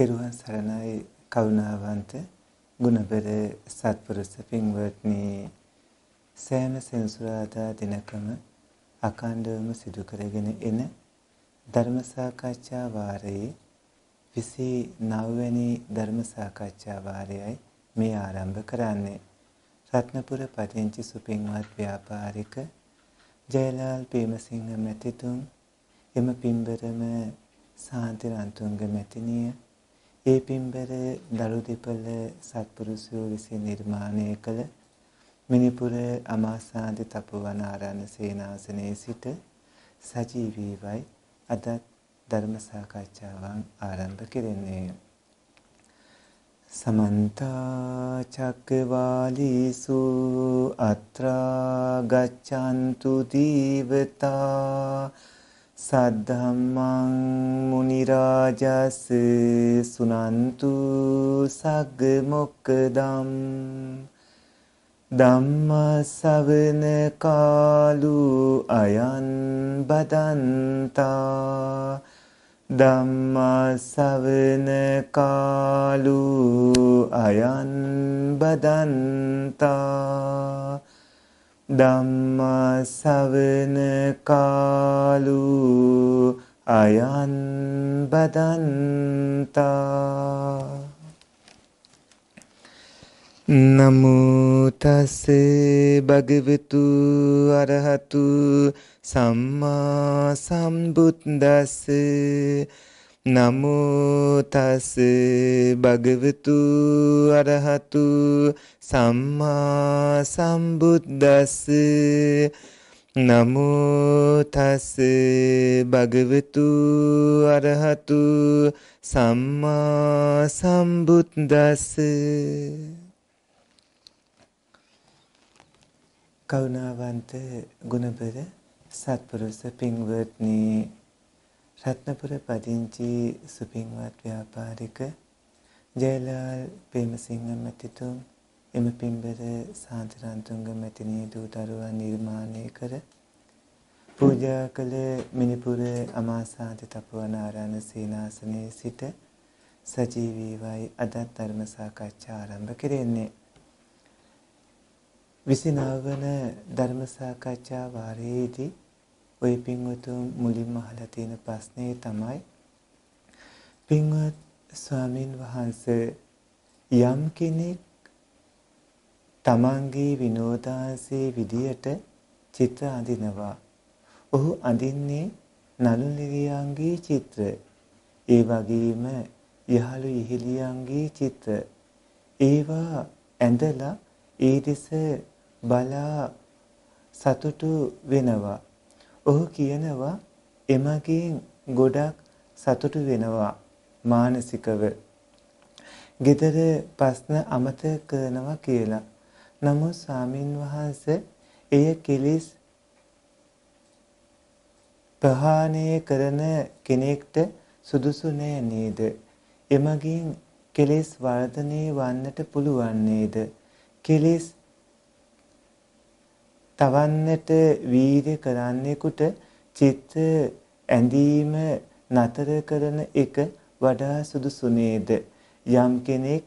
තෙරුවන් සරණයි කරුණාවන්ත ගුණබර සත්පුරුෂ පින්වත්නි සෑම සෙන්සුරාදා දිනකම අඛණ්ඩවම සිදු කරගෙන එන ධර්ම සාකච්ඡා වාරයේ 29 වෙනි ධර්ම සාකච්ඡා වාරයයි මේ ආරම්භ කරන්නේ රත්නපුර පදිංචි සුපින්වත් ව්‍යාපාරික ජයලාල් පේමසිංහ මැතිතුන් එම පින්බරම සාන්ති රන්තුංග මැතිණිය ඒ පින්බර දරු දෙපළ සත්පුරුෂයෝ විසින් නිර්මාණය කළ මිනිපුර අමාසාන්ති තපෝවන ආරණ්‍ය සේනාසනයේ සිට සජීවීවයි අද ධර්ම සාකච්ඡාවන් ආරම්භ කෙරෙන්නේ. සමන්ත චක්කවාලීසු අත්‍රා ගච්ඡන්තු දීවතා සද්ධම්මං මුනි රාජස් සුනන්තු සග්ග මොක්කදම් ධම්ම සවන කාලු අයං බදන්තා ධම්ම සවන කාලු අයං බදන්තා ධම්මා සවන කාලු අයං බදන්තා නමෝ තස් භගවතු අරහතු සම්මා සම්බුද්දස්සේ නමෝ තස් භගවතු අරහතු සම්මා සම්බුද්දස්ස නමෝ තස් භගවතු අරහතු සම්මා සම්බුද්දස්ස කරුණාවන්ත ගුණබර සත්පුරුෂ පින්වත්නි රත්නපුර පදිංචි සුපින්වත් ව්‍යාපාරික ජයලාල් පේමසිංහ මැතිතුන් එම පින්බර සාන්තරන්තුංග මැතිණිය දූ දරුවන් නිර්මාණය කර පූජා කළ මිනිපුර අමාසාන්ත තපවනාරාණ සීනාසනයේ සිට සජීවීවයි අදත් ධර්ම සාකච්ඡා ආරම්භ කෙරෙන්නේ. විසිනාවන ධර්ම සාකච්ඡා වාරයේදී ওই පින්වතුන් මුලින්ම අහලා තියෙන ප්‍රශ්නේ තමයි පින්වත් ස්වාමින් වහන්සේ යම් කෙනෙක් තමන්ගේ විනෝදාංශයේ විදියට චිත්‍ර අඳිනවා. ඔහු අඳින්නේ නළු නිරියන්ගේ චිත්‍ර. ඒ වගේම යහළු ඉහිලියන්ගේ චිත්‍ර. ඒවා ඇඳලා ඒ දෙස බලා සතුටු වෙනවා. ඔහු කියනවා එමගින් ගොඩක් සතුටු වෙනවා මානසිකව. ගෙදර ප්‍රශ්න අමතක කරනවා කියලා. නමුත් සාමින් වහන්සේ එය කිලිස් ප්‍රහාණය කරන කෙනෙක්ට සුදුසු නෑ නේද? එමගින් කෙලෙස් වර්ධනය වන්නට පුළුවන් නේද? කෙලෙස් තවන්නට වීර්ය කරන්නෙකුට චිත්ත ඇඳීම නතර කරන එක වඩා සුදුසු නේද යම් කෙනෙක්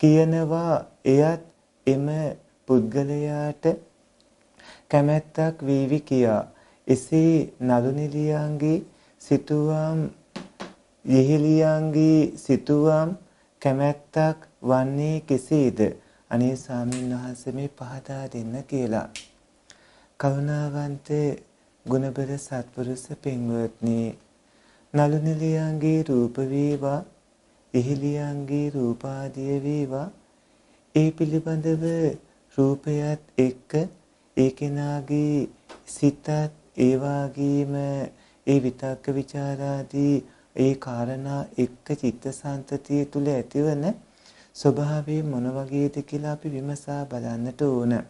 කියනවා එයත් එම පුද්ගලයාට කැමැත්තක් වීවි කියා එසේ නලුනිලියන්ගේ සිතුවම් යෙහිලියන්ගේ සිතුවම් කැමැත්තක් වන්නේ කෙසේද අනේ සාමින් වහන්සේ මේ පහදා දෙන්න කියලා කරුණාවන්තේ ගුණබර සත්පුරුෂ පින්වත්නි නලුනිලියන්ගේ රූප වේවා ඉහිලියන්ගේ රූපාදිය වේවා ඒ පිළිබඳව රූපයත් එක්ක ඒ කෙනාගේ සිතත් ඒ වාගේම ඒ විතක්ක ਵਿਚාරාදී ඒ කාරණා එක්ක චිත්තසංතතිය තුල ඇතිවන ස්වභාවය මොන වගේද කියලා අපි විමසා බලන්නට ඕනේ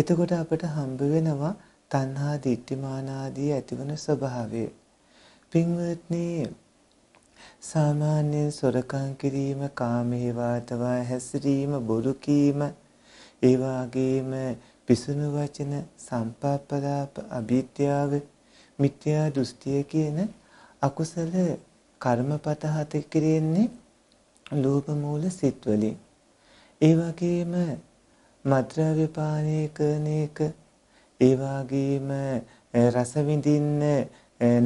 එතකොට අපට හම්බ වෙනවා තණ්හා දිට්ඨිමානාදී ඇතිවන ස්වභාවය. පින්වත්නි සාමාන්‍යයෙන් සොරකම් කිරීම, කාමේ වාතවා හැසිරීම, බොරු කීම, ඒ වගේම පිසුණු වචන, සම්පාපලාප, අභිත්‍යාව, මිත්‍යා දෘෂ්ටිය කියන අකුසල කර්මපත හත කෙරෙන්නේ ලෝභ මූල සිත් වලින්. ඒ වගේම මත්ද්‍රව්‍ය පානය කරන එක ඒ වගේම රස විඳින්න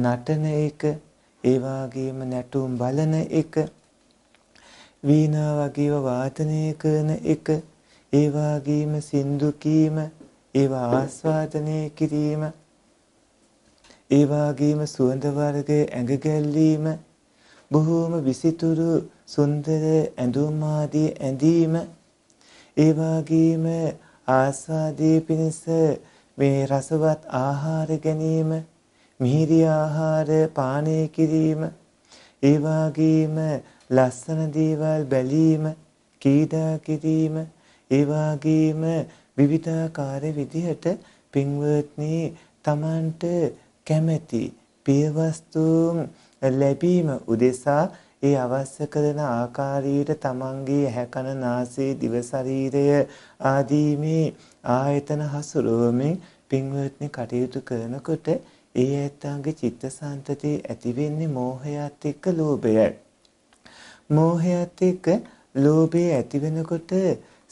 නටන එක ඒ වගේම නැටුම් බලන එක වීණා වගේව වාදනය කරන එක ඒ වගේම සින්දු කීම ඒව ආස්වාදනය කිරීම ඒ වගේම සුවඳ වර්ගයේ ඇඟ ගැල්වීම බොහෝම විසිතුරු සුන්දර ඇඳුම් ආදී ඇඳීම ඒ වගේම ආස්වාදයේ පිණිස මේ රසවත් ආහාර ගැනීම, මිහිරි ආහාර පානය කිරීම, ඒ වගේම ලස්සන දේවල් බැලීම, කීඩා කිරීම, ඒ වගේම විවිධාකාර විදිහට පින්වත්නි තමන්ට කැමැති පියවස්තුන් ලැබීම උදෙසා ඒ අවශ්‍ය කරන ආකාරයට තමන්ගේ ඇහැකන නාසය දිව ආදී මේ ආයතන හසුරුවමින් පින්වත්නි කටයුතු කරනකොට ඒ ඇත්තන්ගේ චිත්තසංතතිය ඇති වෙන්නේ මෝහයත් එක්ක ලෝභයයි. මෝහයත් එක්ක ලෝභය ඇති වෙනකොට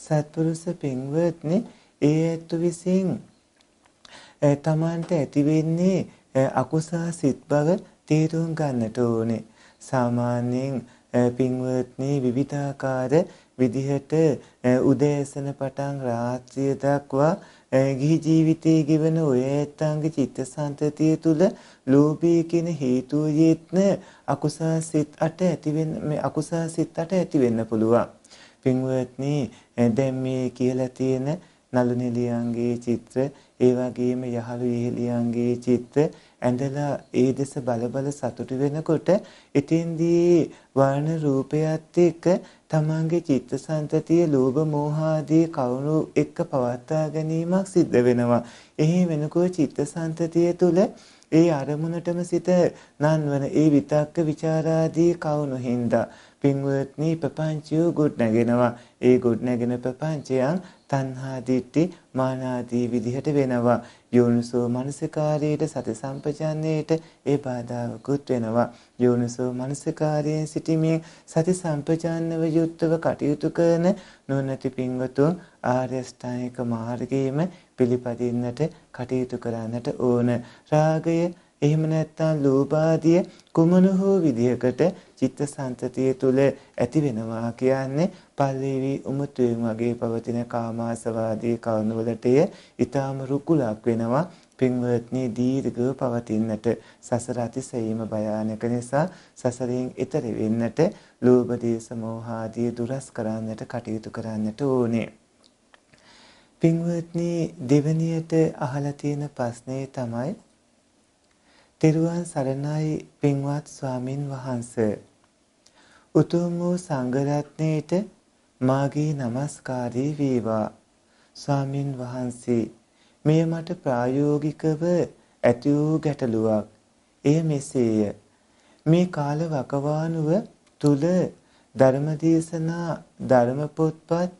සත්පුරුෂ පින්වත්නි ඒ ඇත්ත විසින් තමන්ට ඇති වෙන්නේ අකුසල සිත් බව තේරුම් ගන්නට ඕනේ. සාමාන්‍යයෙන් පින්වත්නි විවිධාකාර විදිහට උදෑසන පටන් රාත්‍රිය දක්වා ගිහි ජීවිතයේ ගෙවන ඔය ඇත්තන්ගේ චිත්තසංතතිය තුල ලෝභය කියන හේතුව යෙත්න අකුසල් සිත් අට ඇතිවෙන්න මේ අකුසල් සිත් අට ඇතිවෙන්න පුළුවන්. පින්වත්නි දැන් මේ කියලා තියෙන නළු නිලියන්ගේ චිත්‍ර ඒ වගේම යහළු ඉහළියන්ගේ චිත්‍ර ඇඳලා ඒ දෙස බල බල සතුටු වෙනකොට එතෙන්දී වර්ණ රූපයත් එක්ක තමන්ගේ චිත්තසංතතිය ලෝභ මෝහ ආදී කවුරු එක්ක පවත්වා ගැනීමක් සිද්ධ වෙනවා. එහි වෙනකොට චිත්තසංතතිය තුළ ඒ අරමුණටම සිත නන්වන ඒ විතක්ක ਵਿਚාරාදී කවුණු හින්දා පින්වත්නි ප්‍රපංචය ගොඩ නැගෙනවා. ඒ ගොඩ නැගෙන ප්‍රපංචයන් තණ්හා දිට්ටි මානාදී විදිහට වෙනවා. යෝනිසෝ මනසිකාරයේට සති සම්පජන්නේට ඒ බාධාවකුත් වෙනවා. යෝනිසෝ මනසිකාරයෙන් සිටීමෙන් සති සම්පජන්නව යුක්තව කටයුතු කරන නොනැති පින්වතුන් ආර්ය ස්ථායක මාර්ගයේම පිළිපදින්නට කටයුතු කරන්නට ඕන. රාගය එහෙම නැත්නම් ලෝභාදිය කුමන හෝ විදියකට චිත්ත සංතතිය තුළ ඇති වෙනවා කියන්නේ පල්ලේවි උමතුවීම් වගේ පවතින කාමාසවාදී කරුණවලටය ඊටාම රුකුලක් වෙනවා පින්වත්නි දීර්ඝව පවතින්නට සසර අතිසැයීම භයානක නිසා සසරෙන් ඈතර වෙන්නට ලෝභ දේශ මොහාදී දුරස් කරන්නට කටයුතු කරන්නට ඕනේ. පින්වත්නි දෙවණියට අහලා තියෙන ප්‍රශ්නේ තමයි තෙරුවන් සරණයි පින්වත් ස්වාමින් වහන්සේ උතුම් වූ සංඝරත්නයේට මාගේ নমස්කාරී වේවා ස්වාමින් වහන්සේ මෙය මට ප්‍රායෝගිකව ඇති වූ ගැටලුවක් එය මෙසේය මේ කාල වකවානුව තුල ධර්මදේශනා ධර්ම පොත්පත්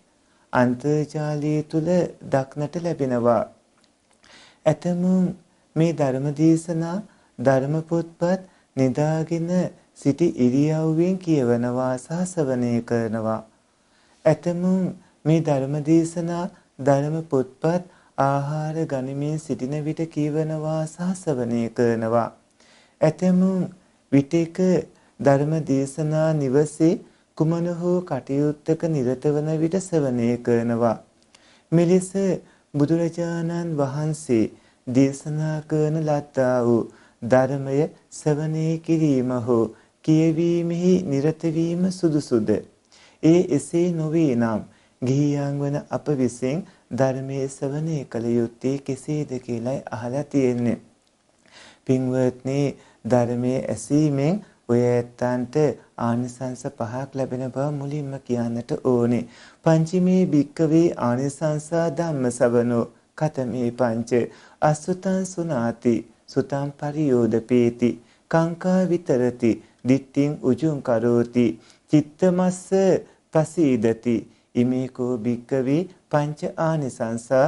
අන්තර්ජාලය තුල දක්නට ලැබෙනවා ඇතමුන් මේ ධර්මදේශනා ධර්ම පොත්පත් නිදාගෙන සිටි ඉරියව්වෙන් කියවනවා සහ ශ්‍රවණය කරනවා ඇතමුන් මේ ධර්ම දේශනා ධර්ම පුත්පත් ආහාර ගනිමින් සිටින විට කියවනවා සහ ශ්‍රවණය කරනවා. ඇතමුන් විටක ධර්ම දේශනා නිවසේ කුමන හෝ කටයුත්තක නිරත වන විට ශ්‍රවණය කරනවා. මෙලෙස බුදුරජාණන් වහන්සේ දේශනා කරන ලද්දා වූ ධර්මය ශ්‍රවණය කිරීම හෝ කියවීමෙහි නිරත වීම සුදුසුද? ඒ එසේ නොවේ නම් ගිහියන් වන අප විසින් ධර්මයේ ශ්‍රවණය කළ යුත්තේ කෙසේද කියලයි අහලා තියෙන්නේ. පින්වත්නි ධර්මයේ ඇසීමෙන් ඔය ඇත්තන්ට ආනිසංස පහක් ලැබෙන බව මුලින්ම කියන්නට ඕනේ. පංචමේ භික්කවේ ආනිසංසා ධම්ම සවනෝ කතමේ පංච අසුතං සුනාති සුතං පරියෝදපේති කංකා විතරති දිට්ඨින් උජුං කරෝති චිත්තමස්ස පසීදති ඉමේකෝ භික්කවේ පංච ආනිසංසා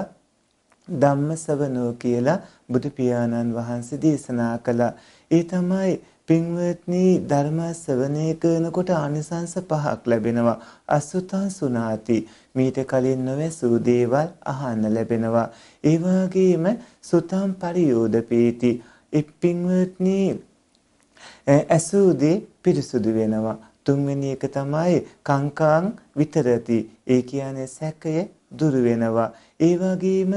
ධම්මසවනෝ කියලා බුදු පියාණන් වහන්සේ දේශනා කළා. ඒ තමයි පින්වත්නි ධර්ම ශ්‍රවණය කරනකොට ආනිසංස පහක් ලැබෙනවා. අසුතං සුනාති මීට කලින් නොවැසූ දේවල් අහන්න ලැබෙනවා. ඒ වගේම සුතං පරියෝදපේති. ඒ පින්වත්නි ඇසූ දේ පිරිසුදු වෙනවා. තුන්වෙනි එක තමයි කංකං විතරති. ඒ කියන්නේ සැකය දුරු වෙනවා. ඒ වගේම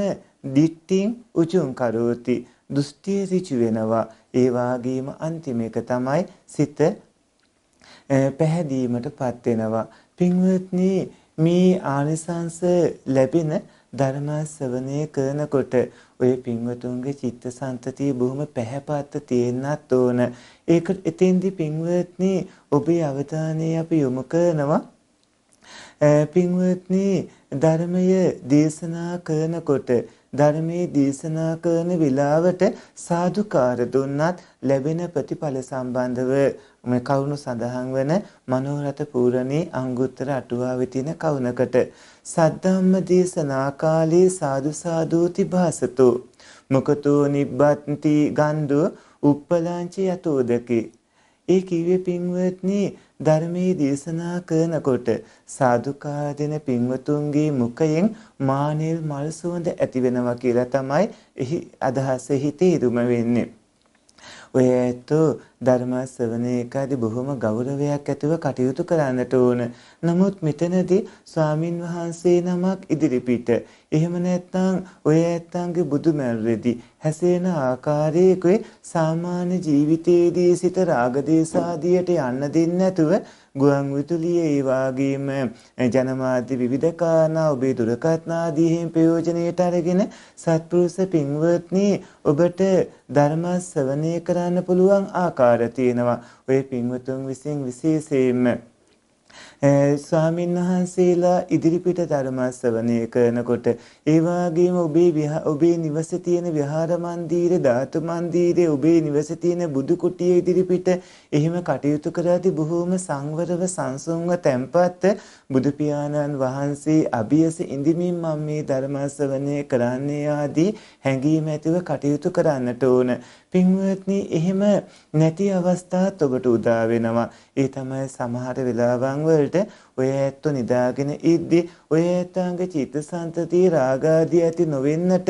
දිට්ඨින් උචුං කරෝති. දෘෂ්ටිය ඍචි වෙනවා. ඒ වගේම අන්තිම එක තමයි සිත පැහැදීමටපත් වෙනවා. පින්වත්නි මේ ආනිසංස ලැබෙන ධර්මා ශ්‍රවණය කරනකොට ඔය පින්වතුන්ගේ චිත්තසංතතිය බොහොම පැහැපත් තියෙන්නත් ඕන. ඒක එතෙන්දි පින්වත්නි ඔබේ අවධානය අපි යොමු කරනවා පින්වත්නි ධර්මය දේශනා කරනකොට ධර්මයේ දේශනා කරන වෙලාවට සාදුකාර දුන්නත් ලැබෙන ප්‍රතිඵල සම්බන්ධව මේ කවුණු සඳහන් වන මනෝරත පූරණේ අංගුත්තර අටුවාවේ තියෙන කවුණකට සද්ධම්ම දේශනා කාලේ සාදු සාදෝති භාසතු මොකතෝ නිබ්බත්ති ගන්ධ උප්පලාංච යතෝදකි ඒ කිව්වේ පින්වත්නි ධර්මයේ දේශනා කරනකොට සාදුකා දෙන පින්වතුන්ගේ මුඛයෙන් මානෙල් මල් සුවඳ ඇති වෙනවා කියලා තමයි එහි අදහස හිතේ දුම වෙන්නේ ඔය ඇත්තෝ ධර්ම ශ්‍රවණයකදී බොහොම ගෞරවයක් ඇතිව කටයුතු කරන්නට ඕන. නමුත් මෙතනදී ස්වාමින් වහන්සේ නමක් ඉදිරිපිට එහෙම නැත්නම් ඔය ඇත්තන්ගේ බුදුමැල්වේදී හැසෙන ආකාරයකේ සාමාන්‍ය ජීවිතයේදී සිට රාගදේශ ආදියට යන්න දෙන්නේ නැතුව ගුවන් විදුලිය ඒ වගේම ජනමාධ්‍ය විවිධ කාරණා ඔබේ දුරකථනාදීෙන් ප්‍රයෝජනයට අරගෙන සත්පුරුෂ පින්වත්නි ඔබට ධර්ම ශ්‍රවණය කරන්න පුළුවන් ආකාරය තියෙනවා. ඔය පින්වතුන් විසින් විශේෂයෙන්ම ස්වාමින් වහන්සේලා ඉදිරිපිට ධර්ම ශ්‍රවණය කරනකොට ඒ වගේම ඔබේ ඔබේ නිවසේ තියෙන විහාර මන්දිර ධාතු මන්දිරේ ඔබේ නිවසේ තියෙන බුදු කුටිය ඉදිරිපිට එහෙම කටයුතු කරද්දී බොහෝම සංවරව සංසුන්ව තැම්පත් බුදු පියාණන් වහන්සේ අභියස ඉඳිමින් මම මේ ධර්ම ශ්‍රවණය කරන්නේ ආදී හැඟීම් ඇතිව කටයුතු කරන්නට ඕන. පින්වත්නි එහෙම නැති අවස්ථාත් ඔබට උදා වෙනවා. ඒ තමයි සමහර වෙලාවන් වලට ඔය ඇත්ත නිදාගෙන ඉද්දි ඔය ඇත්තගේ චිත්තසංතති රාගාදී ඇති නොවෙන්නට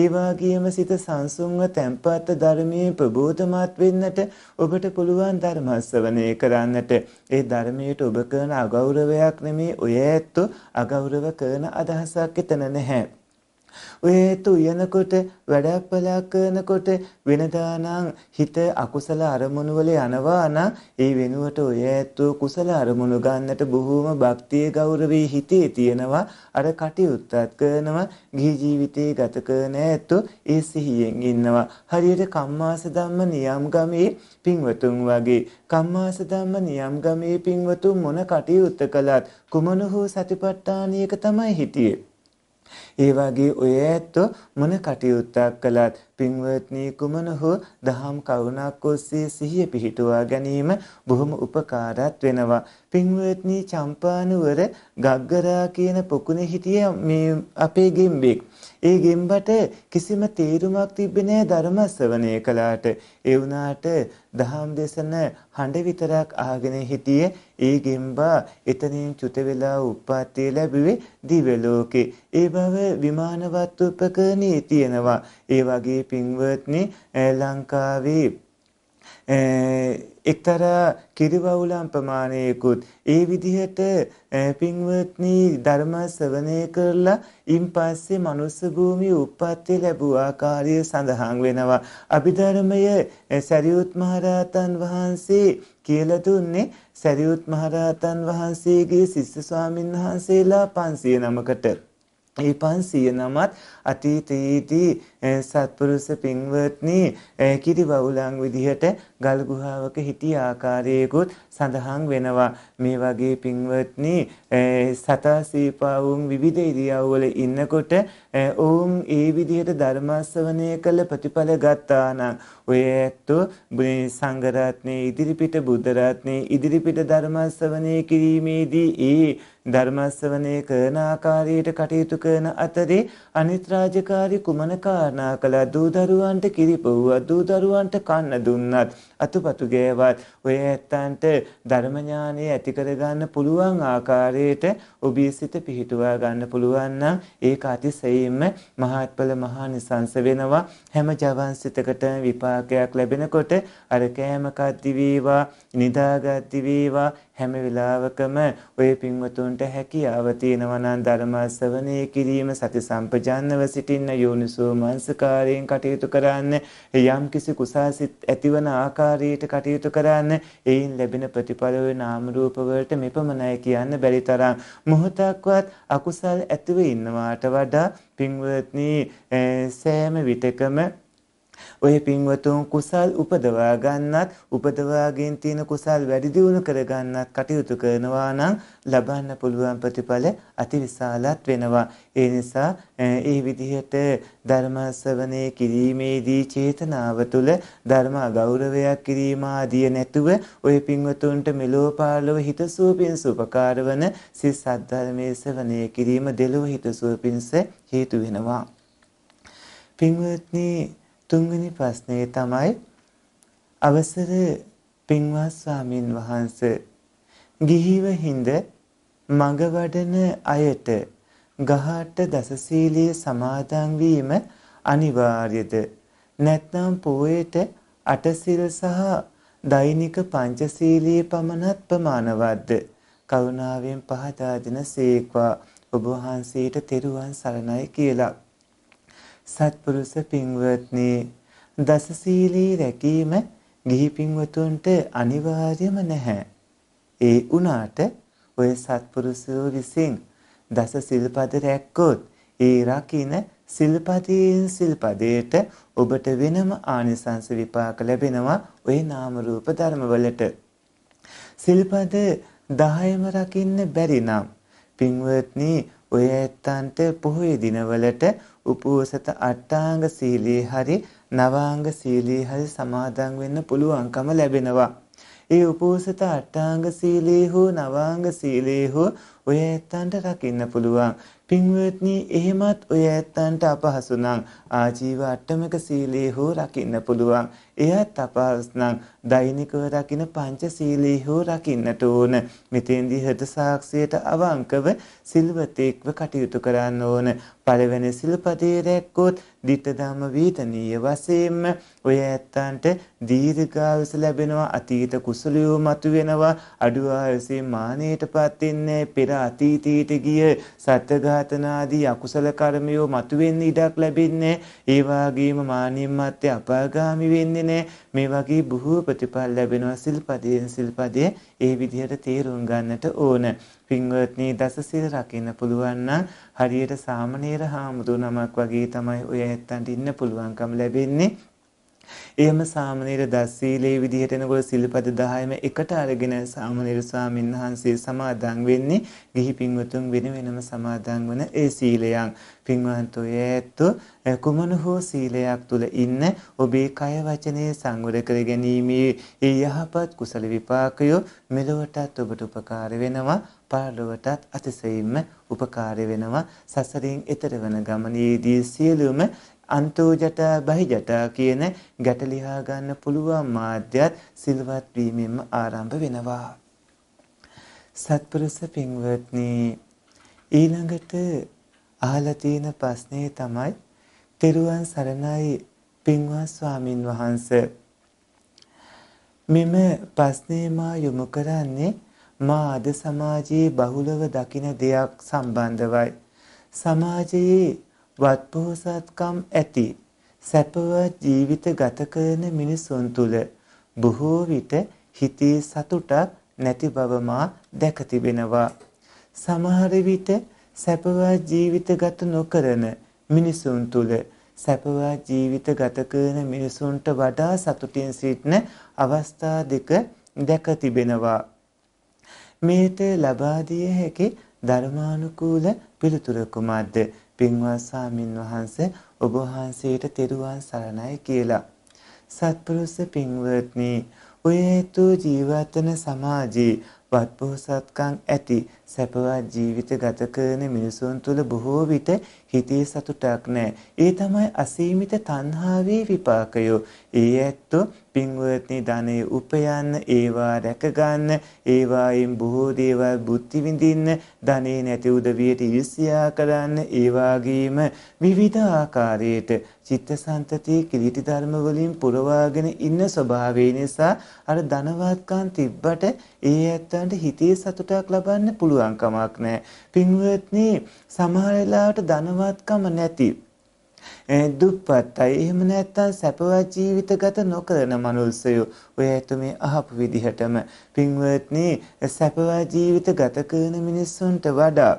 ඒ වගේම සිත සංසුන්ව තැම්පත් ධර්මයේ ප්‍රබෝධමත් වෙන්නට ඔබට පුළුවන් ධර්මස්සවණය කරන්නට ඒ ධර්මයට ඔබ කරන අගෞරවයක් නෙමේ ඔය ඇත්ත අගෞරව කරන අදහසක් එතන නැහැ. ඔයත් උයනකොට වැඩක් බලා කරනකොට වෙනදානම් හිත අකුසල අරමුණු වල යනවා නම් ඒ වෙනුවට ඔය ඇත්තෝ කුසල අරමුණු ගන්නට බොහෝම භක්තිය ගෞරවී හිතේ තියෙනවා අර කටයුත්තත් කරනවා ගිහි ජීවිතේ ගත කරන ඇත්තෝ ඒ සිහියෙන් ඉන්නවා හරියට කම්මාස ධම්ම නියම් ගමේ පින්වතුන් වගේ කම්මාස ධම්ම නියම් ගමේ පින්වතුන් මොන කටයුත්ත කළත් කුමන හෝ සතිපට්ඨානියක තමයි හිටියේ ඒ වගේ ඔය ඇත්තෝ මොන කටයුත්තක් කළත් පින්වත්නි කුමන හෝ දහම් කරුණක් ඔස්සේ සිහිය පිහිටුවා ගැනීම බොහොම උපකාරත් වෙනවා. පින්වත්නි චම්පානුවර ගග්ගරා කියන පොකුණේ හිටිය මේ අපේ ගෙම්බෙක්. ඒ ගෙම්බට කිසිම තේරුමක් තිබ්බේ නෑ ධර්ම ශ්‍රවණය කළාට. ඒ වුණාට දහම් දේශන හඬ විතරක් අහගෙන හිටියේ ඒ ගෙම්බා එතනින් චුත වෙලා උප්පත්තිය ලැබුවේ දිව්‍ය ලෝකේ. ඒ බව විමානවත් උපකරණයේ තියෙනවා. ඒ වගේ පින්වත්නි ලංකාවේ එක්තරා කිරිබවුලම් ප්‍රමාණයකුත් ඒ විදිහට පින්වත්නි ධර්ම ශ්‍රවණය කරලා ඉන් පස්සේ මනුස්ස භූමියේ උප්පත්ති ලැබූ ආකාරය සඳහන් වෙනවා අභිධර්මයේ සරියුත් මහරහතන් වහන්සේ කියලා දුන්නේ සරියුත් මහරහතන් වහන්සේගේ ශිෂ්‍ය ස්වාමින් වහන්සේලා 500 නමකට ඒ පන්සිය නමත් අතීතයේදී සත්පුරුස පින්වත්නි කිරි වවුලන් විදිහට ගල්ගුහාවක හිටි ආකාරයකුත් සඳහන් වෙනවා මේ වගේ පින්වත්නි සතා සීපාවුන් විවිධ ඉරියව්වල ඉන්නකොට ඔවුන් ඒ විදිහට ධර්මාස්වණය කළ ප්‍රතිඵල ගත්තා නම් ඔය ඇත්තෝ මේ සංඝ රත්නයේ ඉදිරිපිට බුද්ධ රත්නයේ ඉදිරිපිට ධර්මාස්වණය කිරීමේදී ඒ ධර්මස්සවනය කරන ආකාරයට කටයුතු කරන අතරේ අනිත් රාජකාරි කුමන කාරණා කළා දූ දරුවන්ට කිරිපව්වා දූ දරුවන්ට කන්න දුන්නත් අතුපතු ගේවත් ඔය ඇත්තන්ට ධර්මඥානය ඇති කරගන්න පුළුවන් ආකාරයට ඔබේ සිත පිහිටුවා ගන්න පුළුවන් නම් ඒක අතිශයින්ම මහත්ඵල මහා නිසංස වෙනවා හැම ජවන් සිතකට විපාකයක් ලැබෙනකොට අර කෑම කද්දි වේවා නිදාගද්දි වේවා හැම වෙලාවකම ඔය පින්වතුන්ට හැකියාව තියෙනවා නම් ධර්මාසවණේ කිරීම සති සම්පජාන්නව සිටින්න යෝනිසෝ මනසකාරයෙන් කටයුතු කරන්න යම් කිසි කුසාසිත ඇතිවන ආකාරයට කටයුතු කරන්න එයින් ලැබෙන ප්‍රතිඵල වේ නාම රූප වලට මෙපමණයි කියන්න බැරි තරම් මොහොතක්වත් අකුසල් ඇතිව ඉන්නවාට වඩා පින්වත්නි සෑම විටකම ඔය පින්වතුන් කුසල් උපදවා ගන්නත් උපදවාගෙන තියෙන කුසල් වැඩි දියුණු කර ගන්නත් කටයුතු කරනවා නම් ලබන්න පුළුවන් ප්‍රතිඵල අතිවිශාලත් වෙනවා. ඒ නිසා ඒ විදිහට ධර්ම ශ්‍රවණය කිරීමේදී චේතනාව තුළ ධර්ම ගෞරවයක් කිරීම ආදිය නැතුව ඔය පින්වතුන්ට මෙලෝ පාලව හිතසුව පිණිස උපකාර වන සිස් සද්ධර්මයේ ශ්‍රවණය කිරීම දෙලොව හිතසුව පිණිස හේතු වෙනවා. පින්වත්නි තුන්වෙනි ප්‍රශ්නය තමයි අවසර පින්වත් ස්වාමින් වහන්සේ ගිහිව හිඳ මඟ වඩන අයට ගහට දසශීලිය සමාදන් වීම අනිවාර්යද නැත්නම් පොයේට අටසිල් සහ දෛනික පංචශීලී පමණත් ප්‍රමාණවත්ද කරුණාවෙන් පහදා දෙන සීක්වා ඔබ වහන්සේට තෙරුවන් සරණයි කියලා සත්පුරුෂ පින්වත්නි දස සීලී රැකීම ගිහි පින්වතුන්ට අනිවාර්යම නැහැ. ඒ වුණාට ඔය සත්පුරුෂයෝ විසින් දස සිල්පද රැක්කොත් ඒ රකින සිල්පදයෙන් සිල්පදයට ඔබට වෙනම ආනිසංස විපාක ලැබෙනවා ඔය නාම රූප ධර්මවලට. සිල්පද 10ම රකින්න බැරි නම් පින්වත්නි ඔය ඇත්තන්ට පොහොය දිනවලට උපෝසත අට්ටාංග සීලයේ හරි නවාංග සීලයේ හරි සමාදන් වෙන්න පුළුවන්කම ලැබෙනවා. ඒ උපෝසත අට්ටාංග සීලයේ හෝ නවාංග සීලයේ හෝ ඔය ඇත්තන්ට රකින්න පුළුවන්. පින්වත්නි එහෙමත් ඔය ඇත්තන්ට අපහසු නම් ආජීව අට්ටමක සීලයේ හෝ රකින්න පුළුවන්. එයත් අපහසු නම් දෛනිකව රකින්න පංච සීලයේ හෝ රකින්නට ඕන. මෙතෙන්දී හෘද සාක්ෂියට අවංකව සිල්වතෙක්ව කටයුතු කරන්න ඕන. පළවෙනි සිල්පදයේ රැක්කොත් ditta ධම්ම වේතනීය වශයෙන්ම ඔය ඇත්තන්ට දීර්ඝායුෂ ලැබෙනවා අතීත කුසලියෝ මතුවෙනවා අඩු ආයුෂේ මානෙයටපත් වෙන්නේ පෙර අතීතීට ගිය සත්‍යගත උද්ඝාතනාදී අකුසල කර්මයෝ මතුවෙන්න ඉඩක් ලැබෙන්නේ ඒ වගේම මානියම් මැත්තේ අපාගාමි වෙන්නේ නැහැ මේ වගේ බොහෝ ප්‍රතිඵල ලැබෙනවා සිල්පදයෙන් සිල්පදයේ ඒ විදිහට තේරුම් ගන්නට ඕන පින්වත්නි දස සිල් රකින්න පුළුවන් නම් හරියට සාමණේර හාමුදුරුවෝ නමක් වගේ තමයි ඔය ඇත්තන්ට ඉන්න පුළුවන්කම ලැබෙන්නේ එයම සාමණේර දස්සීලේ විදිහට එනකොට සිල්පද 10ම එකට අරගෙන සාමණේර ස්වාමීන් වහන්සේ සමාදන් වෙන්නේ ගිහි පින්වතුන් වෙන වෙනම සමාදන් වන ඒ සීලයන්. පින්වන්තෝ ඇත්තෝ කුමන හෝ සීලයක් තුල ඉන්න ඔබේ කය වචනේ සංවර කර ගැනීමේ ඒ යහපත් කුසල විපාකය මෙලොවටත් ඔබට උපකාර වෙනවා පරලොවටත් අතිශයින්ම උපකාර වෙනවා සසරින් එතර වන ගමනේදී සියලුම අන්තෝජට බහිජට කියන ගැටලිහා ගන්න පුළුවන් මාධ්‍යත් සිල්වත් වීමෙන්ම ආරම්භ වෙනවා. සත්පුරුෂ පින්වත්නි ඊළඟට අහලා තියෙන ප්‍රශ්නේ තමයි තෙරුවන් සරණයි පින්වත් ස්වාමින් වහන්සේ මෙම ප්‍රශ්නේ මා යොමු කරන්නේ මා අද සමාජයේ බහුලව දකින දෙයක් සම්බන්ධවයි. සමාජයේ වත්පොහොසත්කම් ඇති සැපවත් ජීවිත ගත කරන මිනිසුන් තුල බොහෝ විට හිතේ සතුටක් නැති බව මා දැක තිබෙනවා. සමහර විට සැපවත් ජීවිත ගත නොකරන මිනිසුන් තුල සැපවත් ජීවිත ගත කරන මිනිසුන්ට වඩා සතුටින් සිටින අවස්ථා දෙක දැක තිබෙනවා. මේත ලබා දිය හැකි ධර්මානුකූල පිළිතුර කුමක්ද? පින්වත් සාමින් වහන්සේ ඔබ වහන්සේට තෙරුවන් සරණයි කියලා. සත්පුරුෂ පින්වත්නි, ඔය හේතු ජීවත්වන සමාජයේ වත්පොහසත්කම් ඇති සැපවත් ජීවිත ගත කරන මිනිසුන් තුළ බොහෝ විට හිතේ සතුටක් නැහැ. ඒ තමයි අසීමිත තණ්හාවේ විපාකය. ඒ ඇත්තෝ පින්වත්නි ධනෙ උපයන්න, ඒවා රැකගන්න, ඒවායින් බොහෝ දේවල් බුද්ධි විඳින්න, ධනෙ නැති උදවියට ඊර්ෂ්‍යා කරන්න, ඒ විවිධ ආකාරයට චිත්තසංතතිය කිලිටි ධර්ම වලින් පුරවාගෙන ඉන්න ස්වභාවය නිසා අර ධනවත්කම් තිබ්බට ඒ ඇත්තන්ට හිතේ සතුටක් ලබන්න පුළුවන් කමක් නැහැ. පින්වත්නි සමහර වෙලාවට ධනවත්කම නැති දුප්පත් අය එහෙම නැත්තම් සැපවත් ජීවිත ගත නොකරන මනුස්සයෝ ඔය ඇතු මේ අහපු විදිහටම පින්වත්නි සැපවත් ජීවිත ගත කරන මිනිස්සුන්ට වඩා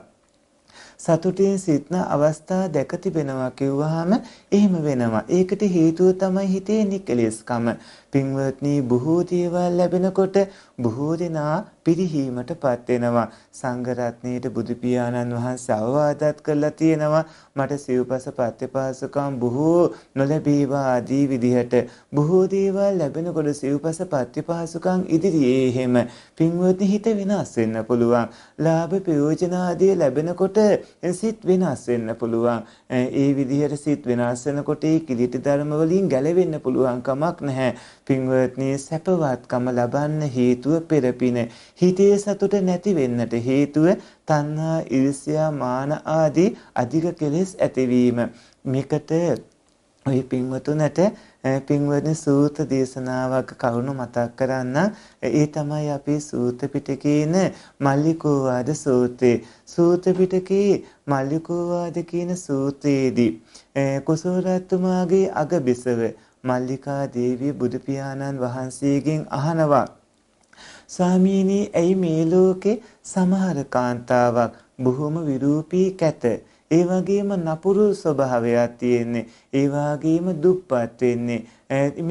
සතුටින් සිටන අවස්ථා දැක තිබෙනවා කිව්වහම එහෙම වෙනවා. ඒකට හේතුව තමයි හිතේ නිකලෙස්කම. පින්වත්නි බොහෝ දේවල් ලැබෙනකොට බොහෝ දෙනා පිරිහීමටපත් වෙනවා. සංඝ රත්නයේට බුදු පියාණන් වහන්සේ අවවාදත් කළා තියෙනවා මට සිව්පස පත්‍යපාසකම් බොහෝ නොලැබීවා ආදී විදිහට බොහෝ දේවල් ලැබෙනකොට සිව්පස පත්‍යපාසකම් ඉදිරියේ එහෙම පින්වත්නි හිත වෙනස් වෙන්න පුළුවන්. ලාභ ප්‍රයෝජන ආදී ලැබෙනකොට සිත් වෙනස් වෙන්න පුළුවන්. ඒ විදිහට සිත් වෙනස් වෙනකොට ඒ කිලිටි ධර්ම වලින් ගැලවෙන්න පුළුවන් කමක් නැහැ. පින්වත්නි සැපවත්කම ලබන්න හේතුව පෙරපින. හිතේ සතුට නැති වෙන්නට හේතුව තණ්හා, ඊර්ෂ්‍යා, මාන ආදී අධික කෙලෙස් ඇතිවීම. මේකට ඔය පින්වතුන්ට පින්වත්නි සූත්‍ර දේශනාවක් කරුණු මතක් කරන්න ඒ තමයි අපි සූත්‍ර පිටකේන මල්ලිකෝවාද සූත්‍රය සූත්‍ර පිටකේ මල්ලිකෝවාද කියන සූත්‍රයේදී කුසෝරත්තුමාගේ අග බිසව මල්ලිකා දේවිය බුදු පියාණන් වහන්සේගෙන් අහනවා ස්වාමීනි ඇයි මේ ලෝකේ සමහර කාන්තාවක් බොහොම විරූපී කැත ඒ වගේම නපුරු ස්වභාවයක් තියෙන්නේ ඒ වගේම දුප්පත් වෙන්නේ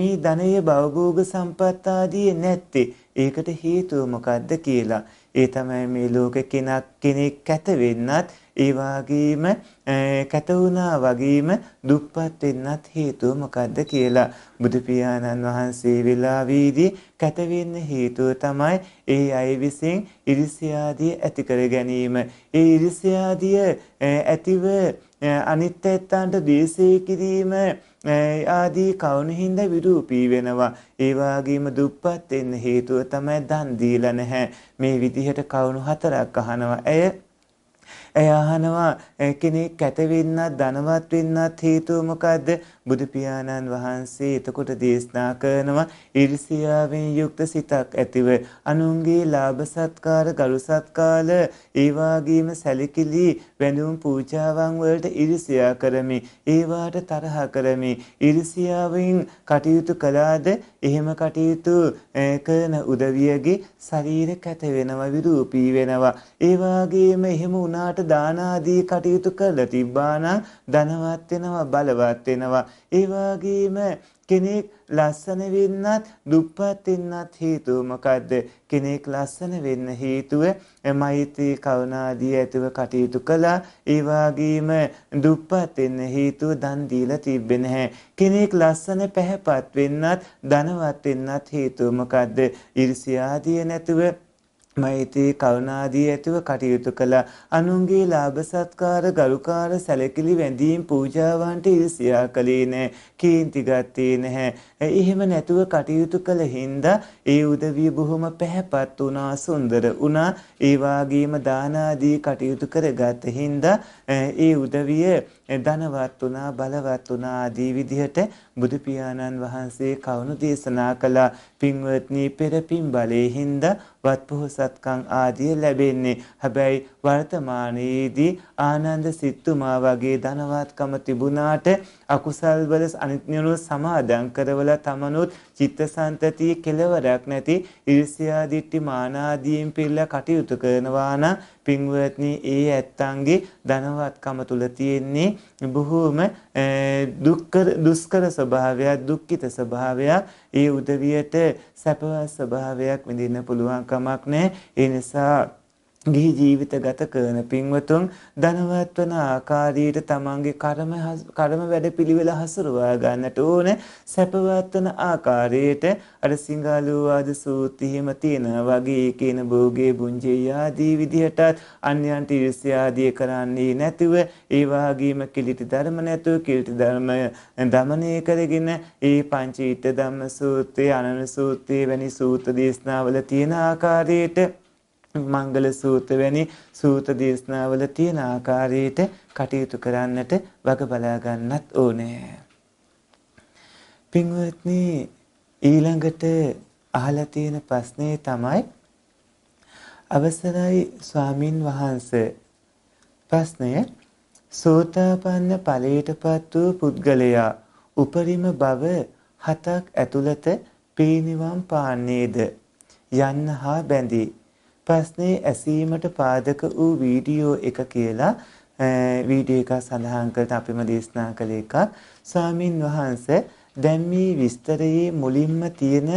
මේ ධනය භවභෝග සම්පත් ආදී නැත්තේ ඒකට හේතුව මොකද්ද කියලා ඒ තමයි මේ ලෝකේ කෙනෙක් කෙනෙක් කැත වෙන්නත් ඒ වගේම කැත වුණා වගේම දුප්පත් වෙන්නත් හේතුව මොකද්ද කියලා බුදු පියාණන් වහන්සේ වෙලාවේදී කැත වෙන්න හේතුව තමයි ඒ අය විසින් ඉරිසියාදිය ඇති කර ගැනීම. ඒ ඉරිසියාදිය ඇතිව අනිත් ඇත්තන්ට දේශේ කිරීම ආදී කවුණින්ද විරූපී වෙනවා. ඒ වගේම දුප්පත් වෙන්න හේතුව තමයි දන් දීලා නැහැ. මේ විදිහට කවුණු හතරක් අහනවා. ඇය එයා අහනවා කෙනෙක් කැත වෙන්නත් ධනවත් වෙන්නත් හේතුව මොකද්ද? බුදු පියාණන් වහන්සේ එතකොට දේශනා කරනවා ඊර්ෂියාවෙන් යුක්ත සිතක් ඇතිව අනුන්ගේ ලාභ සත්කාර ගරු සත්කාල ඒ වගේම සැලකිලි වැඳුම් පූජාවන් වලට ඊර්ෂියා කරමි. ඒවාට තරහ කරමි. ඊර්ෂියාවෙන් කටයුතු කළාද එහෙම කටයුතු කරන උදවියගේ ශරීර කැත වෙනවා විරූපී වෙනවා. ඒ වගේම එහෙම වුණාට දාන ආදී කටයුතු කරලා තිබ්බා නම් ධනවත් වෙනවා බලවත් වෙනවා. ඒ වගේම කෙනෙක් ලස්සන වෙන්නත් දුප්පත් වෙන්නත් හේතුව මොකද්ද? කෙනෙක් ලස්සන වෙන්න හේතුව මෛත්‍රී කරුණාදී ඇතුව කටයුතු කළා. ඒ වගේම දුප්පත් වෙන්න හේතුව දන් දීලා තිබෙන්නේ නැහැ. කෙනෙක් ලස්සන පැහැපත් වෙන්නත් ධනවත් වෙන්නත් හේතුව මොකද්ද? ඊර්ෂ්‍යාදී නැතුව මෛත්‍රී කරුණාදී ඇතුව කටයුතු කළ අනුන්ගේ ලාභ සත්කාර ගරුකාර සැලකිලි වැඳීම් පූජාවන්ට ඉරිසියා කළේ නැහැ කීර්ති ගත්තේ නැහැ. එහෙම නැතුව කටයුතු කළ හින්දා ඒ උදවිය බොහොම පැහැපත් වුණා සුන්දර වුණා. ඒ වාගේම දාන ආදී කටයුතු කරගත් හින්දා ඒ උදවිය ධනවත් වුණා බලවත් වුණා ආදී විදිහට බුදු පියාණන් වහන්සේ කවුණු දේශනා කළා පින්වත්නි පෙර පින් බලේ හින්දා වත් පොහොසත්කම් ආදිය ලැබෙන්නේ හැබැයි වර්තමානයේදී ආනන්ද සිටුමා වගේ ධනවත්කම තිබුණාට අකුසල් වල අනිත්‍යනු සමාදම් කරවලා තමනුත් චිත්තසංතතිය කෙලවරක් නැති ඊර්ෂ්‍යා දිට්ටි මානාදීන් පිළිලා කටයුතු කරනවා නම් පින්වත්නි ඒ ඇත්තන්ගේ ධනවත්කම තුල තියෙන්නේ බොහෝම දුක්කර දුෂ්කර ස්වභාවයක් දුක්ඛිත ස්වභාවයක් ඒ උදවියට සැපවත් ස්වභාවයක් විඳින්න පුළුවන් කමක් නැහැ ඒ නිසා ගිහි ජීවිත ගත කරන පින්වතුන් ධනවත් වන ආකාරයට තමන්ගේ කර්ම කර්ම වැඩපිළිවෙල හසුරවා ගන්නට ඕන සැපවත් වන ආකාරයට අර සිංහලෝවාද සූත්‍රයේම තියෙන වගේ කියන භෝගේ බුංජේ ආදී විදිහටත් අන්‍යයන්ට ඊර්ෂ්‍යාදී කරන්නේ නැතිව ඒ වගේම කිලිටි ධර්ම නැතුව කිලිටි ධර්ම দমনය කරගෙන ඒ පංචීත ධම්ම සූත්‍රය අනන සූත්‍රය වැනි සූත්‍ර දේශනාවල තියෙන ආකාරයට මංගල සූත්‍ර වැනි සූත දේශනාවල තියෙන ආකාරයට කටයුතු කරන්නට වග බලා ගන්නත් ඕනේ. පින්වත්නි ඊළඟට අහලා තියෙන ප්‍රශ්නේ තමයි අවසරයි ස්වාමින් වහන්සේ ප්‍රශ්නය සෝතාපන්න ඵලයටපත් වූ පුද්ගලයා උපරිම භව හතක් ඇතුළත පීනිවම් පාන්නේද යන්න හා බැඳී පස්සේ ඇසීමට පාදක වූ වීඩියෝ එක කියලා වීඩියෝ එකක් සඳහන් කරලා අපිම දේශනා කළ එකක් ස්වාමින් වහන්සේ දැන් මේ විස්තරයේ මුලින්ම තියෙන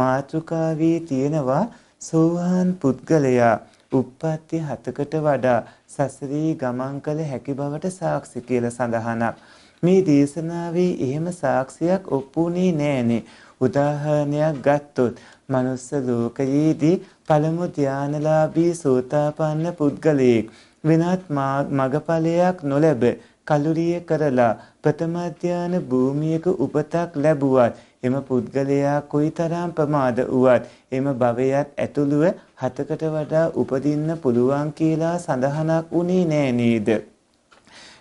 මාතෘකාවේ තියෙනවා සෝහාන් පුද්ගලයා උප්පත්ති හතකට වඩා සසරේ ගමන් කළ හැකි බවට සාක්ෂි කියලා සඳහනක්. මේ දේශනාවේ එහෙම සාක්ෂියක් ඔප්පුුණේ නෑනේ. උදාහරණයක් ගත්තොත් මනුස්ස ලෝකයේදී පළමු ධානලාභී සෝතාපන්න පුද්ගලයෙක් වෙනත් මගඵලයක් නොලැබ කලුරිය කරලා ප්‍රථම ධාන භූමියක උපතක් ලැබුවත් එම පුද්ගලයා කොයිතරම් ප්‍රමාද වුවත් එම භවයත් ඇතුළුව හතකට වඩා උපදින්න පුළුවන් කියලා සඳහනක් උනේ නෑ නේද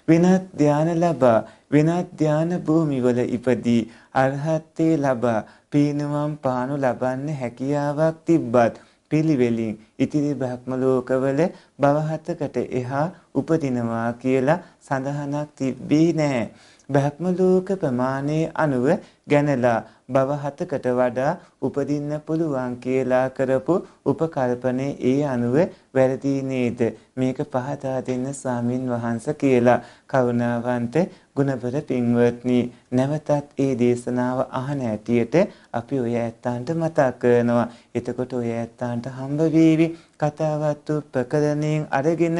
වෙනත් ධාන ලබා වෙනත් ධාන භූමිවල ඉපදී අරහත්ත්වේ ලබා පිනුවම් පානු ලබන්න හැකියාවක් තිබ්බත් පිළිවෙලින් ඉතිරි බ්‍රහ්ම ලෝකවල භවහතකට එහා උපදිනවා කියලා සඳහනක් තිබ්බේ නැහැ. බ්‍රහ්ම ලෝක ප්‍රමාණයේ අනුව ගැනලා භව හතකට වඩා උපදින්න පුළුවන් කියලා කරපු උපකල්පනේ ඒ අනුව වැරදි නේද මේක පහදා දෙන්න ස්වාමින් වහන්සේ කියලා කරුණාවන්ත ගුණවර පින්වත්නි නැවතත් ඒ දේශනාව අහන ඇටියට අපි ඔය ඇත්තන්ට මතක් කරනවා එතකොට ඔය ඇත්තන්ට හම්බ වේවි කතාවත් ප්‍රකරණයෙන් අරගෙන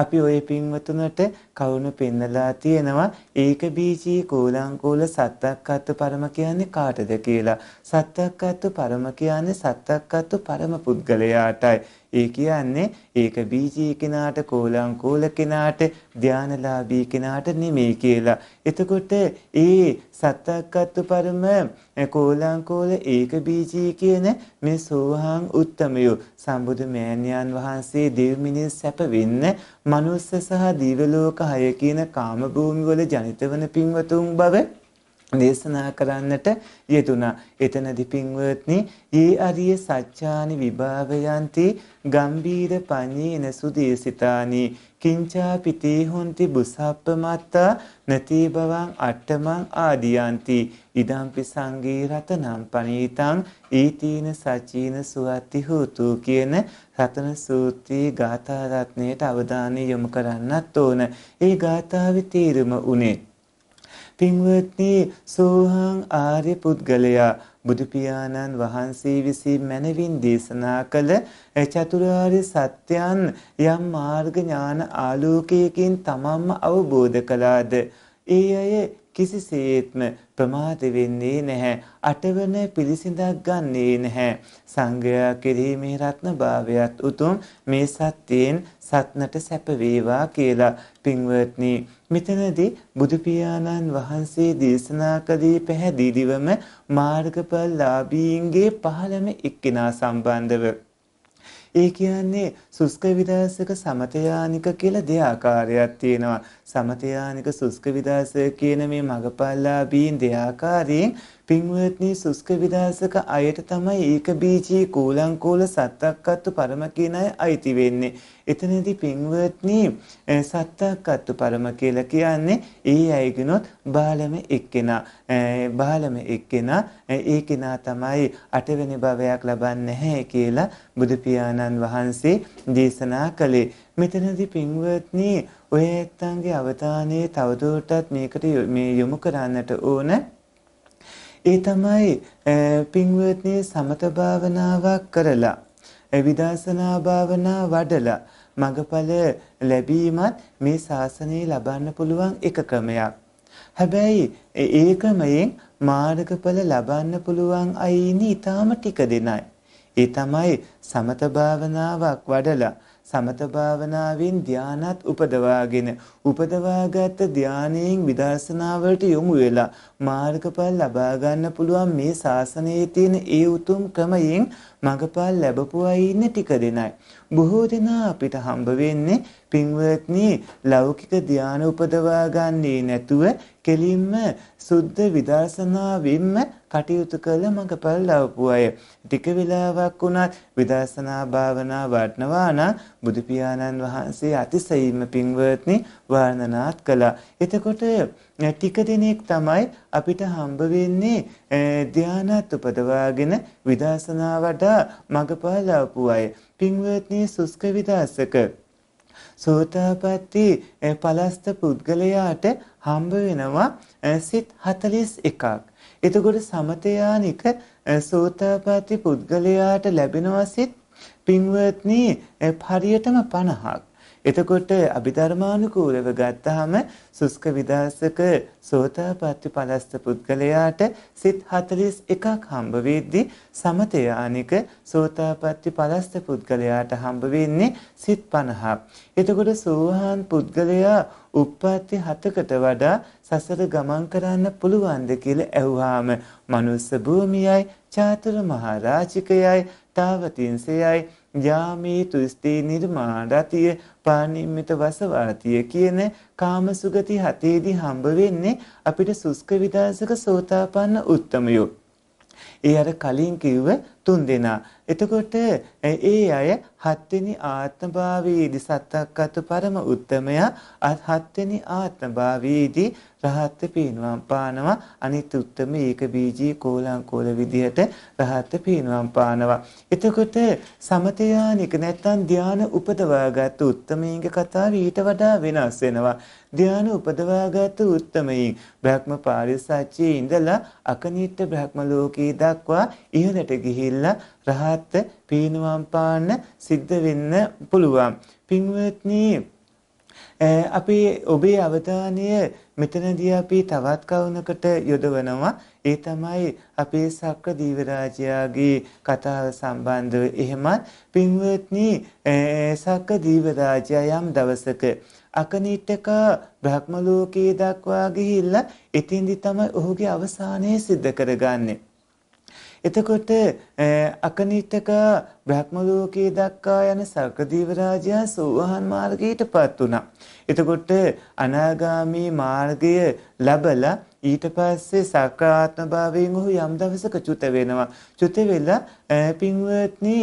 අපි ওই පින්වතුන්ට කවුණු පෙන්නලා තියෙනවා ඒක බීජී කූලංකූල සත්තක්කත්තු පරම කියන්නේ කාටද කියලා. සත්තක්කත්තු පරම කියන්නේ සත්තක්කත්තු පරම පුද්ගලයාටයි. ඒ කියන්නේ ඒක බීජී කෙනාට කෝලංකෝල කෙනාට ධානලාභී කෙනාට නෙමෙයි කියලා. එතකොට ඒ සත්තක්කත්තු පරම කෝලංකෝල ඒක බීජී කියන මේ සෝහාන් උත්තමයෝ සම්බුදු මෑණියන් වහන්සේ දෙව් මිනිස් සැප වෙන්න මනුස්ස සහ දිව්‍ය ලෝක 6 කියන කාම භූමිවල ජනිත වන පින්වතුන් බව දේශනා කරන්නට යෙදුනා. එතනදි පින්වත්නි, "යේ අරිය සත්‍යානි විභාවයන්ති ගම්බීර පඤ්ඤේන සුදේසිතානි කිංචා පිතේ හොන්ති බුසප්පමත්තා නැති බවං අට්ඨමං ආදියන්ති ඉදම්පි සංගේ රතනම් පනීතං ඊතීන සචීන සුවති හෝතු" කියන රතන සූත්‍රයේ ගාථා රත්ණයට අවධානය යොමු කරන්නත් ඕන. ඒ ගාථාවේ තේරුම උනේ පින්වත්නි සෝහං ආර්ය පුද්ගලයා බුදු පියාණන් වහන්සේ විසින් මනවින් දේශනා කළ චතුරාර්ය සත්‍යයන් යම් මාර්ග ඥාන ආලෝකයකින් තමන්ම අවබෝධ කළාද ඒ අය කිසිසේත්ම ප්‍රමාද වෙන්නේ නැහැ අටවන පිළිසිඳක් ගන්නේ නැහැ සංගයා කෙරෙහි රත්නභාවයත් උතුම් මේ සත්‍යයෙන් සත්නට සැප වේවා කියලා පින්වත්නි මෙතනදී බුදු පියාණන් වහන්සේ දේශනා කදී පැහැදිලිවම මාර්ගඵලලාභීන්ගේ 15 එක්කෙනා සම්බන්ධව ඒ කියන්නේ සුස්ක විදාසක සමතයානික කියලා දෙආකාරයක් තියෙනවා. සමතයානික සුස්ක විදාස කියන මේ මගපල්ලාභීන් දෙආකාරයෙන් පින්වත්නි සුස්ක විදාසක අයට තමයි ඒක බීජී කූලංකූල සත්තක්කත්තු පරම කියන අය අයිති වෙන්නේ. එතනදී පින්වත්නි සත්තක්කත්තු පරම කියලා කියන්නේ ඒ අයගෙනොත් බාලම එක්කෙනා බාලම එක්කෙනා ඒ කෙනා තමයි අටවෙනි භවයක් ලබන්නේ නැහැ කියලා බුදු පියාණන් වහන්සේ දේශනා කළේ මෙතනදී පින්වත්නි ඔය ඇත්තන්ගේ අවධානය තවදුරටත් මේකට මේ යොමු කරන්නට ඕන ඒ තමයි පින්වත්නි සමත භාවනාවක් කරලා විදර්ශනා භාවනා වඩලා මගඵල ලැබීමත් මේ ශාසනයේ ලබන්න පුළුවන් එක ක්‍රමයක්. හැබැයි ඒ ක්‍රමයෙන් මාර්ගඵල ලබන්න පුළුවන් අය ඉන්නේ ඊටාම ටික දෙනයි. ඒ තමයි සමත භාවනාවක් වඩලා සමත භාවනාවෙන් ධානත් උපදවාගෙන උපදවාගත් ධානයෙන් විදර්ශනාවලට යොමු වෙලා මාර්ගඵල ලබා ගන්න පුළුවන් මේ ශාසනයේ තියෙන ඒ උතුම් ක්‍රමයෙන් මඟඵල ලැබපු අය ඉන්නේ ටික දෙනයි. බොහෝ දෙනා අපිට හම්බ වෙන්නේ පින්වත්නි ලෞකික ධානය උපදවා ගන්නේ නැතුව කෙලින්ම සුද්ධ විදර්ශනාවෙන්ම කටයුතු කළ මඟපල් ලවපු අය. ටික වෙලාවක් වුණත් විදර්ශනා භාවනා වඩනවා නම් බුදු පියාණන් වහන්සේ අතිසයින්ම පින්වත්නි වර්ණනාත් කළා. එතකොට ටික දිනෙක තමයි අපිට හම්බ වෙන්නේ ධානාත් උපදවාගෙන විදර්ශනා වඩා මඟපල් ලවපු අය. පින්වත්නි සුස්ක විදර්ශක සෝතාපට්ටි පලස්ත පුද්ගලයාට හම්බ වෙනවා සිත් 41ක්. එතකොට සමතයානික සෝතාපට්ටි පුද්ගලයාට ලැබෙනවා සිත් පින්වත්නි හරියටම 50ක්. එතකොට අභිධර්මානුකූලව ගත්තාම සුස්ක විදාසක සෝතාපට්ටි පලස්ත පුද්ගලයාට සිත් 41ක් හම්බ වෙද්දී සමතය අනික සෝතාපට්ටි පලස්ත පුද්ගලයාට හම්බ වෙන්නේ සිත් 50ක්. එතකොට සෝහාන් පුද්ගලයා උප්පත්ති හතකට වඩා සසර ගමන් කරන්න පුළුවන්ද කියලා ඇහුවාම මනුස්ස භූමියයි චාතුරු මහරාජිකයයි තාවතින්සයයි ඥාමී තුස්ති නිර්මාඩතිය පානිම්මිත වසවාතිය කියන කාමසුගති හතේදී හම්බ වෙන්නේ අපිට සුස්ක විදාසක සෝතාපන්න උත්තමයෝ. ඒ අර කලින් කිව්ව තුන් දෙනා. එතකොට ඒ අය හත්වෙනි ආත්මභාවයේදී සත්තක්කත පරම උත්තමයා අත් හත්වෙනි ආත්මභාවයේදී රහත් පේනවම් පානවා අනිත් උත්තම ඒක බීජී කෝලංකෝල විදිහට රහත් පේනවම් පානවා. එතකොට සමතයානික නැත්තම් ධාන උපදවාගත් උත්තමයින්ගේ කතාව ඊට වඩා වෙනස් වෙනවා. ධාන උපදවාගත් උත්තමයින් බ්‍රහ්ම පාරිසච්චයේ ඉඳලා අකනිට්ඨ බ්‍රහ්ම ලෝකේ දක්වා ඉහළට ගිහිල්ලා ගිහිල්ලා රහත් පීනුවම් පාන්න සිද්ධ වෙන්න පුළුවන්. පින්වත්නි අපි ඔබේ අවධානය මෙතනදී අපි තවත් කවුනකට යොදවනවා ඒ තමයි අපේ සක්‍ර දීවරාජයාගේ කතාව සම්බන්ධව එහෙමත් පින්වත්නි සක්‍ර දීවරාජයා යම් දවසක අකනිට්ටක බ්‍රහ්ම ලෝකයේ දක්වා ගිහිල්ලා එතින්දි තමයි ඔහුගේ අවසානය සිද්ධ කරගන්නේ එතකොට අකනිටක බ්‍රහ්ම ලෝකයේ දක්වා යන සක්‍රදීව රාජයා සෝවහන් මාර්ගයටපත් වුණා. එතකොට අනාගාමී මාර්ගය ලබලා ඊට පස්සේ සක්‍රාත්ම භාවයෙන් ඔහු යම් දවසක චුත වෙනවා. චුත වෙලා පින්වත්නි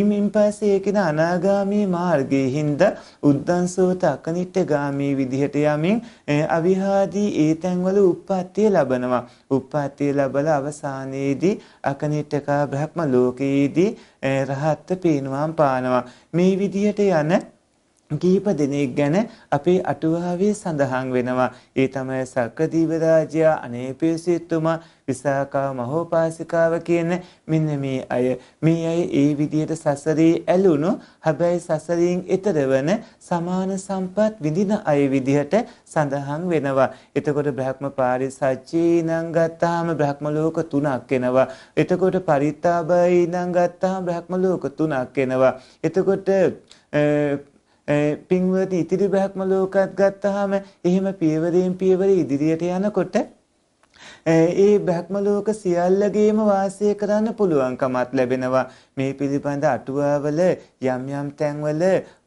ඉමින් පස්සේ ඒකද අනාගාමී මාර්ගයේ හින්දා උද්දන්සෝත අකනිට්ඨගාමී විදිහට යමින් අවිහාදී ඒ තැන්වල උප්පත්තිය ලබනවා. උප්පත්තිය ලබලා අවසානයේදී අකනිට්ඨකා බ්‍රහ්ම ලෝකයේදී රහත්ත්ව පේනවාම් පානවා. මේ විදිහට යන කිහිප දෙනෙක් ගැන අපේ අටුවාවේ සඳහන් වෙනවා. ඒ තමයි සක්‍රදීව රාජයා, අනේපියසීතුමා, විසාකා මහෝපාසිකාව කියන මෙන්න මේ අය. මේ අය ඒ විදිහට සසරේ ඇලුණු, හැබැයි සසරින් එතරවන සමාන සම්පත් විඳින අය විදිහට සඳහන් වෙනවා. එතකොට බ්‍රහ්ම පාරිසච්චී නම් ගත්තාම බ්‍රහ්ම ලෝක තුනක් එනවා. එතකොට පරිත්තාබයි නම් ගත්තාම බ්‍රහ්ම ලෝක තුනක් එනවා. එතකොට පින්වත ඉතිරි බ්‍රහ්ම ලෝකත් ගත්තාම එහෙම පියවරෙන් පියවර ඉදිරියට යනකොට ඒ බ්‍රහ්ම ලෝක සියල්ලගේම වාසය කරන්න පුළුවන්කමක් ලැබෙනවා මේ පිළිබඳ අටුවාවල යම් යම් තැන්වල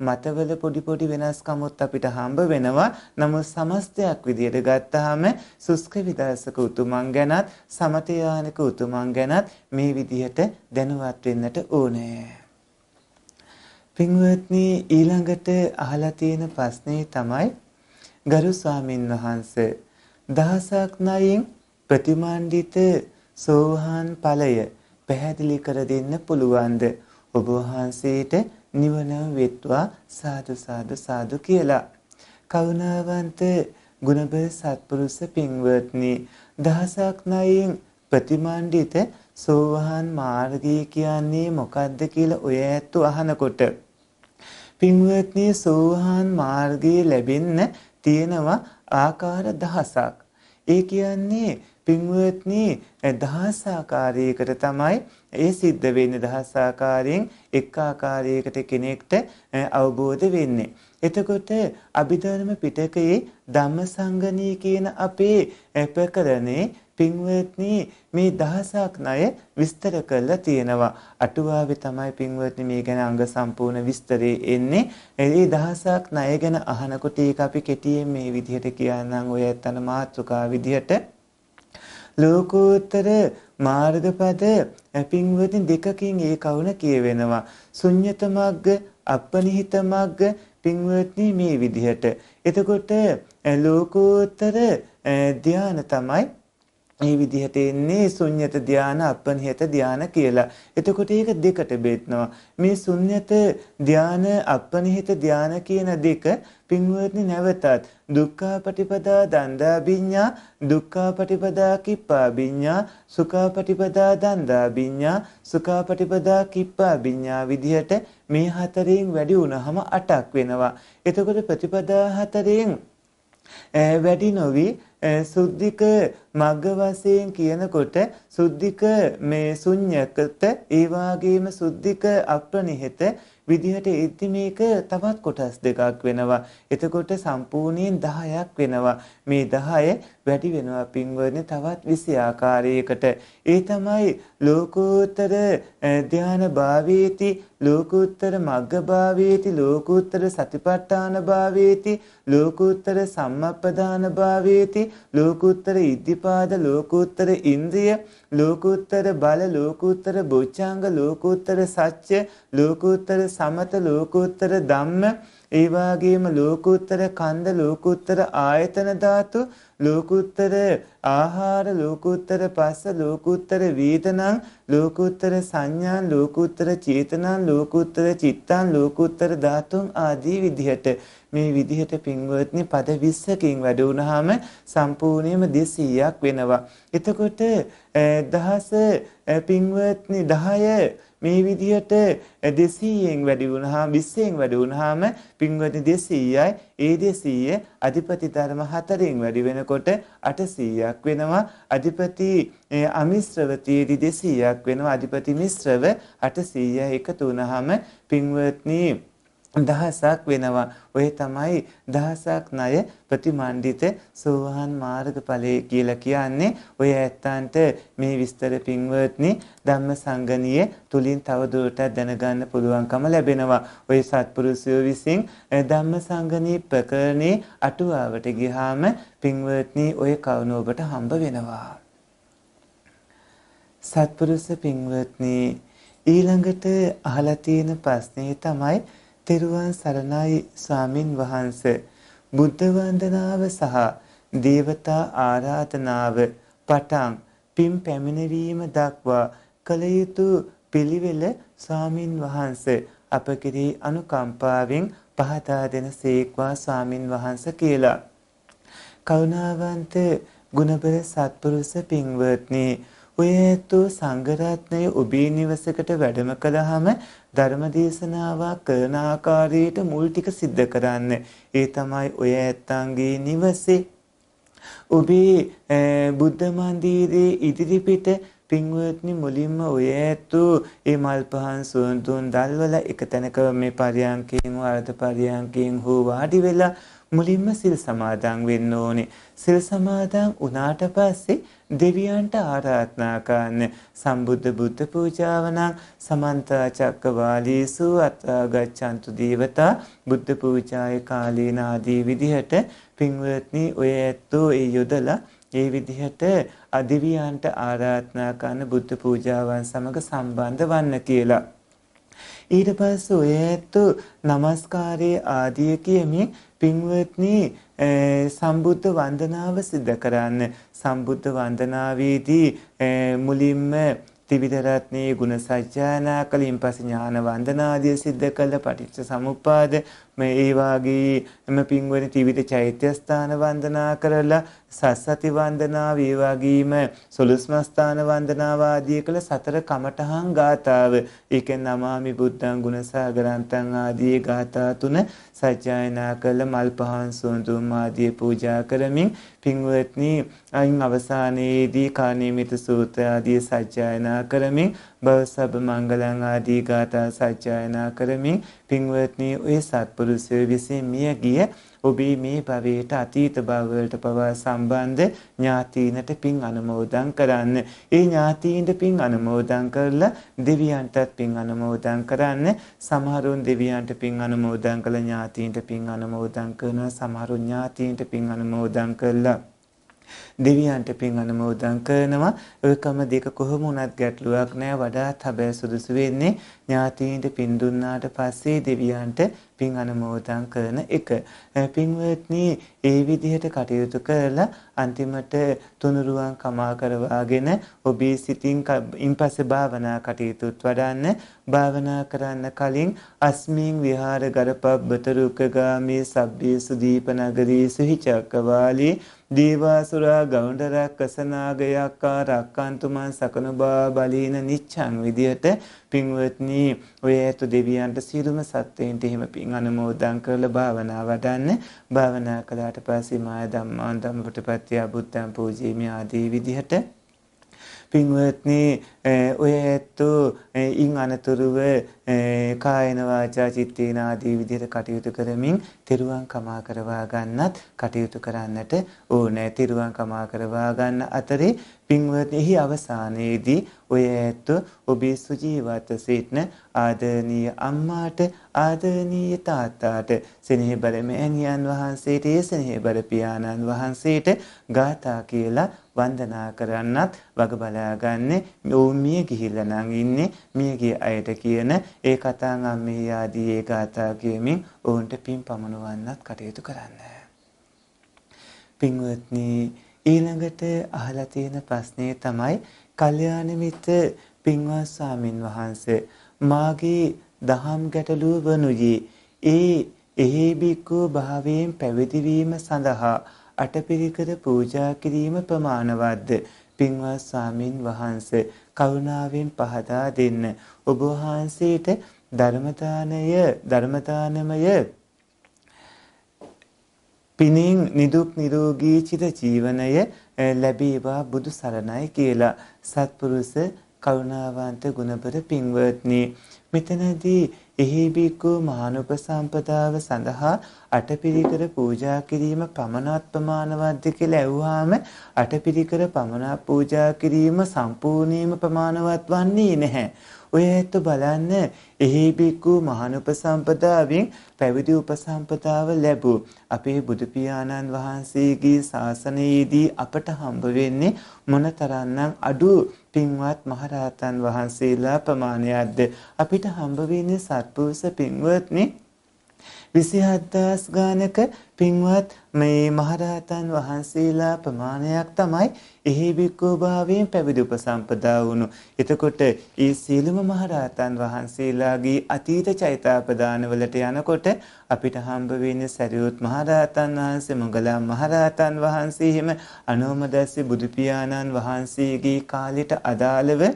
මතවල පොඩි පොඩි වෙනස්කමුත් අපිට හම්බ වෙනවා නමුත් සමස්තයක් විදියට ගත්තාම සුස්ක විදර්ශක උතුමන් ගැනත් සමතයානික උතුමන් ගැනත් මේ විදිහට දැනුවත් වෙන්නට ඕනේ පින්වත්නි ඊළඟට අහලා තියෙන ප්‍රශ්නේ තමයි ගරු ස්වාමින් වහන්සේ දහසක් නයින් ප්‍රතිමාණ්ඩිත සෝහාන් ඵලය පැහැදිලි කර දෙන්න පුළුවන්ද ඔබ වහන්සේට නිවන වෙත්වා සාදු සාදු සාදු කියලා කරුණාවන්ත ගුණබර සත්පුරුෂ පින්වත්නි දහසක් නයින් ප්‍රතිමාණ්ඩිත සෝහාන් මාර්ගය කියන්නේ මොකද්ද කියලා ඔය ඇත්තු අහනකොට පින්වත්නි සෝහාන් මාර්ගයේ ලැබෙන්න තියෙනවා ආකාර දහසක්. ඒ කියන්නේ පින්වත්නි දහස් ආකාරයකට තමයි ඒ සිද්ධ වෙන්නේ දහස් ආකාරයෙන් එක් ආකාරයකට කෙනෙක්ට අවබෝධ වෙන්නේ. එතකොට අභිධර්ම පිටකයේ ධම්මසංගණී කියන අපේ ප්‍රකරණේ පින්වත්නි මේ දහසක් ණය විස්තර කරලා තියෙනවා. අටුවාවේ තමයි පින්වත්නි මේ ගැන අංග සම්පූර්ණ විස්තරේ එන්නේ. ඒ දහසක් ණය ගැන අහනකොට ඒක අපි කෙටියෙන් මේ විදිහට කියනනම් ඔය ඇත්තන මාතෘකා විදිහට ලෝකෝත්තර මාර්ගපද පින්වත්නි දෙකකින් ඒ කවුන කියවෙනවා. ශුන්්‍යත මග්ග, අපනිහිත මග්ග පින්වත්නි මේ විදිහට. එතකොට ලෝකෝත්තර ධානය තමයි ඒ විදිහට එන්නේ ශුන්්‍යත ධාන අපනිහත ධාන කියලා. එතකොට ඒක දෙකට බෙදනවා. මේ ශුන්්‍යත ධාන අපනිහත ධාන කියන දෙක පින්වත්නි නැවතත් දුක්ඛාපටිපදා දන්දාබිඤ්ඤා දුක්ඛාපටිපදා කිප්පාබිඤ්ඤා සුඛාපටිපදා දන්දාබිඤ්ඤා සුඛාපටිපදා කිප්පාබිඤ්ඤා විදිහට මේ හතරෙන් වැඩි වුණහම 8ක් වෙනවා. එතකොට ප්‍රතිපදා හතරෙන් වැඩි නොවි සුද්ධික මග්ග වශයෙන් කියනකොට සුද්ධික මේ ශුන්‍යකත ඒ වාගේම සුද්ධික අප්‍රනිහිත විදිහට එද්දි මේක තවත් කොටස් දෙකක් වෙනවා. එතකොට සම්පූර්ණයෙන් 10ක් වෙනවා. මේ 10 වැඩි වෙනවා පින්වරනේ තවත් 20 ආකාරයකට. ඒ තමයි ලෝකෝත්තර ධානය භාවේති ලෝකෝත්තර මග්ග භාවේති ලෝකෝත්තර සතිපට්ඨාන භාවේති ලෝකෝත්තර සම්මප්පදාන භාවේති ලෝකෝත්තර ඉද්ධිපාද ලෝකෝත්තර ඉන්ද්‍රිය ලෝකෝත්තර බල ලෝකෝත්තර බොච්ඡාංග ලෝකෝත්තර සච්‍ය ලෝකෝත්තර සමත ලෝකෝත්තර ධම්ම ඒ වගේම ලෝකෝත්තර කන්ද ලෝකෝත්තර ආයතන ධාතු ලෝකෝත්තර ආහාර ලෝකෝත්තර පස්ස ලෝකෝත්තර වේදනං ලෝකෝත්තර සංඥාන් ලෝකෝත්තර චේතනං ලෝකෝත්තර චිත්තං ලෝකෝත්තර ධාතුන් ආදී විදිහට මේ විදිහට පින්වත්නි පද 20කින් වැඩ වුණාම සම්පූර්ණයෙන්ම 200ක් වෙනවා. එතකොට දහස පින්වත්නි 10 මේ විදිහට 200න් වැඩි වුණාම 20න් වැඩි වුණාම පින්වත්නි 200යි ඒ 200 අධිපති ධර්ම හතරෙන් වැඩි වෙනකොට 800ක් වෙනවා අධිපති අමිශ්‍රව තියේදී 200ක් වෙනවා අධිපති මිශ්‍රව 800 එකතු වුණාම පින්වත්නි දහසක් වෙනවා. ඔය තමයි දහසක් ණය ප්‍රතිමන්ඩිත සෝවාන් මාර්ගඵලයේ කියලා කියන්නේ. ඔය ඇත්තන්ට මේ විස්තර පින්වත්නි ධම්ම සංගණියේ තුලින් තවදුරටත් දැනගන්න පුළුවන්කම ලැබෙනවා. ඔය සත්පුරුෂයෝ විසින් ධම්ම සංගණී ප්‍රකරණේ අටුවාවට ගියාම පින්වත්නි ඔය කරුණ ඔබට හම්බ වෙනවා. සත්පුරුෂ පින්වත්නි ඊළඟට අහලා තියෙන ප්‍රශ්නේ තමයි තෙරුවන් සරණයි ස්වාමින් වහන්ස බුද්ධ වන්දනාව සහ දේවතා ආරාධනාව පටන් පින් පැමිණවීම දක්වා කළ යුතු පිළිවෙල ස්වාමින් වහන්ස අප කෙරෙහි අනුකම්පාවෙන් පහදා දෙන සේක්වා ස්වාමින් වහන්ස කියලා කරුණාවන්ත ගුණබර සත්පුරුෂ පින්වත්නි ඔය ඇතු සංඝරත්නය ඔබේ නිවසකට වැඩම කළාම ධර්ම දේශනාවක් කරන ආකාරයට මුල් ටික සිද්ධ කරන්න. ඒ තමයි ඔය ඇත්තන්ගේ නිවසේ ඔබේ බුද්ධ මන්දිරයේ ඉදිරිපිට පින්වත්නි මුලින්ම ඔය ඇතු ඒ මල් පහන් සුවන් දුන් දැල්වල එක තැනක මේ පරියන්කයෙන් වරද පරියන්කයෙන් හෝ වාඩි වෙලා මුලින්ම සිල් සමාදන් වෙන්න ඕනේ. සිල් සමාදන් වුණාට පස්සේ දෙවියන්ට ආරාධනා කරන්න සම්බුද්ධ බුද්ධ පූජාව නම් සමන්ත චක්කවාලීසු අත්වා ගච්ඡන්තු දේවතා බුද්ධ පූජාය කාලීන ආදී විදිහට පින්වත්නි ඔය ඇත්තෝ ඒ යොදලා ඒ විදිහට අදිවියන්ට ආරාධනා කරන බුද්ධ පූජාවන් සමග සම්බන්ධ වන්න කියලා ඊට පස්සේ ඔය ඇත්තෝ নমස්කාරයේ ආදී කියමින් පින්වත්නි සම්බුද්ධ වන්දනාව සිදු කරන්න සම්බුද්ධ වන්දනාවේදී මුලින්ම ත්‍රිවිධ රත්නයේ ගුණ සජ්ජායනා කලින් පස්සේ ඥාන වන්දනාදිය සිද්ධ කළ පටිච්ච සමුප්පාද මේ ඒ වාගේ එම පින්වන ත්‍රිවිධ චෛත්‍ය ස්ථාන වන්දනා කරලා සස්සති වන්දනාව ඒ වගේම සොලුස්ම ස්ථාන වන්දනාව ආදී කළ සතර කමඨහං ගාතාව ඒ කියන්නේ නමාමි බුද්ධං ගුණසාගරන්තං ආදී ගාථා තුන සජ්ජායනා කළ මල් පහන් සොඳුම් ආදී පූජා කරමින් පින්වත්නි අයින් අවසානයේදී කාණීමිත සූත්‍ර ආදී සජ්ජායනා කරමින් බව සබ මංගලං ආදී ගාථා සජ්ජායනා කරමින් පින්වත්නි ඔය සත්පුරුෂය විසින් මිය ගිය ඔබේ මේ භවයට අතීත භවවලට පවා සම්බන්ධ ඥාතීනට පින් අනුමෝදන් කරන්න. ඒ ඥාතීන්ට පින් අනුමෝදන් කරලා දෙවියන්ටත් පින් අනුමෝදන් කරන්න. සමහරුන් දෙවියන්ට පින් අනුමෝදන් කළ ඥාතීන්ට පින් අනුමෝදන් කරනවා. සමහරුන් ඥාතීන්ට පින් අනුමෝදන් කළා. දෙවියන්ට පින් අනුමෝදන් කරනවා. ඔයකම දෙක කොහොම වුණත් ගැටලුවක් නෑ. වඩාත් හැබැයි සුදුසු වෙන්නේ ඥාතීන්ට පින් දුන්නාට පස්සේ දෙවියන්ට පින් අනුමෝදන් කරන එක. පින්වත්නි ඒ විදිහට කටයුතු කරලා අන්තිමට තුනුරුවන් කමා කරවාගෙන ඔබේ සිතින් ඉන්පස්සේ භාවනා කටයුතුත් වඩන්න භාවනා කරන්න කලින් අස්මින් විහාර ගරපබ්බත රුකගාමේ සබ්බේසු දීප නගරීසු හිචක්කවාලී දීවාසුරා ගෞණ්ඩරක් කසනාගයක්කා රක්කන්තුමන් සකනුබා බලීන නිච්චන් විදියට පින්වත්නි ඔය ඇතු දෙවියන්ට සිරුම සත්වයන්ට එහෙම පින් අනුමෝදන් කරලා භාවනා වඩන්න භාවනා කළාට පස්සේ මාය ධම්මාන් ධම්මපටපත්‍ය බුද්ධං පූජීමේ ආදී විදිහට පින්වත්නි ඔය ඇත්තෝ ඉන් අනතුරුව කායන වාචා චිත්තේන ආදී විදිහට කටයුතු කරමින් තිරුවන් කමා කරවා ගන්නත් කටයුතු කරන්නට ඕනේ. තිරුවන් කමා කරවා ගන්න අතරේ පින්වතෙහි අවසානයේදී ඔය ඇත්ත ඔබේ සුජීවත සිටන ආදරණීය අම්මාට ආදරණීය තාත්තාට සෙනෙහබර මෑණියන් වහන්සේට සෙනෙහබර පියාණන් වහන්සේට ගාථා කියලා වන්දනා කරන්නත් වග බලාගන්නේ ඔවුන් මිය ගිහිල්ලා නම් ඉන්නේ මියගේ අයට කියන ඒ කතා අම්මේ ආදී ඒ ගාථා කියමින් ඔවුන්ට පින් පමුණවන්නත් කටයුතු කරන්න. පින්වත්නි ඊළඟට අහලා තියෙන ප්‍රශ්නේ තමයි කල්යාණ මිත්‍ර පින්වත් ස්වාමින් වහන්සේ මාගේ දහම් ගැටලුව වනුයේ ඒ එහි බිකු භාවයෙන් පැවිදි වීම සඳහා අටපිරිකර පූජා කිරීම ප්‍රමාණවත්ද පින්වත් ස්වාමින් වහන්සේ කරුණාවෙන් පහදා දෙන්න ඔබ වහන්සේට ධර්මදානය ධර්මදානමය පිනින් නිදුක් නිරෝගී චිර ජීවනය ලැබේවා බුදු සරණයි කියලා සත්පුරුෂ කරුණාවන්ත ගුණබර පින්වත්නි මෙතනදී එහි බිකු මහානුපසම්පදාව සඳහා අටපිරිකර පූජා කිරීම පමණක් ප්‍රමාණවත්ද කියලා ඇහුවාම අටපිරිකර පමණක් පූජා කිරීම සම්පූර්ණයෙන්ම ප්‍රමාණවත් වන්නේ නැහැ ඔය ඇත්ත බලන්න එහි බික්කු මහනුපසම්පදාවෙන් පැවිදි උපසම්පදාව ලැබූ අපේ බුදු පියාණන් වහන්සේගේ ශාසනයේදී අපට හම්බ වෙන්නේ මොනතරම්නම් අඩු පින්වත් මහරහතන් වහන්සේලා ප්‍රමාණයක්ද අපිට හම්බ වෙන්නේ සත්පුරුෂ පින්වත්නේ 27,000 ගානක පින්වත් මේ මහරහතන් වහන්සේලා ප්‍රමාණයක් තමයි එහි භික්ඛුභාවයෙන් පැවිදි උපසම්පදා වුණු. එතකොට ඒ සීලම මහරහතන් වහන්සේලාගේ අතීත චෛතාපදානවලට යනකොට අපිට හම්බ වෙන්නේ සරියුත් මහරහතන් වහන්සේ, මොගලම් මහරහතන් වහන්සේ, හිම අනෝමදස්සි බුදු වහන්සේගේ කාලෙට අදාළව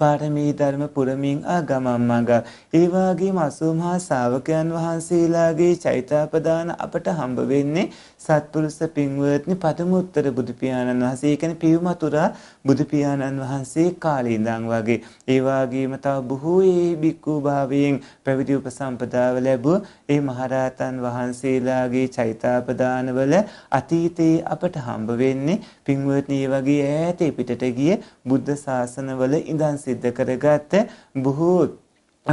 පාරමී ධර්ම පුරමින් ආගමම් මඟ. ඒ වගේම අසූමහා ශාවකයන් වහන්සේලාගේ චෛත්‍යපදාන අපට හම්බ වෙන්නේ සත්පුරුෂ පින්වත්නි පතම උත්තර බුදු පියාණන් වහන්සේ කියන්නේ පියුමතුරා බුදු පියාණන් වහන්සේ කාලේ ඉඳන් වගේ ඒ වගේම තව බොහෝ ඒ බික්කු භාවයෙන් පැවිදි උපසම්පදාව ලැබුව ඒ මහරහතන් වහන්සේලාගේ චෛතාපදානවල අතීතයේ අපට හම්බ වෙන්නේ පින්වත්නි වගේ ඈත පිටට ගිය බුද්ධ ශාසනවල ඉඳන් සිද්ධ කරගත්ත බොහෝ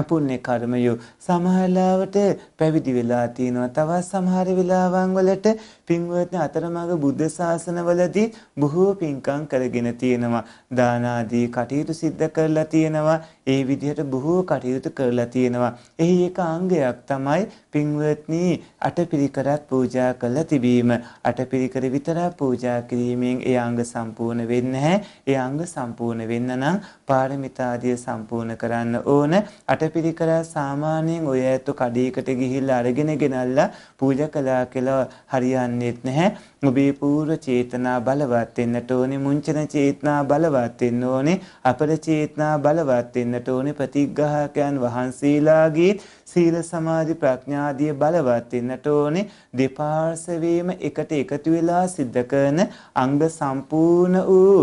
පුණ්‍ය කර්මය සමහරලාවට පැවිදි වෙලා තිනවා තවත් සමහර වෙලාවන් වලට පින්වත්නි අතරමඟ බුද්ධ ශාසනවලදී බොහෝ පින්කම් කරගෙන තියෙනවා. දාන ආදී කටයුතු සිද්ධ කරලා තියෙනවා. ඒ විදිහට බොහෝ කටයුතු කරලා තියෙනවා. එහි එක අංගයක් තමයි පින්වත්නි අටපිරිකරත් පූජා කළ තිබීම. අටපිරිකර විතරක් පූජා කිරීමෙන් ඒ අංග සම්පූර්ණ වෙන්නේ නැහැ. ඒ අංග සම්පූර්ණ වෙන්න නම් පාරමිතාදිය සම්පූර්ණ කරන්න ඕන. අටපිරිකර සාමාන්‍යයෙන් ඔය ඇතු කඩේකට ගිහිල්ලා අරගෙන ගෙනල්ලා පූජා කළා කියලා හරියන්නේ දන්නෙත් නැහැ. ඔබේ පූර්ව චේතනා බලවත් වෙන්නට ඕනේ. මුංචන චේතනා බලවත් වෙන්න ඕනේ. අපර චේතනා බලවත් වෙන්නට ඕනේ. ප්‍රතිග්‍රහකයන් වහන්සේලාගේ සීල සමාධි ප්‍රඥාදිය බලවත් වෙන්නට ඕනේ. දෙපාර්ශවයේම එකට එකතු වෙලා සිද්ධ කරන අංග සම්පූර්ණ වූ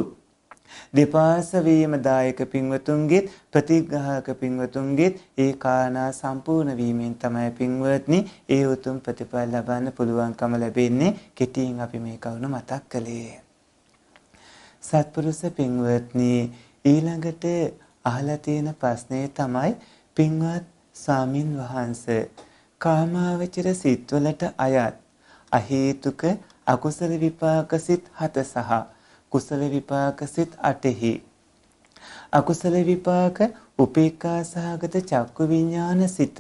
දෙපාස වීම දායක පින්වතුන්ගෙත් ප්‍රතිග්‍රහක පින්වතුන්ගෙත් ඒ කාරණා සම්පූර්ණ වීමෙන් තමයි පින්වත්නි ඒ උතුම් ප්‍රතිඵල ලබන්න පුළුවන්කම ලැබෙන්නේ කෙටියෙන් අපි මේ කවුරු මතක් කළේ සත්පුරුෂ පින්වත්නි ඊළඟට අහලා තියෙන ප්‍රශ්නේ තමයි පින්වත් ස්වාමින් වහන්සේ කාමාවචර සිත්වලට අයත් අහේතුක අකුසල විපාක සිත් 7 සහ කුසල විපාක සිත් 8හි. අකුසල විපාක උපේක්ඛා සහගත චක්කු විඥාන සිත,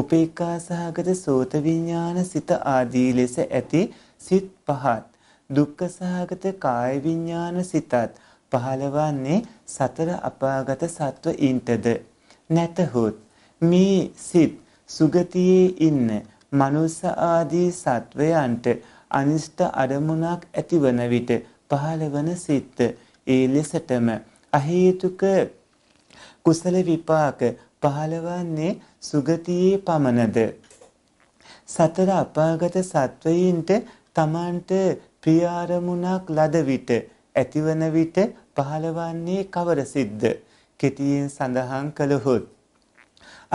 උපේක්ඛා සහගත සෝත විඥාන සිත ආදී ලෙස ඇති සිත් පහත්. දුක්ඛ සහගත කාය විඥාන සිතත් පහළවන්නේ සතර අපාගත සත්වයින්ටද නැතහොත් මේ සිත් සුගතියේ ඉන්න මනුස්ස ආදී සත්වයන්ට අනිෂ්ට අරමුණක් ඇතිවන විට පහළ වන සිත් ඒ ලෙසටම අහේතුක කුසල විපාක පහළවන්නේ සුගතියේ පමණද සතර අපාගත සත්වයින්ට තමන්ට ප්‍රිය අරමුණක් ලද විට ඇතිවන විට පහළවන්නේ කවර සිද්ද කෙටියෙන් සඳහන් කළහොත්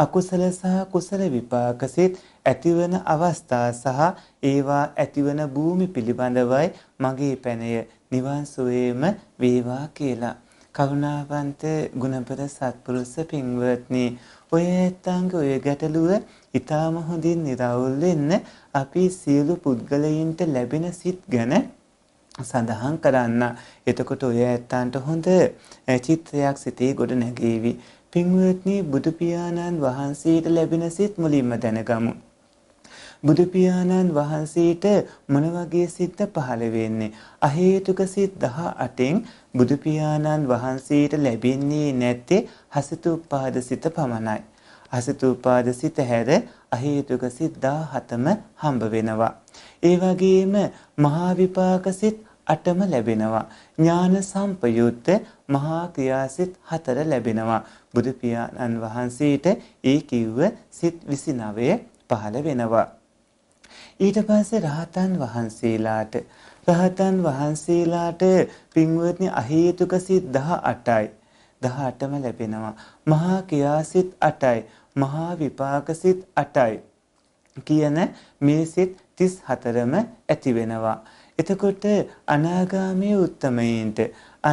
අකුසල සහ කුසල විපාක සිත් ඇතිවන අවස්ථා සහ ඒවා ඇතිවන භූමි පිළිබඳවයි මගේ පැනය නිවන් සුවේම වේවා කියලා. කරුණාවන්ත ගුණපද සත්පුරුෂ පින්වත්නි ඔය ඇත්තන්ග ඔය ගැටලුව ඉතාම හොඳින් නිරවුල් වෙන්න අපි සියලු පුද්ගලයින්ට ලැබෙන සිත් ගැන සඳහන් කරන්න. එතකොට ඔය ඇත්තන්ට හොඳ චිත්‍රයක් සිතේ ගොඩ නැගීවි. පින්වත්නි බුදු පියාණන් වහන්සේට ලැබෙන සිත් මුලින්ම දැනගමු. බුදු පියාණන් වහන්සේට මොන වගේ සිත පහළ වෙන්නේ? අහේතුක සිත් 18න් බුදු පියාණන් වහන්සේට ලැබෙන්නේ නැත්තේ හසිතූපාද සිත පමණයි. අසතුපාද සිත හැර අහේතුක සිත් 17ම හම්බ වෙනවා. ඒ වගේම මහා විපාක සිත් 8ම ලැබෙනවා. ඥාන සම්පයුත්ත මහා ක්‍රියාසිත 4 ලැබෙනවා. බුදු පියාණන් වහන්සේට ඒ කිව්ව සිත් 29 පහළ වෙනවා. ඊට පස්සේ රහතන් වහන්සේලාට රහතන් වහන්සේලාට පින්වත්නි අහේතුක සිත් 18යි 18ම ලැබෙනවා මහා කියාසිත 8යි මහා විපාක සිත් 8යි කියන මේ සිත් 34ම ඇති වෙනවා එතකොට අනාගාමී උත්තමයින්ට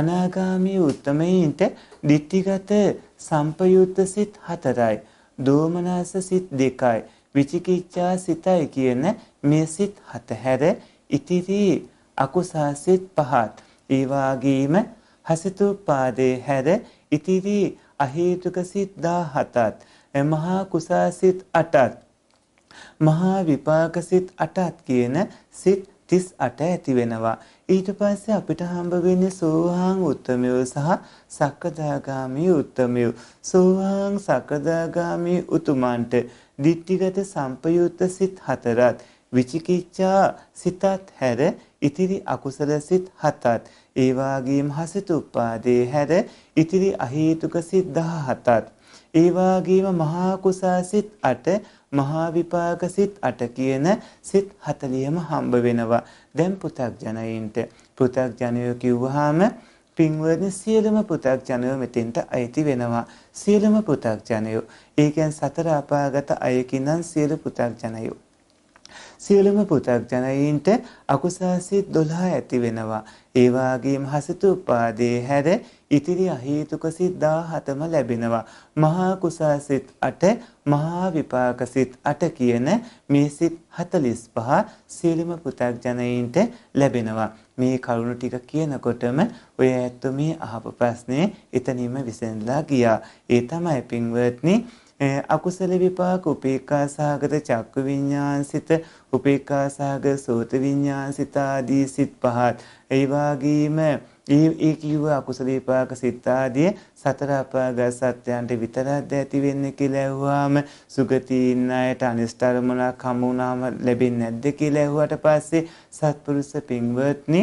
අනාගාමී උත්තමයින්ට ditthිගත සම්පයුත්ත සිත් 4යි දෝමනස සිත් 2යි විචිකිච්ඡා සිතයි කියන මේ සිත් හත හැර ඉතිරි අකුසාසිත පහත් ඒ වගේම හසිතුපාදේ හැර ඉතිරි අහේතුක සිත් 17ත් මහා කුසාසිත 8ත් මහා විපාක සිත් 8ත් කියන සිත් 38 ඇති වෙනවා ඊට පස්සේ අපිට හම්බ වෙන්නේ සෝහාං උත්තමයෝ සහ සක්කදාගාමී උත්තමයෝ සෝහාං සක්කදාගාමී උතුමන්ට ditthigata sampayutta sit 4ත් විචිකිච්ඡා සිතත් හැර ඉතිරි අකුසල සිත් හතත් ඒ වාගේම හසිතුප්පාදේ හැර ඉතිරි අහේතුක සිත් 17ත් ඒ වාගේම මහා කුසා සිත් 8 මහා විපාක සිත් 8 කියන සිත් 40ම හම්බ වෙනවා දැන් පු탁ජනයින්ට පු탁ජනය කිව්වහම පින්වර්ණ සියලුම පු탁ජනයෝ මෙතෙන්ට අයිති වෙනවා සියලුම පු탁ජනයෝ ඒ කියන්නේ සතර අපාගත අයකින් නම් සියලු පු탁ජනයෝ සියලුම පුතග්ජනයින්ට අකුසාසිත 12 ඇති වෙනවා. ඒ වගේම හසතුපාදේ හැර ඉතිරි අහේතුක සිත් 17ම ලැබෙනවා. මහා කුසාසිත 8, මහා විපාකසිත 8 කියන මේ සිත් 45 සියලුම පුතග්ජනයින්ට ලැබෙනවා. මේ කරුණු ටික කියනකොටම ඔය ඇත්තු මේ අහපු ප්‍රශ්නේ එතනින්ම විසඳලා ගියා. ඒ තමයි පින්වත්නි අකුසල විපාක උපේක්ඛා සහගත චක්කු විඤ්ඤාණසිත උපේක්ඛා සහගත සෝත විඤ්ඤාණසිත ආදී සිත් පහත් ඒ වගේම ඒ කිව්ව අකුසල විපාක සිත් ආදී සතර අපාගත සත්‍යයන්ට විතරක්ද ඇති වෙන්නේ කියලා ඇහුවාම සුගතීන් අයට අනිෂ්ඨර්මණක් හමු වුණාම ලැබෙන්නේ නැද්ද කියලා ඇහුවට පස්සේ සත්පුරුෂ පින්වත්නි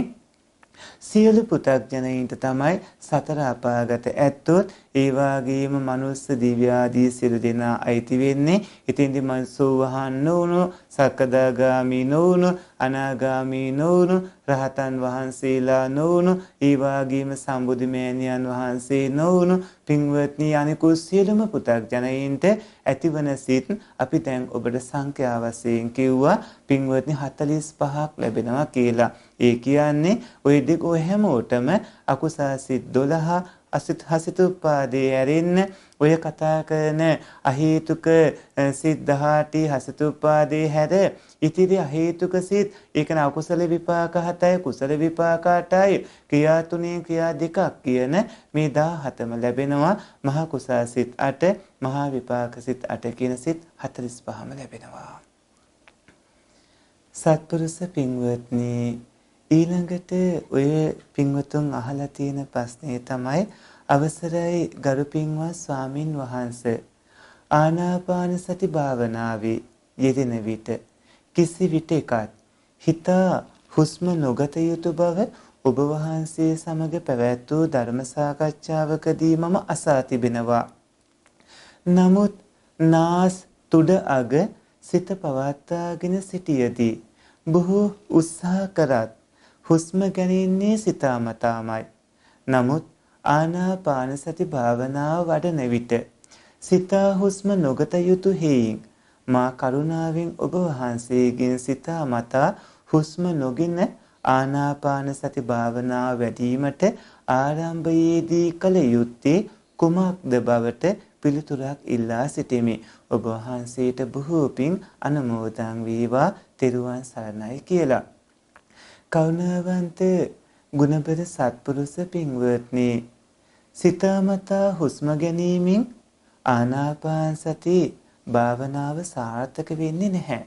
සියලු පු탁ජනයින්ට තමයි සතර අපාගත ඇත්තොත් ඒ වගේම මනුස්ස දිව්‍යාදී සියලු දෙනා අයිති වෙන්නේ. ඉතින්දි මන්සෝවහන් නොවුණු, සකදාගාමි නොවුණු, අනාගාමි නොවුණු, රහතන් වහන්සේලා නොවුණු, ඒ වගේම සම්බුදුමෑණියන් වහන්සේ නොවුණු පින්වත්නි අනිකුත් සියලුම පු탁ජනයින්ට ඇතිවන සිත් අපි දැන් ඔබට සංඛ්‍යා වශයෙන් කිව්වා පින්වත්නි 45ක් ලැබෙනවා කියලා. ඒ කියන්නේ ওই දෙක ඔය හැමෝටම අකුසාසිත 12 අසිත හසිතුප්පාදේ ඇරෙන්න ඔය කතා කරන අහේතුක සිත් 18 හසිතුප්පාදේ හැර ඉතිරි අහේතුක සිත් ඒ කියන්නේ අකුසල විපාක 7යි කුසල විපාක 8යි ක්‍රියා තුනේ ක්‍රියා දෙකක් කියන මේ 17ම ලැබෙනවා මහා කුසල සිත් 8 මහා විපාක සිත් 8 කියන සිත් 45ම ලැබෙනවා සත්පුරුෂ පින්වත්නි ඊළඟට ඔය පින්වතුන් අහලා තියෙන ප්‍රශ්නේ තමයි අවසරයි ගරු පින්වත් ස්වාමින් වහන්සේ ආනාපාන සති භාවනාවේ යෙදෙන විට කිසි විටකත් හිත හුස්ම නොගත යුතු බව ඔබ වහන්සේ සමග පැවැත් වූ ධර්ම සාකච්ඡාවකදී මම අසා තිබෙනවා. නමුත් නාස් තුඩ අග සිත පවත්වාගෙන සිටියදී බොහෝ උත්සාහ කරත් හුස්ම ගැනීමේ සිතාමතාමයි. නමුත් ආනාපාන සති භාවනාව වඩන විට සිතා හුස්ම නොගත යුතු හේයින් මා කරුණාවෙන් ඔබ වහන්සේගෙන් සිතා මතා හුස්ම නොගෙන ආනාපාන සති භාවනාව වැඩිවීමට ආරම්භයේදී කළ යුත්තේ කුමක්ද බවට පිළිතුරක් ඉල්ලා සිටිමි. ඔබ වහන්සේට බොහෝ පින් අනුමෝදන් වේවා. තෙරුවන් සරණයි කියලා. කරුණාවන්ත ගුණබර සත්පුරුෂ පින්වත්නි සිතාමතා හුස්ම ගැනීමෙන් ආනාපාන සති භාවනාව සාර්ථක වෙන්නේ නැහැ.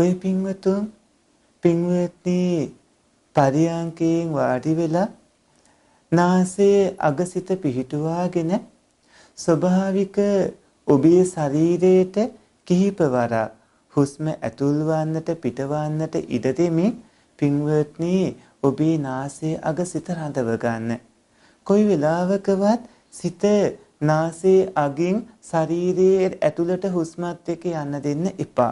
ඔය පින්වතුන් පින්වත්නි පරියංකයෙන් වාඩි වෙලා නාසයේ අගසිත පිහිටුවාගෙන ස්වභාවික ඔබේ ශරීරයට කිහිපවරක් හුස්ම ඇතුල් වන්නට පිටවන්නට ඉඩ දෙමින් පින්වත්නි ඔබේ නාසයේ අග සිත රඳව ගන්න. කොයි වෙලාවකවත් සිත නාසයේ අගින් ශරීරයේ ඇතුළට හුස්මත් එක්ක යන්න දෙන්න එපා.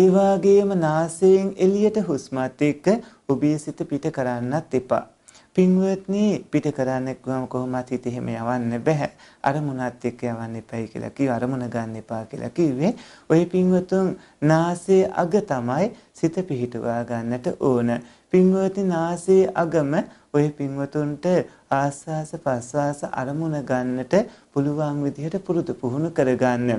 ඒ වාගේම නාසයෙන් එළියට හුස්මත් එක්ක ඔබේ සිත පිට කරන්නත් එපා. පින්වත්නි පිට කරන්න ගුවම කොහොමත් හිත එහෙම යවන්න බෑ අරමුණත් එක්ක යවන්න එපයි කියලා කිව්ව අරමුණ ගන්න එපා කියලා කිව්වේ ওই පින්වතුන් නාසයේ අග තමයි සිත පිහිටුවා ගන්නට ඕන පින්වත්නි නාසයේ අගම ওই පින්වතුන්ට ආස්වාස ප්‍රස්වාස අරමුණ ගන්නට පුළුවන් විදිහට පුරුදු පුහුණු කරගන්න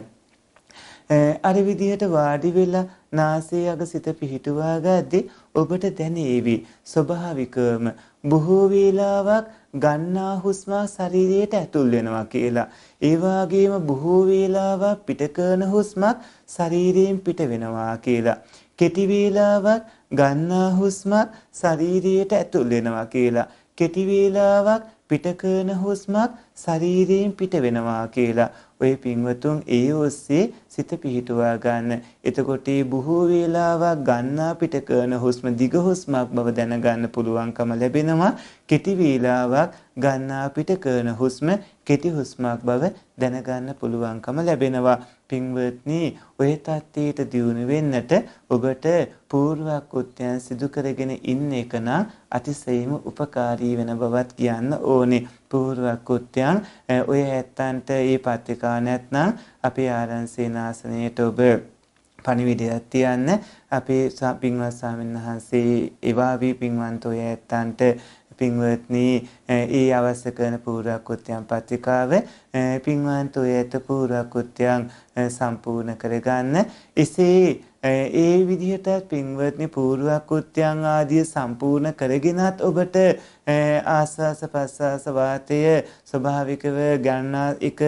අර විදිහට වාඩි වෙලා නාසයේ අග සිත පිහිටුවා ගද්දී ඔබට දැනේවි ස්වභාවිකවම බොහෝ වේලාවක් ගන්නා හුස්ම ශරීරයට ඇතුල් වෙනවා කියලා. ඒ වගේම බොහෝ වේලාවක් පිට කරන හුස්මක් ශරීරයෙන් පිට වෙනවා කියලා. කෙටි වේලාවක් ගන්නා හුස්මක් ශරීරයට ඇතුල් වෙනවා කියලා. කෙටි වේලාවක් පිට කරන හුස්මක් ශරීරයෙන් පිට වෙනවා කියලා. ඔය පින්වතුන් ඒ ඔස්සේ සිත පිහිටුවා ගන්න. එතකොට බොහෝ වේලාවක් ගන්නා පිට කරන හුස්ම දිග හුස්මක් බව දැනගන්න පුළුවන්කම ලැබෙනවා. කෙටි වේලාවක් ගන්නා පිට කරන හුස්ම කෙටි හුස්මක් බව දැනගන්න පුළුවන්කම ලැබෙනවා. පින්වත්නි, ඔය தත්ත්වයට දියුණු වෙන්නට ඔබට පූර්වාකෘත්‍යයන් සිදු කරගෙන ඉන්න එක නම් අතිශයින්ම ಉಪකාරී වෙන බවත් කියන්න ඕනේ. පූර්වාකෘත්‍යයන් ඔය ඇත්තන්ට මේ පත්‍රිකා නැත්නම් අපේ ආරංචි නාසනයට ඔබ පණිවිඩයක් තියන්න අපේ පින්වත් ස්වාමීන් වහන්සේ එවාවි පින්වන්තෝ ඇත්තන්ට පින්වත්නි ඒ අවශ්‍ය කරන පූර්වකෘත්‍යයන් පත්‍රිකාව පින්වන්ත ඔය ඇත පූර්වකෘත්‍යයන් සම්පූර්ණ කරගන්න එසේ ඒ විදිහට පින්වත්නි පූර්වකුත්‍යං ආදිය සම්පූර්ණ කරගෙනත් ඔබට ආස්වාස ප්‍රස්වාස වාතය ස්වභාවිකව ගන්නා එක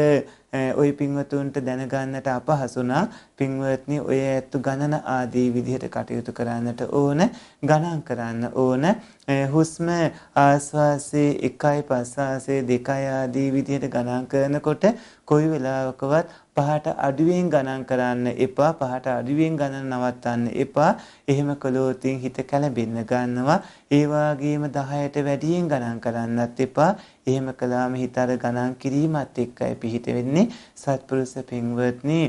ওই පින්වතුන්ට දැනගන්නට අපහසුනා පින්වත්නි ඔය ඇත්තු ගණන ආදී විදිහට කටයුතු කරන්නට ඕන ගණන් කරන්න ඕන හුස්ම ආස්වාසේ 1යි ප්‍රස්වාසේ 2යි ආදී විදිහට ගණන් කරනකොට කොයි වෙලාවකවත් පහට අඩුවෙන් ගණන් කරන්න එපා පහට අඩුවෙන් ගණන් නවත්තන්න එපා එහෙම කළොත් හිත කැළඹෙන්න ගන්නවා ඒ වගේම 10ට වැඩියෙන් ගණන් කරන්නත් එපා එහෙම කළාම හිත අර ගණන් කිරීමත් එක්කයි පිහිට වෙන්නේ සත්පුරුෂ පින්වත්නි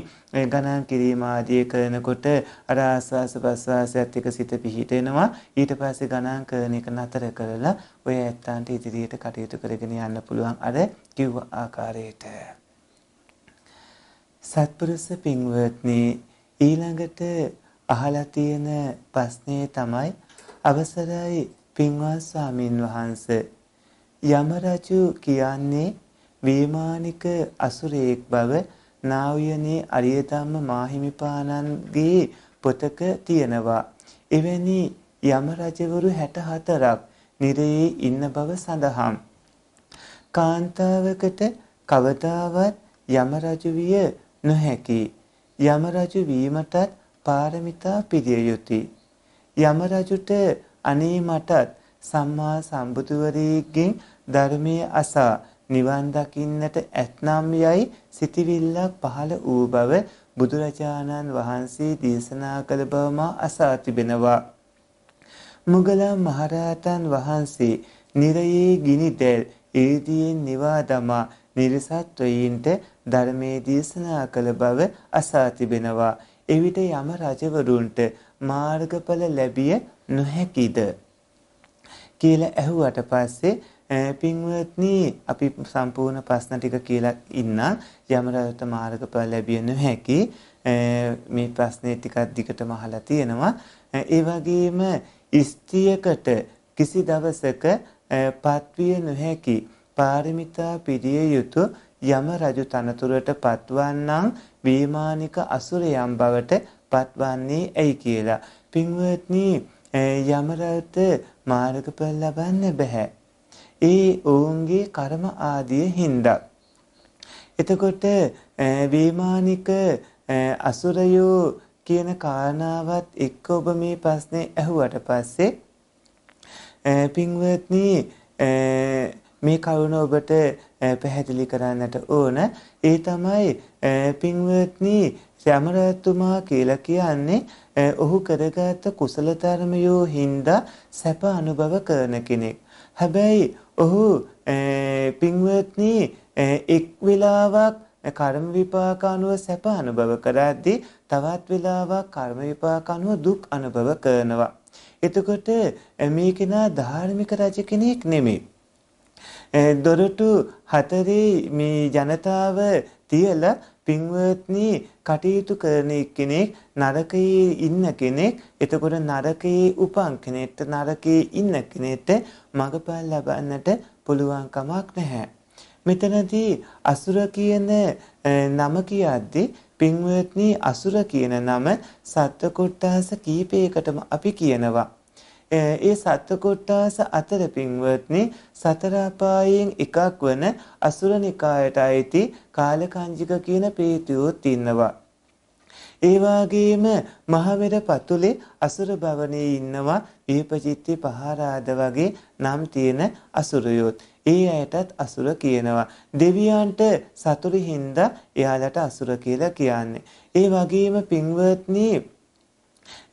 ගණන් කිරීම ආදී කරනකොට අර ආස්වාස ප්‍රස්වාසයත් එක්ක සිත පිහිටෙනවා ඊට පස්සේ ගණන් කරන එක නතර කරලා ඔය ඇත්තන්ට ඉදිරියට කටයුතු කරගෙන යන්න පුළුවන් අර කිව්ව ආකාරයට සත්පුරුෂ පින්වත්නි ඊළඟට අහලා තියෙන ප්‍රශ්නේ තමයි අවසරයි පින්වත් ස්වාමින් වහන්ස යම රජු කියන්නේ විමානික අසුරයෙක් බව නාවියනේ අරියතම්ම මාහිමිපාණන්ගේ පොතක තියෙනවා එවැනි යම රජවරු 64ක් නිරයේ ඉන්න බව සඳහන්. කාන්තාවකට කවදාවත් යම රජු විය නොහැකි යම රජු වීමටත් පාරමිතා පිරිය යුතුය යම රජුට අනේ මටත් සම්මා සම්බුදුවරයෙක්ගෙන් ධර්මයේ අසා නිවන් දකින්නට ඇත්නම් යයි සිටිවිල්ලක් පහළ වූ බව බුදුරජාණන් වහන්සේ දේශනා කළ බව මා අසා තිබෙනවා. මුගලන් මහරහතන් වහන්සේ නිරයේ ගිනි දැල් ඉරිදීන් නිවා දමා නිර්සත්වයින්ට ධර්මයේ දේශනා කළ බව අසා තිබෙනවා. එවිට යම රජවරුන්ට මාර්ගඵල ලැබිය නොහැකිද කියලා ඇහුවට පස්සේ පින්වත්නි අපි සම්පූර්ණ ප්‍රශ්න ටික කියලා ඉන්න යම රටට මාර්ගඵල ලැබිය නොහැකි මේ ප්‍රශ්නේ ටිකක් දිගටම අහලා තියෙනවා ඒ වගේම ස්ත්‍රියකට කිසි දවසක පත්විය නොහැකි පාරමිතා පිළිය යුතු යම රජු තනතුරට පත්වන්නම් වේමානික අසුරයම් බවට පත්වන්නේ ඇයි කියලා. පින්වත්නි යම රට මාර්ගඵල ලබන්න බෑ. ඒ ඔවුන්ගේ කර්ම ආදිය හින්දා. එතකොට වේමානික අසුරයෝ කියන කාරණාවත් එක්ක ඔබ මේ ප්‍රශ්නේ ඇහුවට පස්සේ පින්වත්නි මේ කරුණ ඔබට පැහැදිලි කරන්නට ඕන. ඒ තමයි පින්වත්නි සමරතුමා කියලා කියන්නේ ඔහු කරගත් කුසල ධර්මයෝ හින්දා සැප අනුභව කරන කෙනෙක්. හැබැයි ඔහු පින්වත්නි එක් වෙලාවක් කර්ම විපාක අනුව සැප අනුභව කරද්දී තවත් වෙලාවක් කර්ම විපාක අනුව දුක් අනුභව කරනවා. එතකොට මේ කෙනා ධාර්මික රජ කෙනෙක් නෙමෙයි. දොරටු හතරේ මේ ජනතාව තියලා පින්වත්නි කටයුතු කරන කෙනෙක් නරකයේ ඉන්න කෙනෙක් එතකොට නරකයේ උපන් කෙනෙක්ට නරකයේ ඉන්න කෙනෙක්ට මගපල් ලබන්නට පුළුවන් කමක් නැහැ. මෙතනදී අසුර කියන නම කියද්දී පින්වත්නි අසුර කියන නම සත්ව කොට්ටාස කීපයකටම අපි කියනවා. ඒ සත්ව කොටාස අතර පින්වත්නි සතර අපායෙන් එකක් වන අසුර නිකායට අයිති කාලකංජික කියන ප්‍රීතියොත් ඉන්නවා. ඒ වගේම මහවෙර පතුලේ අසුර භවනයේ ඉන්නවා දීපචිත්ති පහරාද වගේ නම් තියෙන අසුරයොත්. ඒ අයටත් අසුර කියනවා. දෙවියන්ට සතුරු හින්දා එයාලට අසුර කියලා කියන්නේ. ඒ වගේම පින්වත්නි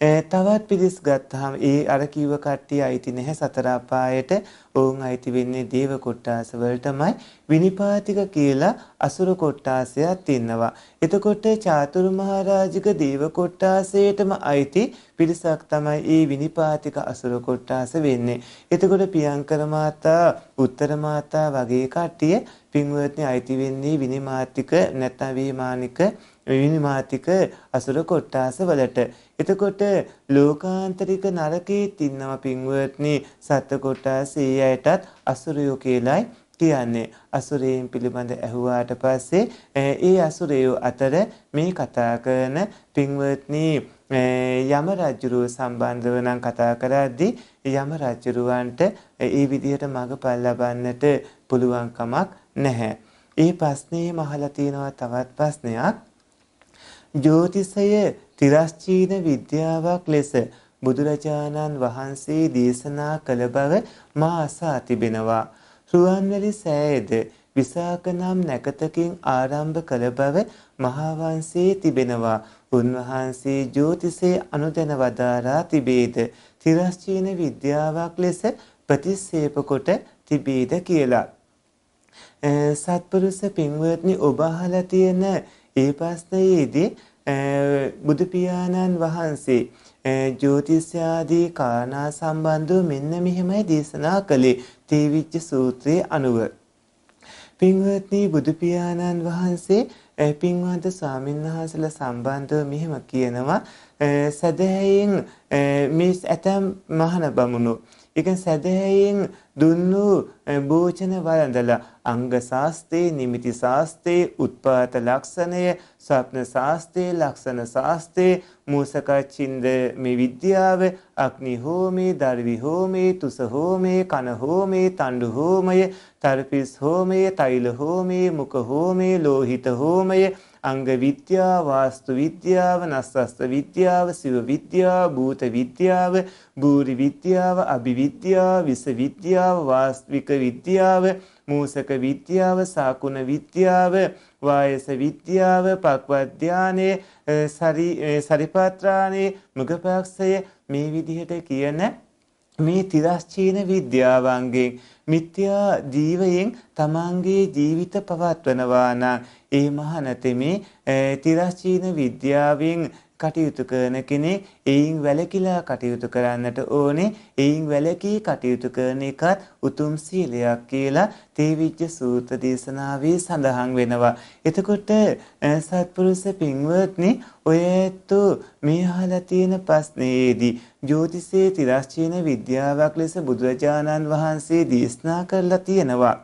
තවත් පිළිස් ගත්තාම ඒ අර කිව්ව කට්ටිය අයිති නැහැ සතර අපායට. ඔවුන් අයිති වෙන්නේ දේව කොට්ටාස වලටමයි. විනිපාතික කියලා අසුර කොට්ටාසයක් තියෙනවා. එතකොට චාතුරුමහරජික දේව කොට්ටාසයටම අයිති පිරිසක් තමයි ඒ විනිපාතික අසුර කොට්ටාස වෙන්නේ. එතකොට පියංකර මාතා, උත්තර මාතා වගේ කට්ටිය පින්වත්නි අයිති වෙන්නේ විනිමාතික නැත්නම් විමානික විනිමාතික අසුර කොට්ටාස වලට. එතකොට ලෝකාන්තරික නරකයේත් ඉන්නවා පින්වත්නි සත්ත්ව කොට්ටාසේ අයටත් අසුරයෝ කියලයි කියන්නේ අසුරයන් පිළිබඳ ඇහුවාට පස්සේ ඒ අසුරයෝ අතර මේ කතා කරන පින්වත්නි යම රජුරුව සම්බන්ධව නම් කතා කරද්දී යම රජුරුවන්ට ඒ විදිහට මඟපල් ලබන්නට පුළුවන් කමක් නැහැ. ඒ ප්‍රශ්නේ මහලා තියෙනවා තවත් ප්‍රශ්නයක්. ජ්‍යොතිෂය තිරස්චීන විද්‍යාවක් ලෙස බුදුරජාණන් වහන්සේ දේශනා කළ බව මා අසා තිබෙනවා. රුවන්වැලි සෑයද විසාක නම් නැකතකින් ආරම්භ කළ බව මහාවංශයේ තිබෙනවා. උන්වහන්සේ ජ්‍යොතිෂයේ අනුදැන වදාරා තිබේද. තිරස්චීන විද්‍යාවක් ලෙස ප්‍රතිස්සේප කොට තිබේද කියලා. සත්පුරුෂ පින්වත්නි ඔබ අහලා තියෙන ඒ ප්‍රශ්නයේදී බුදු පියාණන් වහන්සේ ජ්‍යොතිෂාදී කාරණා සම්බන්ධව මෙන්න මෙහෙමයි දේශනා කළේ තේවිච්ච සූත්‍රයේ අනුව. පින්වත්නි බුදු පියාණන් වහන්සේ පින්වත් ස්වාමීන් වහන්සේලා සම්බන්ධව මෙහෙම කියනවා සදහැයෙන් මේ ඇතම් මහන බමුණෝ. ඒ කියන්නේ සදහැයෙන් දුන්නු භෝජන වළඳලා අංග ශාස්ත්‍රයේ නිමිති ශාස්ත්‍රයේ උත්පාත ලක්ෂණය ස්වප්න ශාස්ත්‍රයේ ලක්ෂණ ශාස්ත්‍රයේ මූසක චින්ද මේ විද්‍යාව අග්නි හෝමේ දර්වි හෝමේ තුස හෝමේ කන හෝමේ තණ්ඩු හෝමය තර්පිස් හෝමය තෛල හෝමේ මුඛ හෝමේ ලෝහිත හෝමය අංග විද්‍යාව වාස්තු විද්‍යාව නස්සස්ත විද්‍යාව සිව විද්‍යාව භූත විද්‍යාව භූරි විද්‍යාව අභිවිද්‍යාව විස විද්‍යාව වාස්ත්වික විද්‍යාව මූසක විද්‍යාව, සාකුණ විද්‍යාව, වායස විද්‍යාව, පක්වත් ධානයේ, සරිපත්‍රාණේ, මුගපක්ෂය මේ විදිහට කියන මේ තිරස්චීන විද්‍යාවන්ගෙන් මිත්‍යා ජීවයෙන් තමන්ගේ ජීවිත පවත්වනවා නම් ඒ මහනතෙමේ තිරස්චීන විද්‍යාවෙන් කටයුතු කරන කෙනෙක් එයින් වැළකීලා කටයුතු කරන්නට ඕනේ එයින් වැළකී කටයුතු කරන එකත් උතුම් සීලයක් කියලා තේවිච්ඡ සූත්‍ර දේශනාවේ සඳහන් වෙනවා එතකොට සත්පුරුෂ පින්වත්නි ඔයතු මෙහාලා තියෙන ප්‍රශ්නයේදී ජ්‍යොතිෂයේ තිරස්චීන විද්‍යාවක් ලෙස බුදුරජාණන් වහන්සේ දේශනා කරලා තියෙනවා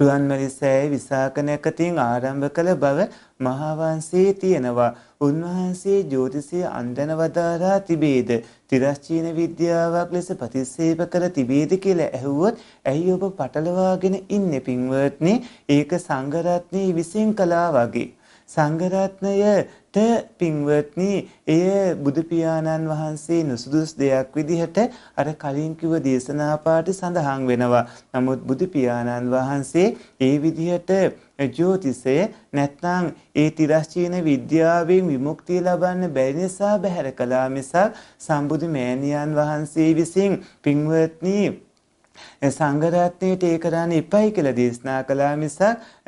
රුවන්වැලි සෑය විසාක නැකතින් ආරම්භ කළ බව මහාවංශයේ තියෙනවා. උන්වහන්සේ ජ්‍යොතිෂය අන්දනවදාරා තිබේද? තිරස්චීන විද්‍යාවක් ලෙස ප්‍රතික්ෂේප කර තිබේද කියලා ඇහුවොත් ඇයි ඔබ පටලවාගෙන ඉන්නේ පින්වත්නි? ඒක සංඝරත්නයේ විසින් කළා වගේ. සංඝරත්නය ට පින්වත්නි එය බුදු පියාණන් වහන්සේ නුසුදුස් දෙයක් විදිහට අර කලින් කිව්ව දේශනා පාඨ සඳහන් වෙනවා. නමුත් බුදු පියාණන් වහන්සේ ඒ විදිහට ජ්‍යොතිෂය නැත්නම් ඒ තිරස්චීන විද්‍යාවෙන් විමුක්තිය ලබන්න බැරි නිසා බැහැර කළා මිසක් සම්බුදු මෑණියන් වහන්සේ විසින් පින්වත්නි සංගරත්නයට ඒ කරන්න එපයි කියලා දේශනා කළා මිසක්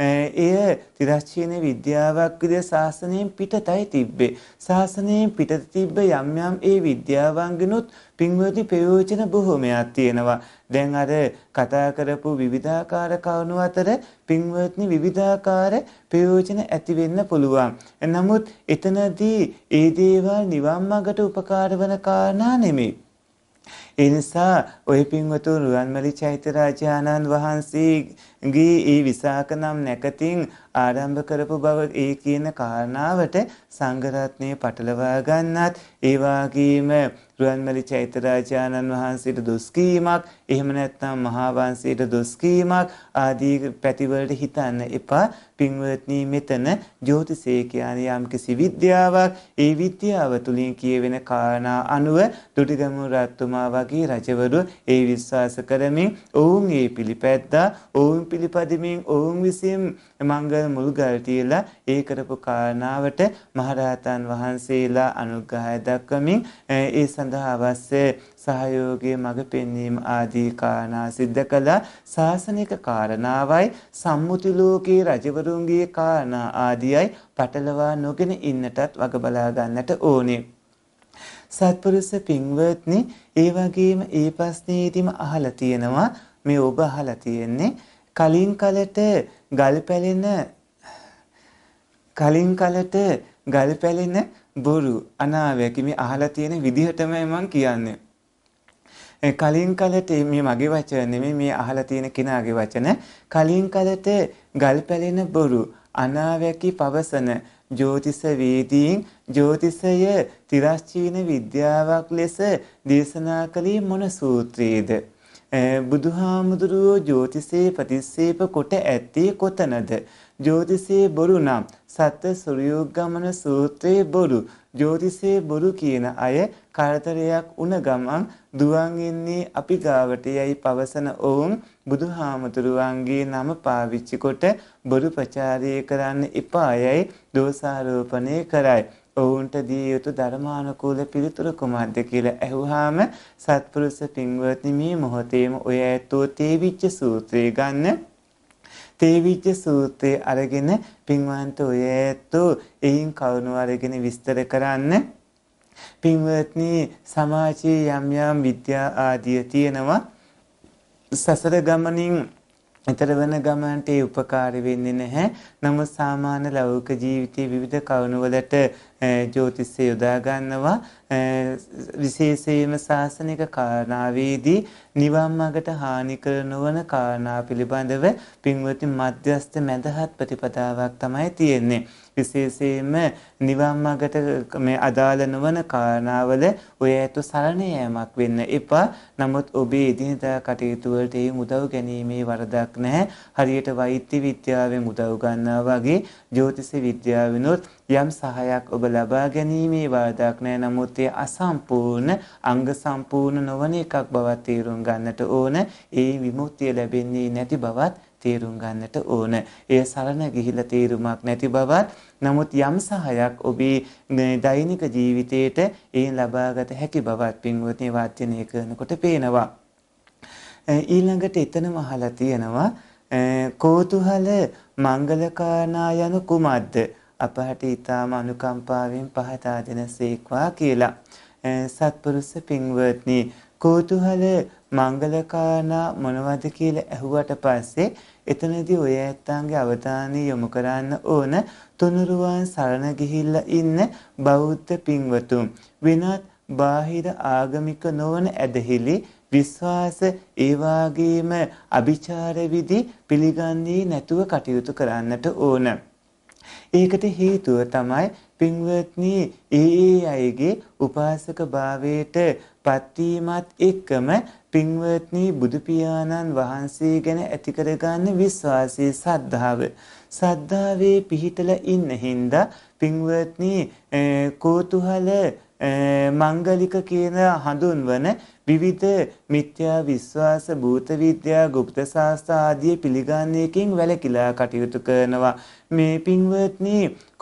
එය තිරස්චීන විද්‍යාවක් විදිහට ශාසනයෙන් පිටතයි තිබ්බේ. ශාසනයෙන් පිටත තිබ්බ යම් යම් ඒ විද්‍යාවන්ගිනුත් පින්වති ප්‍රයෝජන බොහොමයක් තියෙනවා. දැන් අර කතා කරපු විවිධාකාර කරුණු අතර පින්වත්නි විවිධාකාර ප්‍රයෝජන ඇති වෙන්න පුළුවන්. නමුත් එතනදී ඒ දේවල් නිවන් මාර්ගට උපකාර වන කාරණා නෙමෙයි. ඒ නිසා ওই පින්වතුන් රුවන්මැලි චෛත්‍ය රාජානන් වහන්සේගේ ඒ විසාක නම් නැකතින් ආරම්භ කරපු බව ඒ කියන කාරණාවට සංඝරත්නය පටලවා ගන්නත් ඒ වගේම රුවන්මැලි චෛත්‍ය රාජානන් වහන්සේට දොස් කීමක් එහෙම නැත්නම් මහා වංශයට දොස් කීමක් ආදී පැතිවලට හිතන්න එපා පින්වත්නි මෙතන ජ්‍යොතිෂය කියන්නේ යම්කිසි විද්‍යාවක් ඒ විද්‍යාව තුලින් කියවෙන කාරණා අනුව දුටිගමුරු රත්තුමා වගේ රජවරු ඒ විශ්වාස කරමින් ඔවුන් ඒ පිළිපැද්දා ඔවුන් පිළිපදිමින් ඔවුන් විසින් මංගල මුල්ගල් තියලා ඒ කරපු කාරණාවට මහරහතන් වහන්සේලා අනුග්‍රහය දක්වමින් ඒ සඳහා අවශ්‍ය සහයෝගයේ මඟ පෙන්වීම ආදී කාරණා සිද්ධ කළා ශාසනික කාරණාවයි සම්මුති ලෝකයේ රජවරුන්ගේ කාරණා ආදියයි පටලවා නොගෙන ඉන්නටත් වග බලා ගන්නට ඕනේ සත්පුරුෂ පින්වත්නි ඒ වගේම ඒ ප්‍රශ්නේදීම අහලා තියෙනවා මේ ඔබ අහලා තියෙන්නේ කලින් කලට ගල් පැලෙන කලින් කලට ගල් පැලෙන බොරු අනාවැකි මේ අහලා තියෙන විදිහටමයි මම කියන්නේ. කලින් කලට මේ මගේ වචන නෙමෙයි මේ අහලා තියෙන කෙනාගේ වචන කලින් කලට ගල් පැලෙන බොරු අනාවැකි පවසන ජෝතිෂවේදීන් ජෝතිෂය තිරස්චීන විද්‍යාවක් ලෙස දේශනා කළේ මොන සූත්‍රයේද? බුදුහාමුදුරුවෝ ජෝතිෂයේ ප්‍රතිස්සේප කොට ඇත්තේ කොතනද? ජෝතිෂයේ බොරු නම් සත්‍ය සුරියුග්ගමන සූත්‍රයේ බොරු ජ්‍යොතිෂයේ බොරු කියන අය කරදරයක් වුණ ගමන් දුවන් එන්නේ අපි ගාවට යයි පවසන ඔවුන් බුදුහාමුදුරුවන්ගේ නම පාවිච්චි කොට බොරු ප්‍රචාරය කරන්න එපායයි දෝෂාරෝපණය කරයි. ඔවුන්ට දිය යුතු ධර්මානුකූල පිළිතුරු කුමක්ද කියලා ඇහුවාම සත්පුරුෂ පින්වත්නි මේ මොහොතේම ඔය ඇතෝ තේවිච්ච සූත්‍රය ගන්න තේවිච්ච සූත්‍රය අරගෙන පින්වන්ත ඔය ඇත්තෝ එයින් කරුණු අරගෙන විස්තර කරන්න පින්වත්නි සමාජයේ යම් යම් විද්‍යා ආදිය තියෙනවා සසර ගමනින් එතර වන ගමන්ට ඒ උපකාර වෙන්නේ නැහැ. නමුත් සාමාන්‍ය ලෞකික ජීවිතයේ විවිධ කරුණවලට ජ්‍යොතිෂය යොදා ගන්නවා. විශේෂයෙන්ම සාසනික කාරණාවේදී නිවන් මාර්ගට හානි කර නොවන කාරණා පිළිබඳව පින්වත්නි මධ්‍යස්ත මැදහත් ප්‍රතිපදාවක් තමයි තියෙන්නේ. විශේෂයෙන්ම නිවන් මාර්ගට මේ අදාළ නොවන කාරණාවල ඔය ඇතු සරණ යෑමක් වෙන්න එපා. නමුත් ඔබේ එදිනදා කටයුතු වලට ඒ මුදව ගැනීමේ වරදක් නැහැ. හරියට වෛද්‍ය විද්‍යාවෙන් උදව් ගන්නවා වගේ ජ්‍යොතිෂ විද්‍යාවෙනොත් යම් සහයක් ඔබ ලබා ගැනීමේ වාදයක් නෑ නමුත් ඒ අසම්පූර්ණ අංග සම්පූර්ණ නොවන එකක් බවත් තේරුම් ගන්නට ඕන ඒ විමුක්තිය ලැබෙන්නේ නැති බවත් තේරුම් ගන්නට ඕන. එය සරණ ගිහිලා තේරුමක් නැති බවත් නමුත් යම් සහයක් ඔබේ දෛනික ජීවිතයේට ඒ ලබාගත හැකි බවත් පින්වත්නි වාචනය කරනකොට පේනවා. ඊළඟට එතනම අහලා තියෙනවා කෝතුහල මංගලකානා යන කුමද්ද අපහට ඊටාම අනුකම්පාවෙන් පහදා දෙනසේක්වා කියලා සත්පුරුෂ පින්වත්නි කෝතුහල මංගලකානා මොනවද කියලා ඇහුවට පස්සේ එතනදී ඔය ඇත්තන්ගේ අවධානය යොමු කරන්න ඕන තුනුරුවන් සරණ ගිහිල්ලා ඉන්න බෞද්ධ පින්වතුන් වෙනත් බාහිර ආගමික නොවන ඇදහිලි විශ්වාස ඒ වගේම අභිචාර විදි පිළිගන්නේ නැතුව කටයුතු කරන්නට ඕන. ඒකට හේතුව තමයි පින්වත්නි ඒ අයගේ උපාසක භාවයට පත්වීමත් එක්කම පින්වත්නි බුදු පියාණන් වහන්සේ ගැන ඇති කරගන්න විශ්වාසයේ සද්ධාව සද්ධාවේ පිහිටලා ඉන්න හින්දා පින්වත්නි කෝතුහල මංගලික කියන හඳුන්වන විවිධ මිත්‍යා විශ්වාස භූත විද්‍යා গুপ্ত ශාස්ත්‍ර ආදී පිළිගන්නේකින් වැළකීලා කටයුතු කරනවා මේ පින්වත්නි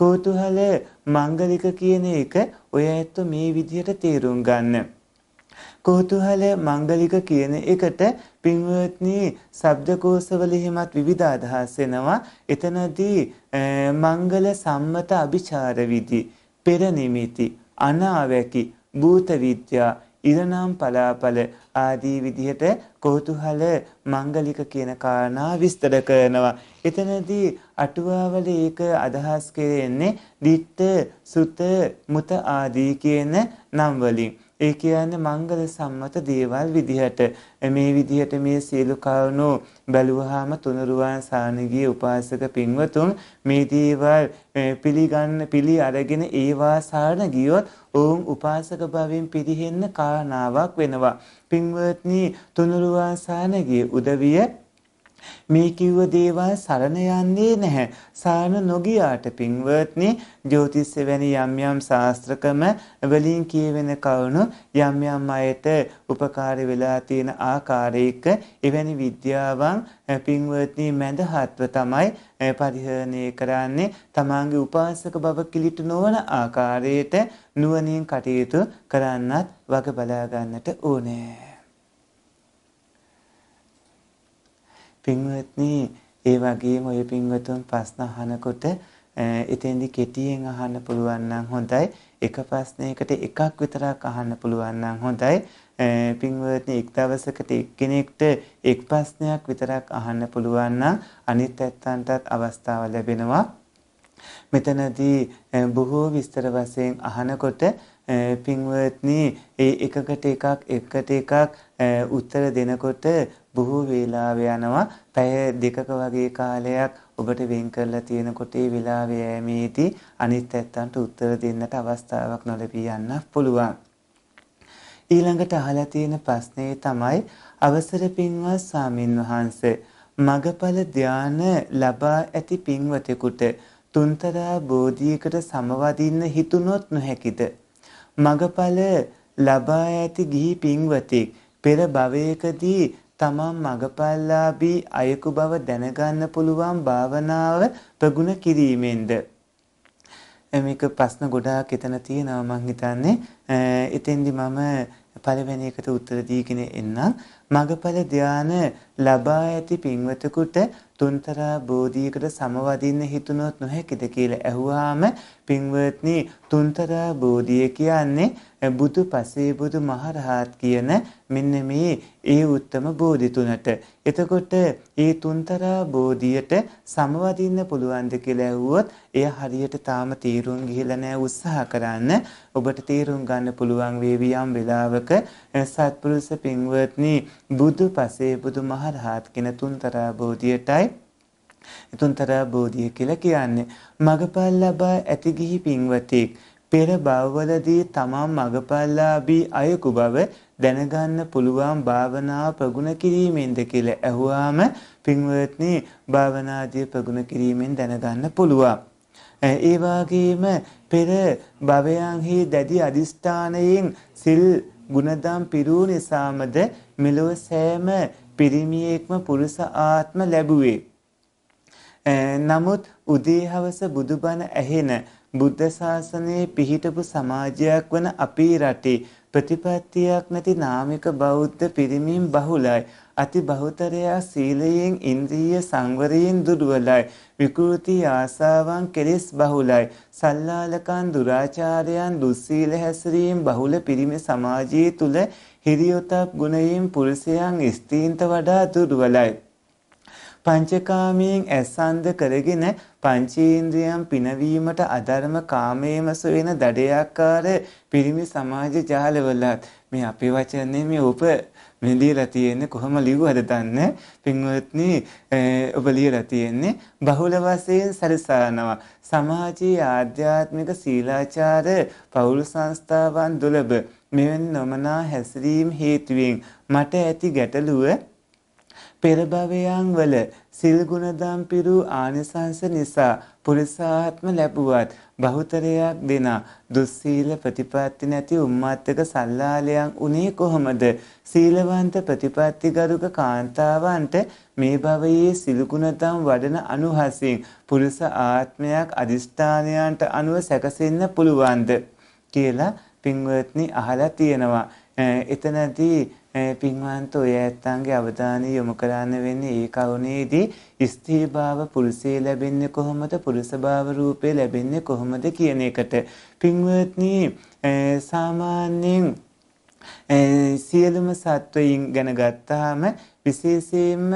කෝතුහල මංගලික කියන එක ඔය ඇත්ත මේ විදිහට තේරුම් ගන්න කුතුහලය මංගලික කියන එකට පින්වත්නි ශබ්දකෝසවල හිමත් විවිධ අදහස් එනවා. එතනදී මංගල සම්මත අභිචාර විදි, පෙර නිමිති, අනාවැකි, භූත විද්‍යා, ඉරණම් පලාපල ආදී විදිහට කොහොතුහල මංගලික කියන කාරණා විස්තර කරනවා. එතනදී අටුවාවල ඒක අදහස් කෙරෙන්නේ ditta, sutta, muta ආදී කියන නම් වලින්. ඒ කියන්නේ මංගල සම්මත දේවල් විදිහට මේ විදිහට මේ සියලු කරුණු බැලුවාම තුනුරුවන් සානගී උපාසක පින්වතුන් මේ දේවල් පිළිගන්න පිළි අරගෙන ඒවා සාරණ ගියොත් ඔවුන් උපාසක භවෙන් පිරිහෙන්න කාරණාවක් වෙනවා. පින්වත්නි තුනුරුවන් සානගේ උදවිය මේ කිව්ව දේවල් සරණ යන්නේ නැහැ. සරණ නොගියාට පින්වත්නි ජ්‍යොතිෂ්‍ය වැනි යම් යම් ශාස්ත්‍රකම වලින් කියවෙන කරුණු යම් යම් අයට උපකාරී වෙලා තියෙන ආකාරයක එවැනි විද්‍යාවන් පින්වත්නි මැදහත්ව තමයි පරිහරණය කරන්නේ තමාගේ උපාසක බව කිලිටු නොවන ආකාරයට නුවණින් කටයුතු කරන්නත් වග බලා ගන්නට ඕනේ. පින්වත්නි ඒ වගේම ඔය පින්වතුන් ප්‍රශ්න අහනකොට එතෙන්දි කෙටියෙන් අහන්න පුළුවන් නම් හොඳයි. එක ප්‍රශ්නයකට එකක් විතරක් අහන්න පුළුවන් නම් හොඳයි. පින්වත්නි එක් දවසකට එක්කෙනෙක්ට එක් ප්‍රශ්නයක් විතරක් අහන්න පුළුවන් නම් අනිත් ඇත්තන්ටත් අවස්ථාව ලැබෙනවා. මෙතනදී බොහෝ විස්තර වශයෙන් අහනකොට පින්වත්නි ඒ එකකට එකක් එකට එකක් උත්තර දෙනකොට බොහෝ වේලාව යනවා පැය දෙකක වගේ කාලයක් ඔබට වෙන් කරලා තියෙනකොට ඒ වෙලාවේ යෑමේදී අනිත් ඇත්තන්ට උත්තර දෙන්නට අවස්ථාවක් නොලැබී යන්න පුළුවන්. ඊළඟට අහලා තියෙන ප්‍රශ්නේ තමයි අවසර පින්වත් සාමින් වහන්සේ මගඵල ධාන ලබා ඇති පින්වතෙකුට තුන්තරා බෝධියකට සමවදින්න හිතුනොත් නොහැකිද මගඵල ලබා ඇති ගිහි පින්වතෙක් පෙර භවයකදී තමන් මගපල්ලාබී අයකු බව දැනගන්න පුළුවන් භාවනාව ප්‍රගුණ කිරීමෙන්ද මේක ප්‍රශ්න ගොඩාක් එතන තියෙනවා මං හිතන්නේ එතෙන්දි මම පළවෙනි එකට උත්තර දීගෙන එන්නම් මගපල ධාන ලබා ඇති පින්වතෙකුට තුන්තරා බෝධියකට සමවදින්න හිතුනොත් නොහැකිද කියලා ඇහුවාම පින්වත්නි තුන්තරා බෝධිය කියන්නේ බුදු පසේ බුදු මහරහත් කියන මෙන්න මේ ඒ උත්තම බෝධි තුනට. එතකොට ඒ තුන්තරා බෝධියට සමවදින්න පුළුවන්ද කියලා ඇහුවොත් එය හරියට තාම තීරුම් ගිහිලා නැහැ උත්සාහ කරන්න. ඔබට තීරුම් ගන්න පුළුවන් වේවි යම් වෙලාවක සත්පුරුෂ පින්වත්නි බුදු පසේ බුදු මහරහත් කියන තුන්තරා බෝධියටයි එතුන්තරා බෝධිය කියලා කියන්නේ මගපල් ලබා ඇති ගිහි පින්වතෙක් පෙර භවවලදී තමා මගපල්ලාබී අයෙකු බව දැනගන්න පුළුවන් භාවනාව ප්‍රගුණ කිරීමෙන්ද කියලා ඇහුවාම පින්වත්නි භාවනාදී ප්‍රගුණ කිරීමෙන් දැනගන්න පුළුවන්. ඒ වගේම පෙර භවයන්හි දැඩි අදිස්ථානයෙන් සිල් ගුණදම් පිරූ නිසාමද මෙලොව සෑම පිරිමියෙක්ම පුරුෂ ආත්ම ලැබුවේ. නමුත් උදේ හවස බුදුබණ ඇහෙන බුද්ධ ශාසනයේ පිහිටපු සමාජයක් වන අපේ රටේ ප්‍රතිපත්තියක් නැති නාමික බෞද්ධ පිරිමින් බහුලයි. අති බහුතරයා සීලයෙන් ඉන්ද්‍රිය සංවරයෙන් දුර්වලයි. විකෘති ආසාවන් කෙලෙස් බහුලයි. සල්ලාලකන් දුරාචාරයන් දුස්සීල හැසිරීම් බහුල පිරිමි සමාජයේ තුල හිරියොතප් ගුණයෙන් පුරුෂයන් ස්ත්‍රීන්ට වඩා දුර්වලයි. පංචකාමයෙන් ඇස්සන්ද කරගෙන පංචේන්ද්‍රයන් පිනවීමට අධර්ම කාමයේමස වෙන දඩයාකාර පිරිමි සමාජ ජාලවලත් මේ අපේ වචනේ මේ උප මේ ලියලා තියෙන්නේ කොහොම ලිව්වද දන්නේ පින්වත්නි ඔබ ලියලා තියෙන්නේ බහුල වශයෙන් සරසනවා සමාජයේ ආධ්‍යාත්මික සීලාචාර පෞල් සංස්ථාවන් දුලබ මෙවන් නොමනා හැසිරීම හේතුවෙන් මට ඇති ගැටලුව පෙර භවයන් වල සිල් ගුණ දම් පිරු ආනිසංස නිසා පුරිසාත්ම ලැබුවත් බහුතරයක් දෙනා දුස්සීල ප්‍රතිපatti නැති උම්මාත්ක සල්ලාලයන් උනේ කොහොමද සීලවන්ත ප්‍රතිපත්තිගරුක කාන්තාවන්ට මේ භවයේ සිල්ගුණතම් වඩන අනුහසින් පුරුෂ ආත්මයක් අදිෂ්ඨානයන්ට අනුව සැකසෙන්න පුළුවන්ද කියලා පින්වත්නි අහලා තියෙනවා එතනදී පින්වන්ත ඔය ඇත්තන්ගේ අවධානය යොමු කරන්න වෙන්නේ ඒ කරුණේදී ස්ථීරභාව පුරුෂේ ලැබෙන්නේ කොහොමද පුරුෂභාව රූපේ ලැබෙන්නේ කොහොමද කියන එකට පින්වත්නි සාමාන්‍යයෙන් සියලුම සත්වයින් ගැන ගත්තාම විශේෂයෙන්ම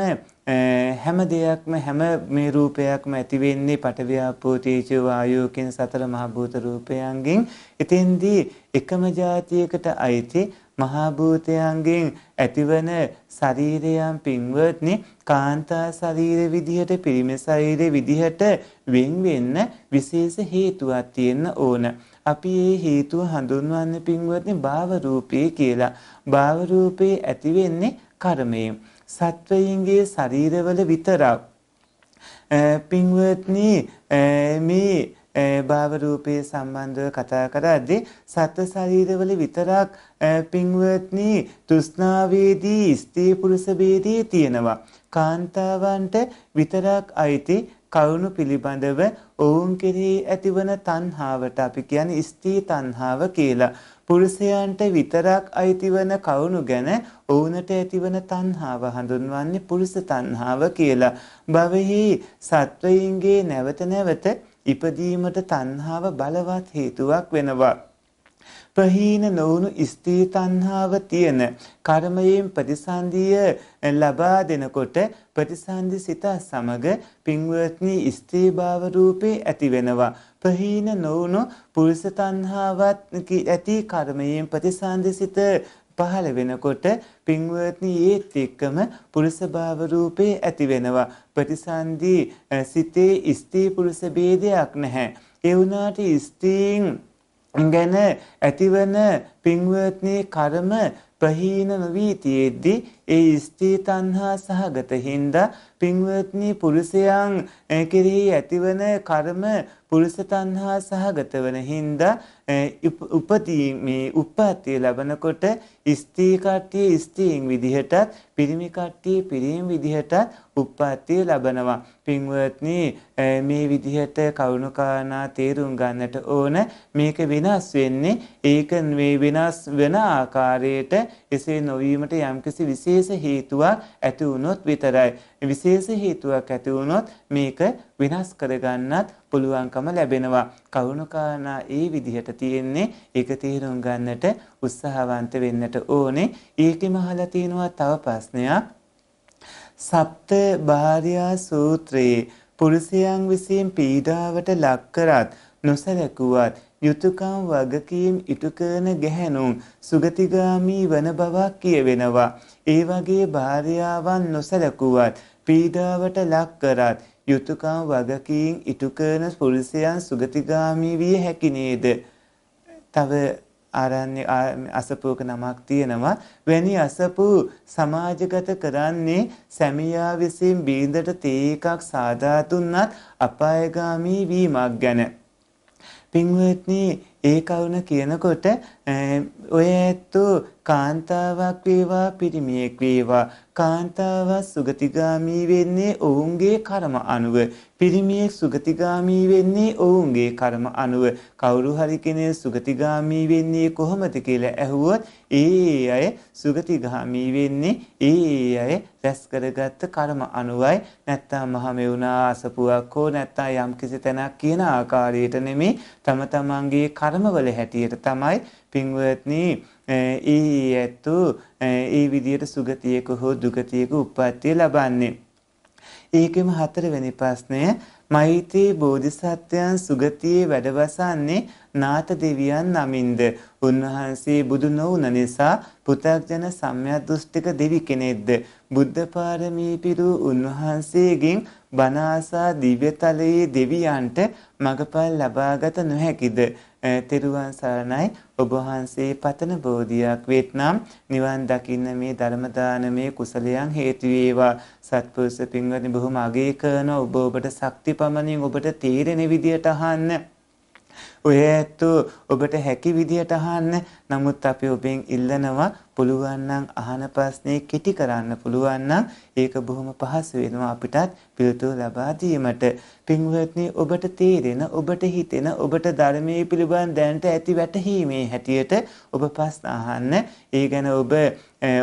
හැම දෙයක්ම හැම මේ රූපයක්ම ඇති වෙන්නේ පටවියාපෝ තේජෝ වායෝ කියන සතර මහ භූත රූපයන්ගෙන් එතෙන්දී එකම જાතියකට අයිති මහා භූතයන්ගෙන් ඇතිවන ශරීරයන් පින්වත්නි කාන්තා ශරීර විදිහට පිරිමි ශරීර විදිහට වෙන් වෙන්න විශේෂ හේතුවක් තියෙන්න ඕන. අපි මේ හේතුව හඳුන්වන්නේ පින්වත්නි භාව රූපේ කියලා. භාව රූපේ ඇති වෙන්නේ කර්මයෙන්. සත්වයින්ගේ ශරීරවල විතරක් පින්වත්නි මේ භාව රූපයේ සම්බන්ධව කතා කරද්දී සත්ත්ව ශරීරවල විතරක් පින්වත්නි තෘෂ්ණාවේදී ස්ත්‍රී පුරුෂ ભેදී තියෙනවා. කාන්තාවන්ට විතරක් අයිති කරුණු පිළිබඳව ඔවුන් කෙරෙහි ඇතිවන තණ්හාවට අපි කියන්නේ ස්ත්‍රී තණ්හාව කියලා. පුරුෂයන්ට විතරක් අයිතිවන කරුණු ගැන ඔවුන්ට ඇතිවන තණ්හාව හඳුන්වන්නේ පුරුෂ තණ්හාව කියලා. භවෙහි සත්වයින්ගේ නැවත නැවත ඉපදීමට තණ්හාව බලවත් හේතුවක් වෙනවා. ප්‍රහීන නොවුණු ස්ථී තණ්හාව තියෙන කර්මයෙන් ප්‍රතිසන්දිය ලබා දෙනකොට ප්‍රතිසන්දි සිත සමග පින්වත්නි ස්ථී භාව රූපේ ඇති වෙනවා ප්‍රහීන නොවුණු පුරුෂ තණ්හාවත් ඇති කර්මයෙන් ප්‍රතිසන්දි සිත පහළ වෙනකොට පින්වත්නි ඒත් එක්කම පුරුෂ භාව රූපේ ඇති වෙනවා ප්‍රතිසන්දි සිතේ ස්ත්‍රී පුරුෂ ભેදයක් නැහැ ඒ වුණාට ස්ත්‍රීන් ගැන ඇතිවන පින්වත්නි කර්ම ප්‍රහීන නොවී තියේදී ඒ ස්ත්‍රී තණ්හා සහගත හින්දා පින්වත්නි පුරුෂයන් කෙරෙහි ඇතිවන කර්ම පුරුෂ තණ්හා සහගත වන හින්දා උපදී මේ උප්පත්තිය ලැබනකොට ස්ත්‍රී කට්ටිය ස්ත්‍රීන් විදිහටත් පිරිමි කට්ටිය පිරිමි විදිහටත් උප්පත්තිය ලබනවා පින්වත්නි මේ විදිහට කවුණුකානා තේරුම් ගන්නට ඕන මේක වෙනස් වෙන්නේ ඒක මේ වෙනස් වෙන ආකාරයට එසේ නොවීමට යම්කිසි විශේෂ විශේෂ හේතුවක් ඇති වුණොත් විතරයි. විශේෂ හේතුවක් ඇති වුණොත් මේක විනාශ කරගන්නත් පුළුවන්කම ලැබෙනවා. කවුණුකානා ඒ විදිහට තියෙන්නේ ඒක තේරුම් ගන්නට උත්සාහවන්ත වෙන්නට ඕනේ. ඒකෙම අහලා තියෙනවා තව ප්‍රශ්නයක්. සප්ත භාර්යා සූත්‍රයේ පුරුෂයන් විසින් පීඩාවට ලක් කරත් නොසැලකුවත් යුතුයකම් වගකීම් ඉටු කරන ගැහැණුන් සුගතිගාමි වන බවක් කියවෙනවා ඒ වගේ භාර්යාවන් නොසැලකුවත් පීඩාවට ලක් කරත් යුතුයකම් වගකීම් ඉටු කරන පුරුෂයන් සුගතිගාමි විය හැකි නේද? තව ආරණ්‍ය අසපුවක නමක් තියෙනවා වැනි අසපු සමාජගත කරන්නේ සැමියා විසින් බීඳට තේ එකක් සාදා දුන්නත් අපායগামী වීමක් ගැන පින්වත්නි ඒ කවුන කියනකොට ඔය ඇත්තෝ කාන්තාවක් වේවා පිරිමියෙක් වේවා කාන්තාවක් සුගතිගාමී වෙන්නේ ඔවුන්ගේ කර්ම අනුව පිරිමියෙක් සුගතිගාමී වෙන්නේ ඔවුන්ගේ කර්ම අනුව කවුරු හරි කෙනෙක් සුගතිගාමී වෙන්නේ කොහොමද කියලා ඇහුවොත් ඒ අය සුගතිගාමී වෙන්නේ ඒ අය රැස් කරගත්ත කර්ම අනුවයි නැත්තම් මහමෙවුනා අසපුවක් හෝ නැත්තම් යම්කිසි තැනක් කියන ආකාරයට නෙමේ තම තමන්ගේ කර්මවල හැටියට තමයි පින්වත්නි ඒ ඇත්තු ඒ විදියට සුගතියක හෝ දුගතියක උප්පත්තිය ලබන්නේ. ඒකෙම හතරවෙනි ප්‍රශ්නය මෛත්‍රී බෝධිසත්වයන් සුගතියේ වැඩවසන්නේ නාත දෙවියන් නමින්ද උන්වහන්සේ බුදු නොවුන නිසා පුතග්ජන සම්්‍යදෘෂ්ටික දෙවි කෙනෙක්ද බුද්ධ පාරමී පිරු උන්වහන්සේගෙන් බණ ආසා දිව්‍යතලයේ දෙවියන්ට මගපල් ලබාගත නොහැකිද තෙරුවන් සරණයි ඔබ වහන්සේ පතන බෝධියක් වෙත්නම් නිවන් දකින්න මේ ධර්ම දානමේ කුසලයන් හේතු වේවා සත්පුරුෂ පින්වත්නි බොහොම අගය කරන ඔබ ඔබට ශක්ති පමණින් ඔබට තේරෙන විදියට අහන්න ඔය ඇත්තෝ ඔබට හැකි විදියට අහන්න නමුත් අපි ඔබෙන් ඉල්ලනවා පුළුවන් නම් අහන ප්‍රශ්නේ කිටි කරන්න පුළුවන් නම් ඒක බොහොම පහසු වෙනවා අපිටත් පිළිතුරු ලබා දීමට. පින්වත්නි ඔබට තේරෙන ඔබට හිතෙන ඔබට ධර්මයේ පිළිබඳ දැනට ඇති වැටහීමේ හැටියට ඔබ ප්‍රශ්න අහන්න. ඒ ගැන ඔබ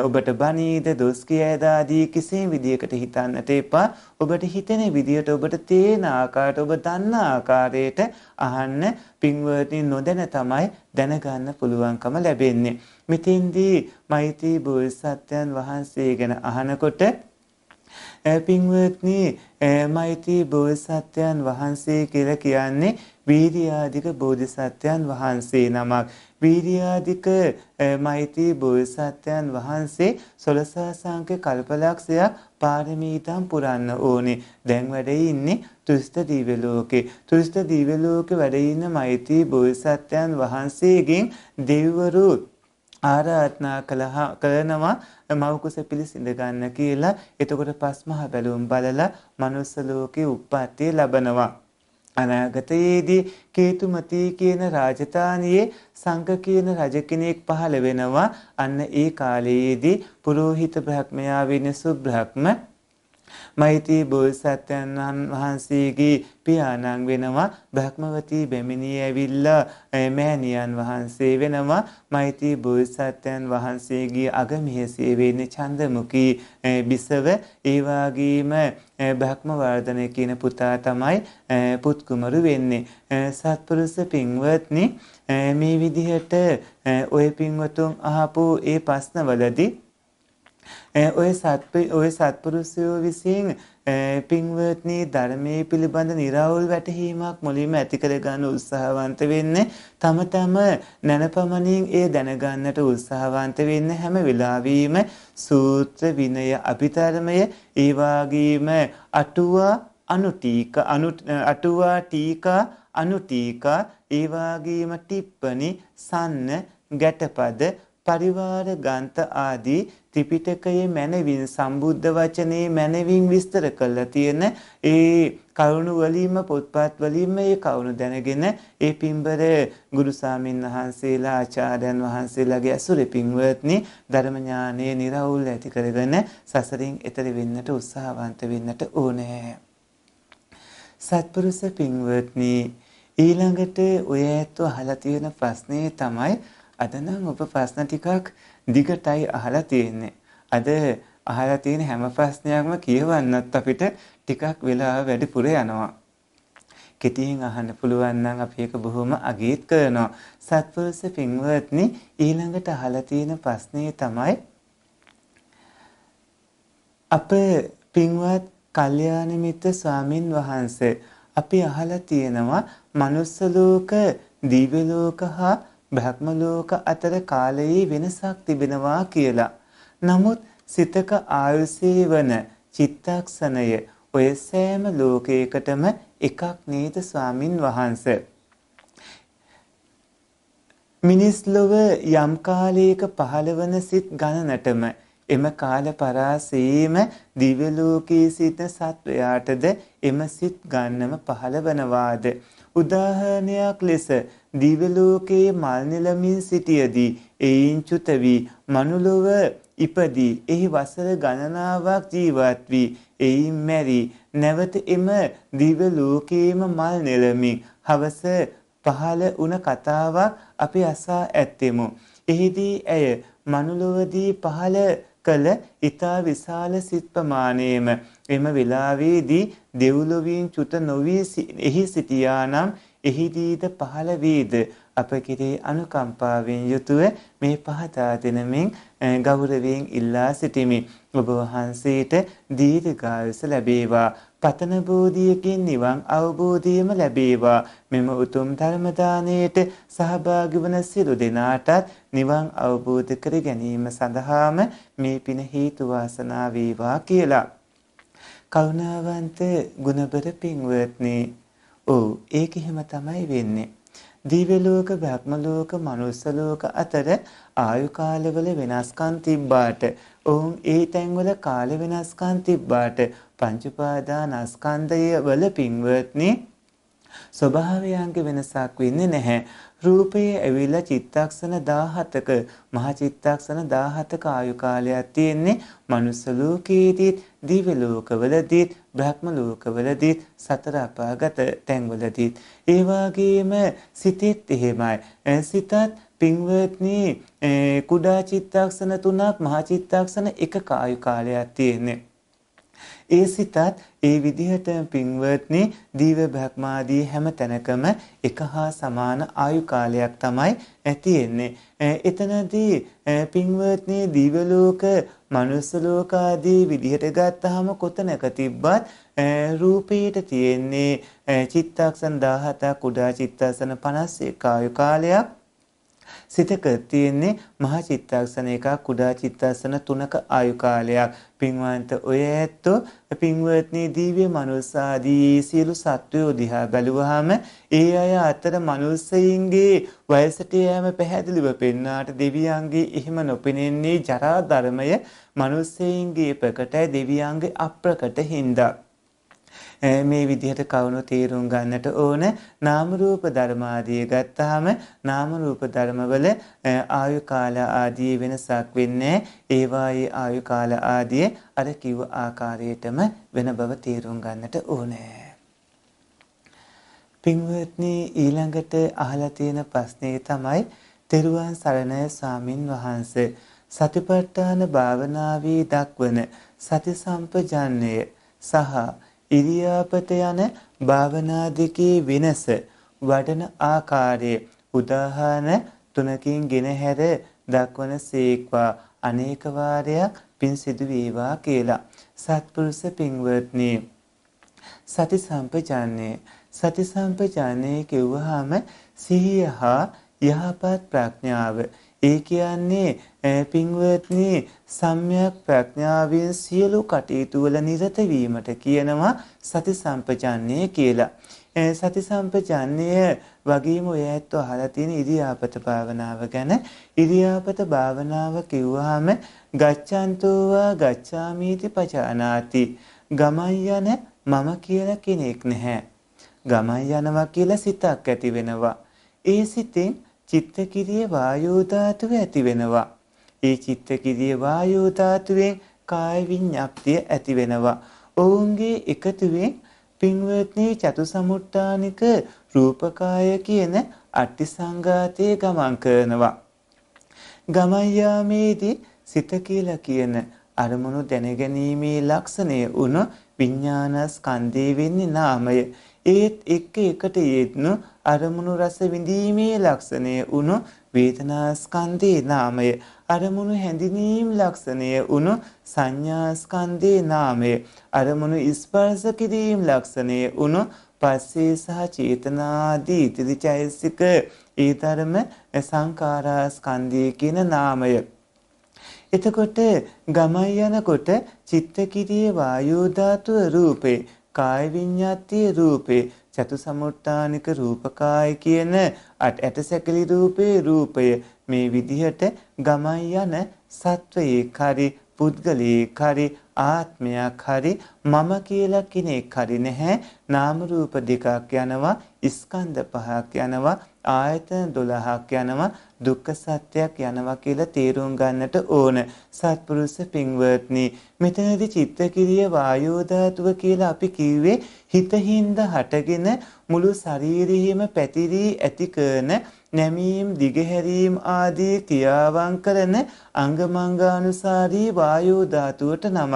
ඔබට බනීද දොස් කියයිද ආදී කිසිම විදියකට හිතන්නට එපා. ඔබට හිතෙන විදියට ඔබට තේන ආකාරයට ඔබ දන්න ආකාරයට අහන්න පින්වත්නි නොදැන තමයි දැනගන්න පුළුවන්කම ලැබෙන්නේ. මෙතෙන්දී මෛත්‍රී බෝසත්යන් වහන්සේ ගැන අහනකොට පින්වත්නි මෛත්‍රී බෝසත්යන් වහන්සේ කියලා කියන්නේ වීර්යාධික බෝධිසත්වයන් වහන්සේ නමක්. වීර්යාධික මෛත්‍රී බෝධිසත්වයන් වහන්සේ සොළසා සංඛ්‍ය කල්පලක්ෂයක් පාරමීතම් පුරන්න ඕනේ. දැන් වැඩේ ඉන්නේ තුස්ත දිව්‍ය ලෝකේ තුස්ත දිව්‍ය ලෝකේ වැඩ ඉන්න මෛත්‍රී බෝසත්යන් වහන්සේගෙන් දෙවිවරු ආරාධනා කළා කරනවා මවකුස පිළිසිඳ ගන්න කියලා. එතකොට පස්මහ බැලුම් බලලා manuss ලෝකේ උප්පත්තිය ලබනවා. අනාගතයේදී කේතුමතී කියන රාජධානියේ සංඝ කියන රජ කෙනෙක් පහළ වෙනවා. අන්න ඒ කාලයේදී පුරෝහිත බ්‍රහ්මයා වෙන සුබ්‍රහ්ම මෛත්‍රී බෝසත්යන් වහන්සේගේ පියාණන් වෙනවා භක්මවතී බැමිණිය ඇවිල්ලා මෑණියන් වහන්සේ වෙනවා මෛත්‍රී බෝසත්යන් වහන්සේගේ අගමියසේ වෙන්නේ චන්දමුකී බිසව ඒ වගේම භක්මවර්ධන කියන පුතා තමයි පුත් කුමරු වෙන්නේ සත්පුරුෂ පින්වත්නි මේ විදිහට ඔය පින්වතුන් අහපු ඒ ප්‍රශ්නවලදී ඔය සත්ප ඔය සත්පුරුෂයෝ විසින් පින්වත්නි ධර්මයේ පිළිබඳ निराවුල් වැටහීමක් මුලින්ම ඇති කරගන්න උත්සාහවන්ත වෙන්නේ තම තම නැනපමණින් ඒ දැනගන්නට උත්සාහවන්ත වෙන්න හැම වෙලාවෙම සූත්‍ර විනය අභිධර්මය ඒ වගේම අටුවා අනුටීක අනු අටුවා ටීකා අනුටීකා ඒ වගේම ටිප්පණි සන්න ගැටපද පරිවාර ගන්ත ආදී ත්‍රිපිටකයේ මැනවින් සම්බුද්ධ වචනේ මැනවින් විස්තර කරලා තියෙන ඒ කරුණු වලින්ම පොත්පත් වලින්ම ඒ කරුණු දැනගෙන ඒ පින්බර ගුරු සාමින් වහන්සේලා ආචාර්යයන් වහන්සේලාගේ ඇසුරේ පින්වත්නි ධර්ම ඥානයේ निराවුල් ඇති කරගෙන සසරින් එතර වෙන්නට උත්සාහවන්ත වෙන්නට ඕනේ සත්පුරුෂ පින්වත්නි ඊළඟට ඔය ඇත්ත අහලා තියෙන ප්‍රශ්නේ තමයි අද නම් ඔබ ප්‍රශ්න ටිකක් දිගටයි අහලා තියෙන්නේ. අද අහලා තියෙන හැම ප්‍රශ්නයක්ම කියවන්නත් අපිට ටිකක් වෙලාව වැඩිපුර යනවා. කෙටියෙන් අහන්න පුළුවන් නම් අපි ඒක බොහොම අගීත් කරනවා. සත්පුරුෂ පින්වත්නි ඊළඟට අහලා තියෙන ප්‍රශ්නේ තමයි අප පින්වත් කල්යාණ මිත්‍ර ස්වාමින් වහන්සේ අපි අහලා තියෙනවා manuss ලෝක, දිව්‍ය ලෝක හා බ්‍රහ්ම ලෝක අතර කාලයේ වෙනසක් තිබෙනවා කියලා. නමුත් සිතක ආයුෂේ වන චිත්තක්ෂණය ඔය සෑම ලෝකයකටම එකක් නේද ස්වාමින් වහන්ස. මිනිස් ලොව යම් කාලයක පහළවන සිත් ගණනටම එම කාල පරාසයේම දිව්‍ය ලෝකයේ සිට සත්වයාටද එම සිත් ගන්නම පහළවනවාද උදාහරණයක් ලෙස දිවලෝකයේ මල් නිලමින් සිටියදී එයින් චුත වී මනුලොව ඉපදී එහි වසර ගණනාවක් ජීවත් වී එයින් මැරි නැවත එම දිවලෝකයේම මල් නිලමින් හවස පහළ වුණ කතාවක් අපි අසා ඇත්තෙමු. එහිදී ඇය මනුලොවදී පහළ කළ ඊතා විශාල සිත් ප්‍රමාණයම එම වෙලාවේදී දෙව්ලොවින් චුත නොවි එහි සිටියානම් එහිදීද පහළ වීද අප කෙරෙහි අනුකම්පාවෙන් යුතුව මේ පහතා දෙනමින් ගෞරවයෙන් ඉල්ලා සිටිමි ඔබ වහන්සේට දීර්ඝායුෂ ලැබේවා පතන බෝධියකින් නිවන් අවබෝධියම ලැබේවා මෙම උතුම් ධර්ම දාණයට සහභාගී වන සියලු දෙනාටත් නිවන් අවබෝධ කර ගැනීම සඳහාම මේ පින හේතු වාසනා වේවා කියලා කරුණාවන්ත ගුණබර පින්වත්නි ඔව් ඒක එහෙම තමයි වෙන්නේ දිව්‍ය ලෝක බ්‍රහ්ම ලෝක මනුස්ස ලෝක අතර ආයු කාලවල වෙනස්කම් තිබ්බාට ඔවුන් ඒ තැන්වල කාල වෙනස්කම් තිබ්බාට පංච උපාදානස්කන්ධය වල පින්වත්නි ස්වභාවයන්ගේ වෙනසක් වෙන්නේ නැහැ. රූපය ඇවිල්ලා චිත්තක්ෂණ 17ක මහ චිත්තක්ෂණ 17ක ආයු කාලයක් තියෙන්නේ manuss ලෝකයේදීත් දිව්‍ය ලෝකවලදීත් බ්‍රහ්ම ලෝකවලදීත් සතර අපාගත තැන්වලදීත් ඒ වගේම සිතෙත් එහෙමයි. සිතත් පින්වත්නි කුඩා චිත්තක්ෂණ තුනක් මහා චිත්තක්ෂණ එක කායු කාලයක් තියෙන්නේ. ඒ සිතත් ඒ විදිහට පින්වත්නි දීව භක්මාදී හැම තැනකම එක හා සමාන ආයු කාලයක් තමයි තියෙන්නේ. එතනදී පින්වත්නි දීව ලෝක, මනුස්ස ලෝක ආදී විදිහට ගත්තාම කොතනක තිබ්බත් රූපේට තියෙන්නේ චිත්තක්ෂණ 17ක් උඩා චිත්තක්ෂණ 51 ආයු කාලයක් සිතක තියෙන්නේ මහා චිත්තක්ෂණ එකක් කුඩා චිත්තක්ෂණ තුනක ආයු කාලයක් පින්වන්ත ඔය ඇත්තෝ පින්වත්නි දිව්‍ය මනුස්සාදී සියලු සත්වයෝ දිහා බැලුවාම ඒ අය අතර මනුස්සයින්ගේ වයසට යෑම පැහැදිලිව පෙන්නාට දෙවියන්ගේ එහෙම නොපෙනෙන්නේ ජරා ධර්මය මනුස්සයින්ගේ ප්‍රකටයි දෙවියන්ගේ අප්‍රකට හින්දා මේ විදිහට කවුණු තීරුම් ගන්නට ඕන නාම රූප ධර්මාදී ගත්තාම නාම රූප ධර්මවල ආයු කාල ආදී වෙනසක් වෙන්නේ ඒවායේ ආයු කාල ආදී අර කිව්ව ආකාරයටම වෙන බව තීරුම් ගන්නට ඕනේ පින්වත්නි ඊළඟට අහලා තියෙන ප්‍රශ්නේ තමයි තෙරුවන් සරණයි ස්වාමින් වහන්සේ සතිපට්ඨාන භාවනාවේ දක්වන සති සම්පජාන්නේ සහ ඉරියාපත යන භාවනා දෙකේ වෙනස වඩන ආකාරය උදාහරණ තුනකින් ගෙනහැර දක්වන සීක්වා අනේක වාරයක් පින් සිදු වේවා කියලා සත්පුරුෂ පින්වත්නි සති සම්පජාන්නේ සති සම්පජාන්නේ කියවහම සිහිය හා යහපත් ප්‍රඥාව ඒ කියන්නේ පින්වත්නි සම්‍යක් ප්‍රඥාවෙන් සියලු කටයුතු වල නිරත වීමට කියනවා සති සම්පජාන්නේ කියලා. සති සම්පජාන්නේ වගේම ඔය ඇත්ත අහලා තියෙන ඉරියාපත භාවනාව ගැන ඉරියාපත භාවනාව කිව්වහම ගච්ඡන්තෝවා ගච්ඡාමීති පජානාති ගමන් යන මම කියලා කෙනෙක් නැහැ. ගමන් යනවා කියලා සිතක් ඇති වෙනවා. ඒ සිතෙන් චිත්තකිරිය වායෝ ධාතුව ඇති වෙනවා. ඒ චිත්තකිරිය වායෝ ධාතුවේ කාය විඤ්ඤාප්තිය ඇති වෙනවා. ඔවුන්ගේ එකතුවෙන් පින්වත්නි චතුසමුට්ඨානික රූපකාය කියන අට්ටිසංඝාතයේ ගමන් කරනවා. ගමන් යාමේදී සිත කියලා කියන අරමුණු දැනගැනීමේ ලක්ෂණය වුණු විඥානස්කන්ධයේ වෙන්නේ නාමය. ඒත් එක්ක එකට යෙත්නු අරමුණු රස විඳීමේ ලක්ෂණය වුණු වේදනාස්කන්ධේ නාමය අරමුණු හැඳිනීම් ලක්ෂණය වුණු සංඥාස්කන්ධේ නාමය අරමුණු ස්පර්ශ කිරීම ලක්ෂණය වුණු පස්සේ සහ චේතනාදී ත්‍රිචෛසික ඊතරම සංඛාරාස්කන්ධය කියන නාමය එතකොට ගමයි යනකොට චිත්ත කිරියේ වායෝ ධාතුව රූපේ කාය විඤ්ඤාතිය රූපේ චතු සමුට්ටානික රූපකාය කියන අට ඇටසැකිලි රූපේ රූපය මේ විදිහට ගමයි යන සත්වයේ කරි පුද්ගලයෙක් හරි ආත්මයක් හරි මම කියලා කෙනෙක් හරි නැහැ නාම රූප දෙකක් යනවා ස්කන්ධ පහක් යනවා ආයතන 12ක් යනවා දුක්ඛ සත්‍යයක් යනවා කියලා තේරුම් ගන්නට ඕන සත්පුරුෂ පින්වත්නි මෙතනදී චිත්තකිරිය වායෝ ධාතුව කියලා අපි කිව්වේ හිතින්ද හටගෙන මුළු ශරීරෙහිම පැතිරී ඇති කරන නැමීම් දිගහැරීම් ආදී ක්‍රියාවන් කරන අංගමංගානුසාරී වායෝ ධාතුවට නම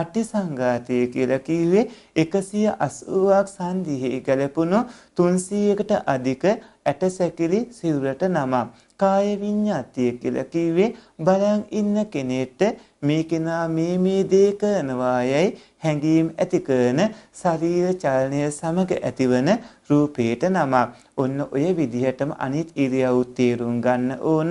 අට්ටි සංඝාතය කියලා කිව්වේ 180ක් සංදිහි ගලපුණු 300කට අධික ඇටසැකිලි සිරුරට නම කාය විඤ්ඤාතිය කියලා කිව්වේ බලන් ඉන්න කෙනෙක්ට මේ කෙනා මේ මේ දේ කරනවායයි හැඟීම් ඇති කරන ශරීර චලනය සමග ඇතිවන රූපේට නමක්. ඔන්න ඔය විදිහටම අනිත් ඉරියව් තේරුම් ගන්න ඕන.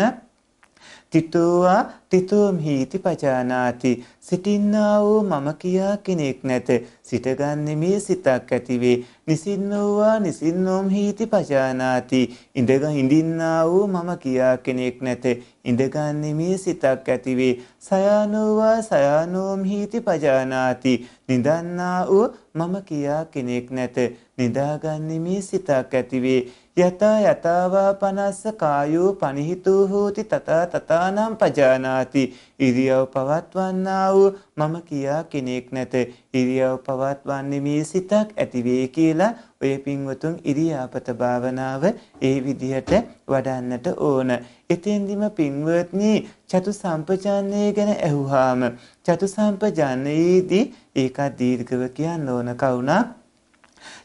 තිතුවා තිතුම් හීති පජානාති සිටින්නා වූ මම කියා කෙනෙක් නැත සිටගන්නේ මේ සිතක් ඇතිවේ නිසින්නවා නිසින්නෝම් හීති පජානාති ඉඳග ඉඳින්නා වූ මම කියා කෙනෙක් නැත ඉඳගන්නේ මේ සිතක් ඇතිවේ සයානෝවා සයානෝම් හීති පජානාති නිදන්නා වූ මම කියා කෙනෙක් නැත නිදාගන්නේ මේ සිතක් ඇතිවේ යතා යතාවා පනස්ස කායෝ පනිහිතෝ හෝති තතා තතානම් පජානාති ඉරියව් පවත්වන්නා වූ මම කියා කෙනෙක් නැත ඉරියව් පවත්වන්නේ මේ සිතක් ඇතිවේ කියලා ඔය පින්වතුන් ඉරියාපත භාවනාව ඒ විදිහට වඩන්නට ඕන එතෙන්දිම පින්වත්නි චතු සම්පජාන්නේ ගැන ඇහුවාම චතු සම්පජානයේදී ඒකත් දීර්ඝව කියන්න ඕන කවුණා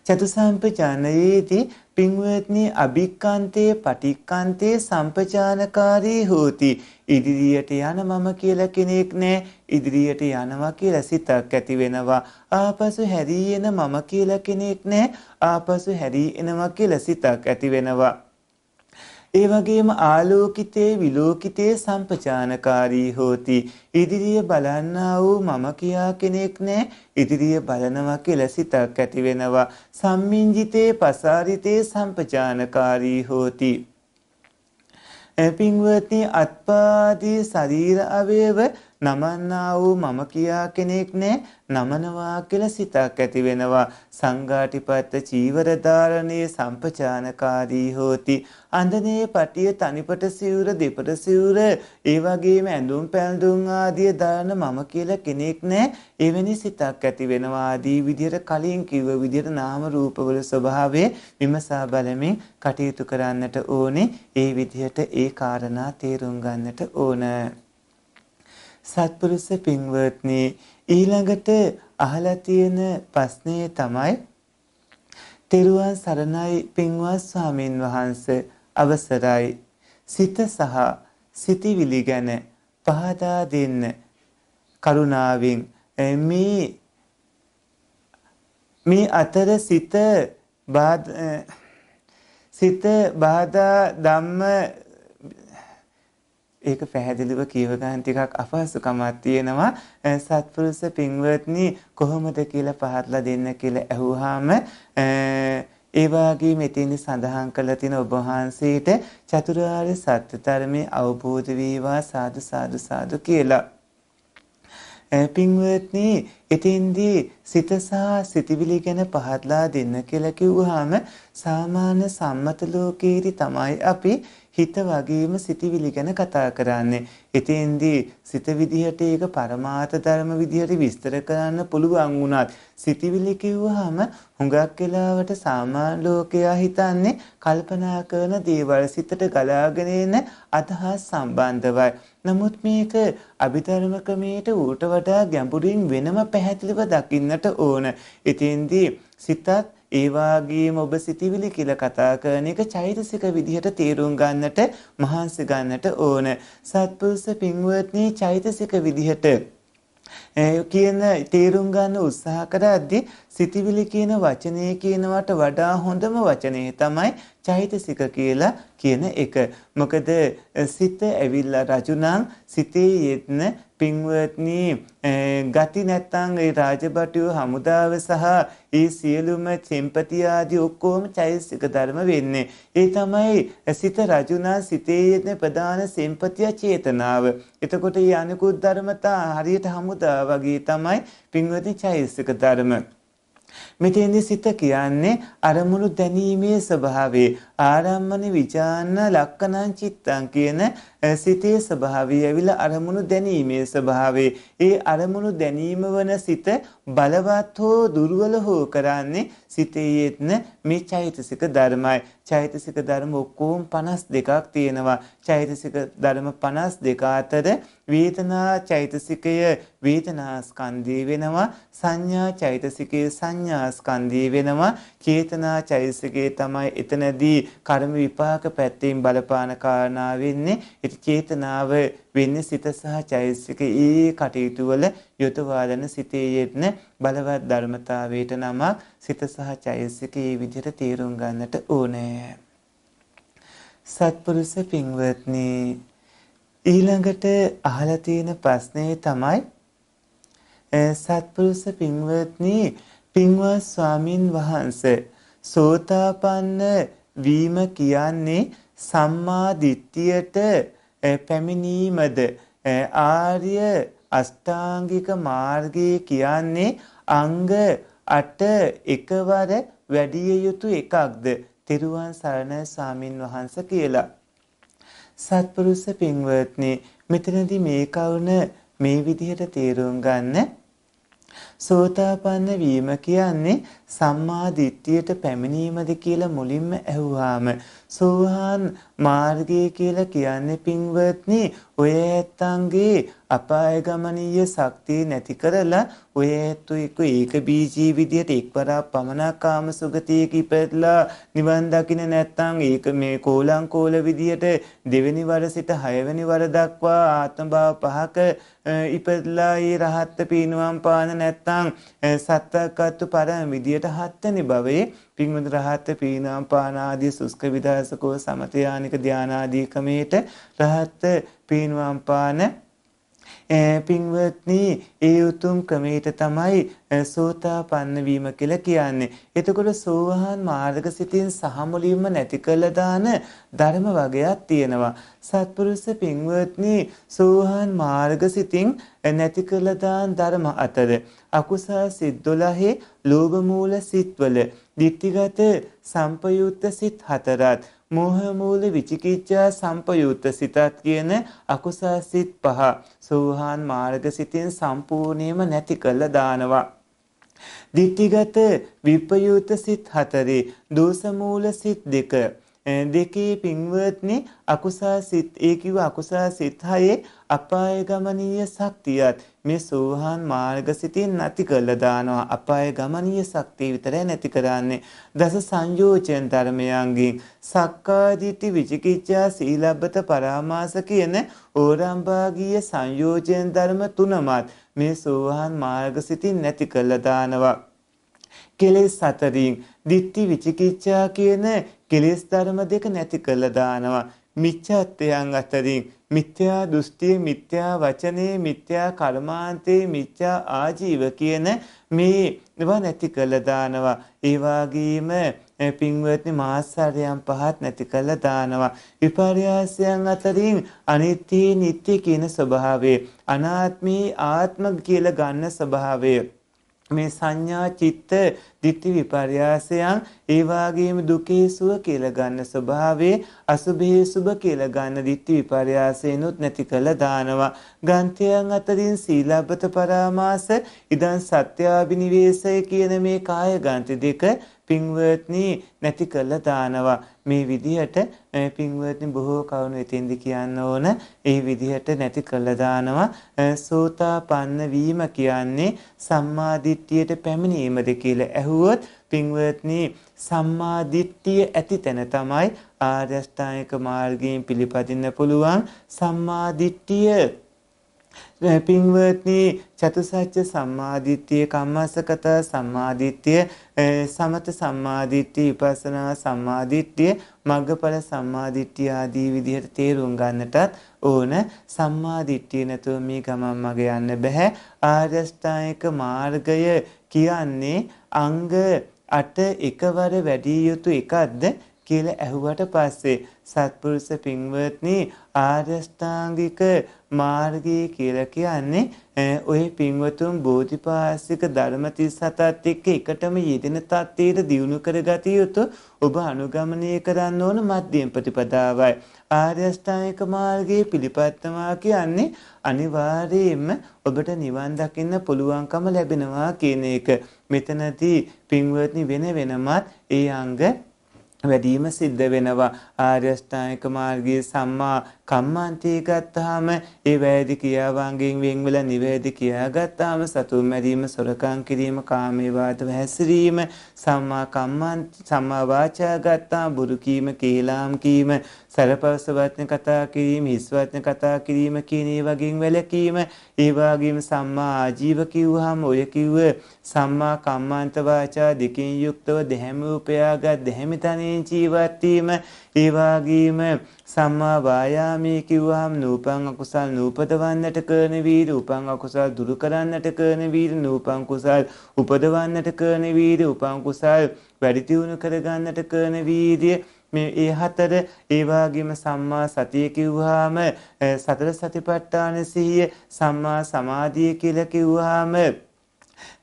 චතු සම්පජානයේදී පින්වත්නි අභික්කන්තේ පටික්කන්තේ සම්පජානකාරී හෝති ඉදිරියට යන මම කියලා කෙනෙක් නෑ ඉදිරියට යනවා කියලා සිතක් ඇති වෙනවා ආපසු හැරී එන මම කියලා කෙනෙක් නෑ ආපසු හැරී එනවා කියලා සිතක් ඇති වෙනවා ඒ වගේම ආලෝකිතේ විලෝකිතේ සම්පචානකාරී හෝති ඉදිරිය බලන්නා වූ මම කියා කෙනෙක් නැහැ ඉදිරිය බලනවා කියලා සිතක් ඇති වෙනවා සම්මින්ජිතේ පසාරිතේ සම්පචානකාරී හෝති පින්වත්නි අත්පාදී ශරීර අවයව නමන්නා වූ මම කියා කෙනෙක් නෑ නමනවා කියලා සිතක් ඇති වෙනවා සංඝාටිපත්ත චීවර ධාරණයේ සම්පචානකාරී හෝති අඳනේ පටිය තනිපට සිවුර දෙපට සිවුර ඒ වගේම ඇඳුම් පැළඳුම් ආදිය දාන මම කියලා කෙනෙක් නෑ එවැනි සිතක් ඇති වෙනවා ආදී විදියට කලින් කිව්ව විදියට නාම රූපවල ස්වභාවය විමසා බලමින් කටයුතු කරන්නට ඕනේ ඒ විදියට ඒ කාරණා තේරුම් ගන්නට ඕනේ සත්පුරුෂ පින්වත්නි ඊළඟට අහලා තියෙන ප්‍රශ්නේ තමයි තෙරුවන් සරණයි පින්වත් ස්වාමින් වහන්ස අවසරයි සිත සහ සිතිවිලි ගැන පහදා දෙන්න කරුණාවෙන් මේ මේ අතර සිත සිත බාධා ධම්ම ඒක පැහැදිලිව කියව ගන්න ටිකක් අපහසුකමක් තියෙනවා සත්පුරුෂ පින්වත්නි කොහොමද කියලා පහත්ලා දෙන්න කියලා ඇහුවාම ඒ වගේම එතෙන්දි සඳහන් කළ තියෙන ඔබ වහන්සේට චතුරාර්ය සත්‍ය ධර්මයේ අවබෝධ වේවා සාදු සාදු සාදු කියලා. පින්වත්නි එතෙන්දි සිත සහ සිතවිලි ගැන පහත්ලා දෙන්න කියලා කිව්වහම සාමාන්‍ය සම්මත ලෝකයේදී තමයි අපි හිත වගේම සිතිවිලි ගැන කතා කරන්නේ. එතෙන්දී සිත විදිහට ඒක પરමාර්ථ ධර්ම විදිහට විස්තර කරන්න පුළුවන් වුණත් සිතිවිලි කිව්වහම හුඟක් වෙලාවට සාමාන්‍ය ලෝකයා හිතන්නේ කල්පනා කරන දේවල් සිතට ගලාගෙන එන අදහස් සම්බන්ධවයි. නමුත් මේක අභිධර්ම ක්‍රමයට ඌට වඩා ගැඹුරින් වෙනම පැහැදිලිව දකින්නට ඕන. එතෙන්දී සිතත් ඒ වාගේම ඔබ සිතිවිලි කියලා කතා කරන එක චෛතසික විදිහට තේරුම් ගන්නට මහන්සි ගන්නට ඕන. සත්පුරුෂ පින්වත්නි චෛතසික විදිහට කියන තේරුම් ගන්න උත්සාහ කරද්දී සිතිවිලි කියන වචනේ කියනවට වඩා හොඳම වචනේ තමයි චෛතසික කියලා කියන එක. මොකද සිත ඇවිල්ලා රජුනම් සිතේ යෙත්න පින්වත්නි ගති නැත්තං ඒ රාජබටුව හමුදාව සහ ඒ සියලුම සෙම්පති ආදී ඔක්කොම චෛසික ධර්ම වෙන්නේ. ඒ තමයි සිත රජුනා සිතේ යෙදෙන ප්‍රධාන සෙම්පතිය චේතනාව. එතකොට මේ අනිකුත් ධර්මතා හරියට හමුදා වගේ තමයි පින්වත්නි චෛසික ධර්ම. මෙතෙන්දි සිත කියන්නේ අරමුණු දැනීමේ ස්වභාවයේ ආරම්මන විචාන ලක්කනං චිත්තං කියන සිතේ ස්වභාවය ඇවිල්ලා අරමුණු දැනීමේ ස්වභාවේ ඒ අරමුණු දැනීම වන සිත බලවත් හෝ දුර්වල හෝ කරන්නේ සිතේ යෙත්න මේ චෛතසික ධර්මයි චෛතසික ධර්ම ඔක්කොම 52ක් තියෙනවා චෛතසික ධර්ම 52 අතර වේදනා චෛතසිකය වේදනා ස්කන්ධය වෙනවා සංඥා චෛතසිකය සංඥා ස්කන්ධය වෙනවා චේතනා චෛතසිකය තමයි එතනදී කර්ම විපාක පැත්තෙන් බලපාන කාරණා වෙන්නේ චේතනාව වෙන්නේ සිත සහ චෛතසික ඒ කටයුතු වල යොතවාදන සිතේ යෙදෙන බලවත් ධර්මතාවයට නම සිත සහ චෛතසික ඒ විදිහට තේරුම් ගන්නට ඕනේ. සත්පුරුෂ පින්වත්නි ඊළඟට අහලා තියෙන ප්‍රශ්නේ තමයි සත්පුරුෂ පින්වත්නි පින්වත් ස්වාමින් වහන්සේ සෝතාපන්න වීම කියන්නේ සම්මා දිට්ඨියට පැමිණීමද ආර්ය අෂ්ටාංගික මාර්ගය කියන්නේ අංග 8 එකවර වැඩි යුතු එකක්ද තෙරුවන් සරණ සාමින් වහන්ස කියලා සත්පුරුෂ පින්වත්නි මෙතනදී මේ කවුන මේ විදිහට තේරුම් ගන්න සෝතාපන්න වීම කියන්නේ සම්මා දිට්ඨියට පැමිණීමද කියලා මුලින්ම ඇහුවාම සෝහන් මාර්ගය කියලා කියන්නේ පින්වත්නි ඔය ඇත්තන්ගේ අපායගමනීය ශක්තිය නැති කරලා ඔය ඇත්තු එක්ක ඒක බීජී විදියට එක්වරා පමණක් කාමසුගතියක ඉපදලා නිවන් දකින නැත්තම් ඒක මේ කෝලංකෝල විදියට දෙවෙනි වර සිට හයවෙනි වර දක්වා ආත්මභාව පහක ඉපදලා ඒ රහත්ත පිනුවම් පාන නැත්තම් සත්තකත්තු පරම විදියට හත්වෙනි භවයේ පින්විත රහත් පීනාම් පානාදී සුස්ක විදහසකෝ සමතයානික ධානාදී ක්‍රමයට රහත් පීනවාම් පාන පින්වත්නි ඒ උතුම් ක්‍රමයට තමයි සෝතාපන්න වීම කියලා කියන්නේ. එතකොට සෝවහන් මාර්ග සිතින් සහමුලින්ම නැති කළ දාන ධර්ම වර්ගයක් තියෙනවා. සත්පුරුෂ පින්වත්නි සෝවහන් මාර්ග සිතින් නැති කළ දාන ධර්ම අතර අකුසල් සිත් 12 ලෝභ මූල සිත්වල ditthිගත සම්පයුත්ත සිත් හතරත් මෝහ මූල විචිකිච්ඡා සම්පයුත්ත සිතත් කියන අකුසල් සිත් පහ සෝහාන් මාර්ග සිතින් සම්පූර්ණයෙන්ම නැති කළ දානවා ditthිගත විපයුත්ත සිත් හතරේ දෝෂ මූල සිත් දෙක දෙකේ පින්වත්නි අකුසා සිත් ඒ කිව්ව අකුසා සිත් හයේ අපාය ගමනීය ශක්තියත් මේ සෝහාන් මාර්ග සිතින් නැති කළා දානවා අපාය ගමනීය ශක්තිය විතරයි නැති කරන්නේ දස සංයෝජන ධර්මයන්ගෙන් සක්කාදිටි විචිකිච්ඡා සීලබ්බත පරාමාස කියන ඕරම්භාගීය සංයෝජන ධර්ම තුනමත් මේ සෝහාන් මාර්ග සිතින් නැති කළා දානවා කෙලෙස් හතරින් දිට්ඨි විචිකිච්ඡා කියන කෙලෙස් ධර්ම දෙක නැති කළා දානවා මිච්ඡාත්‍යයන් අතරින් මිත්‍යා දෘෂ්ටිය මිත්‍යා වචනේ මිත්‍යා කර්මාන්තේ මිත්‍යා ආජීව කියන මේවා නැති කළා දානවා ඒ වගේම පින්වත්නි මාස්සාරයන් පහත් නැති කළා දානවා විපර්යාසයන් අතරින් අනිත්‍ය නිට්ටය කියන ස්වභාවය අනාත්මී ආත්ම කියලා ගන්න ස්වභාවය මේ සංඥා චිත්ත ditthi විපර්යාසයන් ඒ වාගේම දුකේ සුව කියලා ගන්න ස්වභාවයේ අසුභේ සුභ කියලා ගන්න ditthi විපර්යාසයනොත් නැති කළ දානවා ගන්තියන් අතරින් සීලබ්බත පරාමාස ඉදන් සත්‍යාබිනිවේෂය කියන මේ කාය ගන්ති දෙක පින්වත්නි නැති කරලා දානවා මේ විදිහට මේ පින්වත්නි බොහෝ කවුණු එතෙන්දි කියන්න ඕන ඒ විදිහට නැති කරලා දානවා සෝතාපන්න වීම කියන්නේ සම්මා දිට්ඨියට පැමිණීමද කියලා ඇහුවොත් පින්වත්නි සම්මා දිට්ඨිය ඇති තැන තමයි ආර්ය අෂ්ටාංගික මාර්ගයෙන් පිළිපදින්න පුළුවන් සම්මා දිට්ඨිය පින්වත්නි චතුසත්‍ය සම්මාදිට්ඨිය කම්මස්සකත සම්මාදිට්ඨිය සමත සම්මාදිට්ඨිය විපස්සනා සම්මාදිට්ඨිය මග්ගඵල සම්මාදිට්ඨිය ආදී විදිහට තේරුම් ගන්නටත් ඕන සම්මාදිට්ඨිය නැතුව මේ ගමන් මග යන්න බෑ ආර්ය අෂ්ටාංගික මාර්ගය කියන්නේ අංග අට එකවර වැඩි යුතු එකක්ද කියලා ඇහුවට පස්සේ සත්පුරුෂ පින්වත්නි ආර්යෂ්ටාංගික මාර්ගය කියලා කියන්නේ ඔය පින්වතුන් බෝධිපාසික ධර්ම 37ත් එක්ක එකටම යෙදෙන තත්ත්වයට දියුණු කරගatiya යුතු ඔබ අනුගමනය කරන්න ඕන මධ්‍යම ප්‍රතිපදාවයි ආර්යෂ්ටාංගික මාර්ගයේ පිළිපැත්තමා කියන්නේ අනිවාර්යයෙන්ම ඔබට නිවන් දකින්න පුළුවන්කම ලැබෙනවා කියන එක මෙතනදී පින්වත්නි වෙන වෙනමත් ඒ අංග වැඩිම සිද්ධ වෙනවා ආර්ය අෂ්ටාංගික මාර්ගයේ සම්මා කම්මන්තේ ගත්තාම ඒ වැයදි ක්‍රියාවන්ගෙන් වෙන් වෙලා නිවැරදි ක්‍රියා ගත්තාම සතුම් මැරීම සොරකම් කිරීම කාමේ වාද හැසිරීම සම්මා කම්මන්ත සම්මා වාචා ගත්තා බුරු කීම කේලාම් කීම සැලපවස වචන කතා කිරීම, හිස් වචන කතා කිරීම කියන ඒ වගේන් වැළකීම, ඒ වගේම සම්මා ආජීව කිව්වහම ඔය කිව්ව සම්මා කම්මාන්ත වාචා දෙකෙන් යුක්තව දෙහැම උපයාගත් දෙහැම තනෙන් ජීවත් වීම, ඒ වගේම සම්මා වායාමයේ කිව්වහම නූපං අකුසල් නූපදවන්නට කරන වීර උපං අකුසල් දුරු කරන්නට කරන වීර නූපං කුසල් උපදවන්නට කරන වීර උපං කුසල් වැඩි දියුණු කරගන්නට කරන වීරිය මේ ඒ හතර ඒ වගේම සම්මා සතිය කිව්වහම සතර සතිපට්ඨාන සිහිය සම්මා සමාධිය කියලා කිව්වහම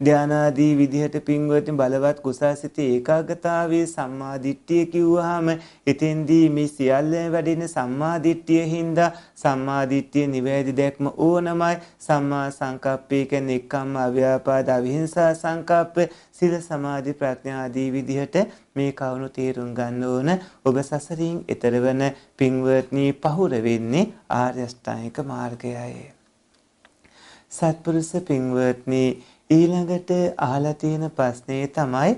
ධානාදී විදිහට පින්වතුන් බලවත් කුසාසිතේ ඒකාගතාවේ සම්මාදිට්ඨිය කිව්වහම එතෙන්දී මේ සියල්ලම වැඩෙන සම්මාදිට්ඨිය හින්දා සම්මාදිට්ඨිය නිවැරදි දැක්ම ඕනමයි සම්මා සංකප්පේ කියන්නේ එක්කම්ම අව්‍යාපාද අවිහිංසා සංකප්ප සිල සමාධි ප්‍රඥා ආදී විදිහට මේ කවුණු තේරුම් ගන්න ඕන ඔබ සසරින් එතරවන පින්වත්නි පහුර වෙන්නේ ආර්ය අෂ්ටාංගික මාර්ගයයි සත්පුරුෂ පින්වත්නි ඊළඟට අහලා තියෙන ප්‍රශ්නේ තමයි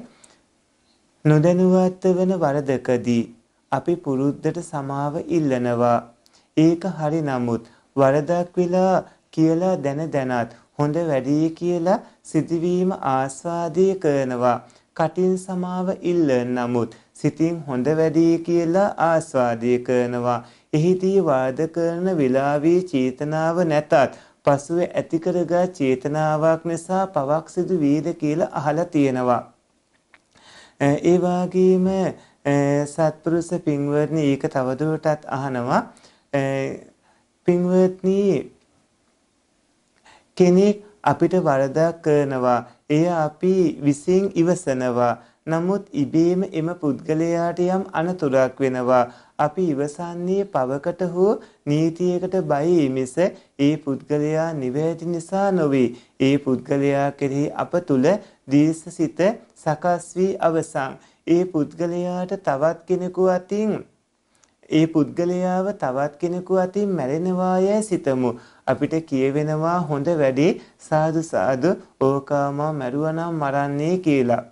නොදැනුවත් වෙන වරදකදී අපි පුරුද්දට සමාව ඉල්ලනවා. ඒක හරි නමුත් වරදක් වෙලා කියලා දැන දැනත් හොඳ වැඩි කියලා සිතවීම ආස්වාදය කරනවා. කටින් සමාව ඉල්ලන නමුත් සිතින් හොඳ වැඩි කියලා ආස්වාදය කරනවා. එහිදී වාද කරන විලාවේ චේතනාව නැතත් පසුව ඇති කරගා චේතනාවක් නිසා පවක් සිදු වේද කියලා අහලා තියෙනවා. ඒ වගේම සත්පුරුෂ පින්වත්නි ඒක තවදුරටත් අහනවා. පින්වත්නි කෙනෙක් අපිට වරදක් කරනවා. එය අපි විසින් ඉවසනවා. නමුත් ඉබේම එම පුද්ගලයාට යම් අනතුරක් වෙනවා. අපි ඉවසන්නේ පවකට හෝ නීතියකට බයී මිස ඒ පුද්ගලයා නිවැරදි නිසා නොවේ. ඒ පුද්ගලයා කෙරෙහි අප තුල දීර්ෂසිත සකස් වී අවසන්. ඒ පුද්ගලයාට තවත් කෙනෙකු අතින් ඒ පුද්ගලයාව තවත් කෙනෙකු අතින් මැරෙනවා යැයි සිතමු. අපිට කියවෙනවා හොඳ වැඩේ සාදු සාදු ඕකාමා මැරුවනම් මරන්නේ කියලා.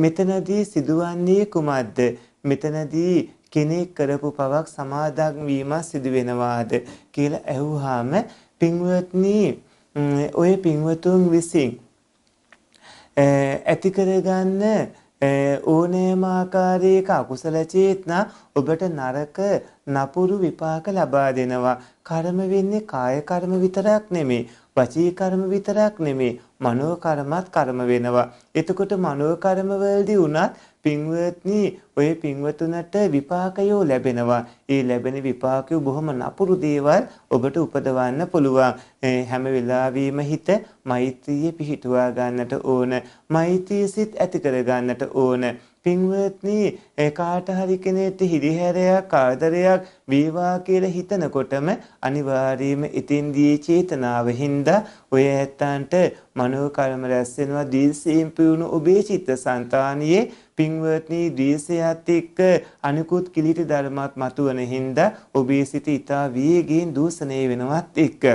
මෙතනදී සිදුවන්නේ කුමක්ද? මෙතනදී කෙනෙක් කරපු පවක් සමාදන් වීම සිදු වෙනවාද කියලා ඇහුවාම පින්වත්නි ඔය පින්වතුන් විසින් ඇති කරගන්න ඕනෑම ආකාරයක අකුසල චේතනා ඔබට නරක නපුරු විපාක ලබා දෙනවා. කර්ම වෙන්නේ කාය කර්ම විතරක් නෙමෙයි, වචී කර්ම විතරක් නෙමෙයි, මනෝ කර්මත් කර්ම වෙනවා. එතකොට මනෝ කර්ම වලදී උනත් පින්වත්නි ඔය පින්වතුන්ට විපාකයෝ ලැබෙනවා. ඒ ලැබෙන විපාකය බොහොම නපුරු දේවල් ඔබට උපදවන්න පුළුවන්. හැම වෙලාවෙම හිත මෛත්‍රියේ පිහිටුවා ගන්නට ඕන. මෛත්‍රිය සිත් ඇති කර ගන්නට ඕන. පින්වත්නි කාට හරි කෙනෙක්ට හිරිහැරයක් ආදරයක් වේවා කියලා හිතනකොටම අනිවාර්යයෙන්ම ඉතින්දී චේතනාව හින්දා ඔය ඇත්තන්ට මනෝකර්ම රැස් වෙනවා දීර්සයෙන් පියුණු ඔබේ චිත්තසංතානියේ පින්වත්නි ද්වේෂයත් එක්ක අනිකුත් කිලිටි ධර්මات මතුවෙන හින්දා ඔබේ සිත ඊතා වේගයෙන් දූෂණය වෙනවත් එක්ක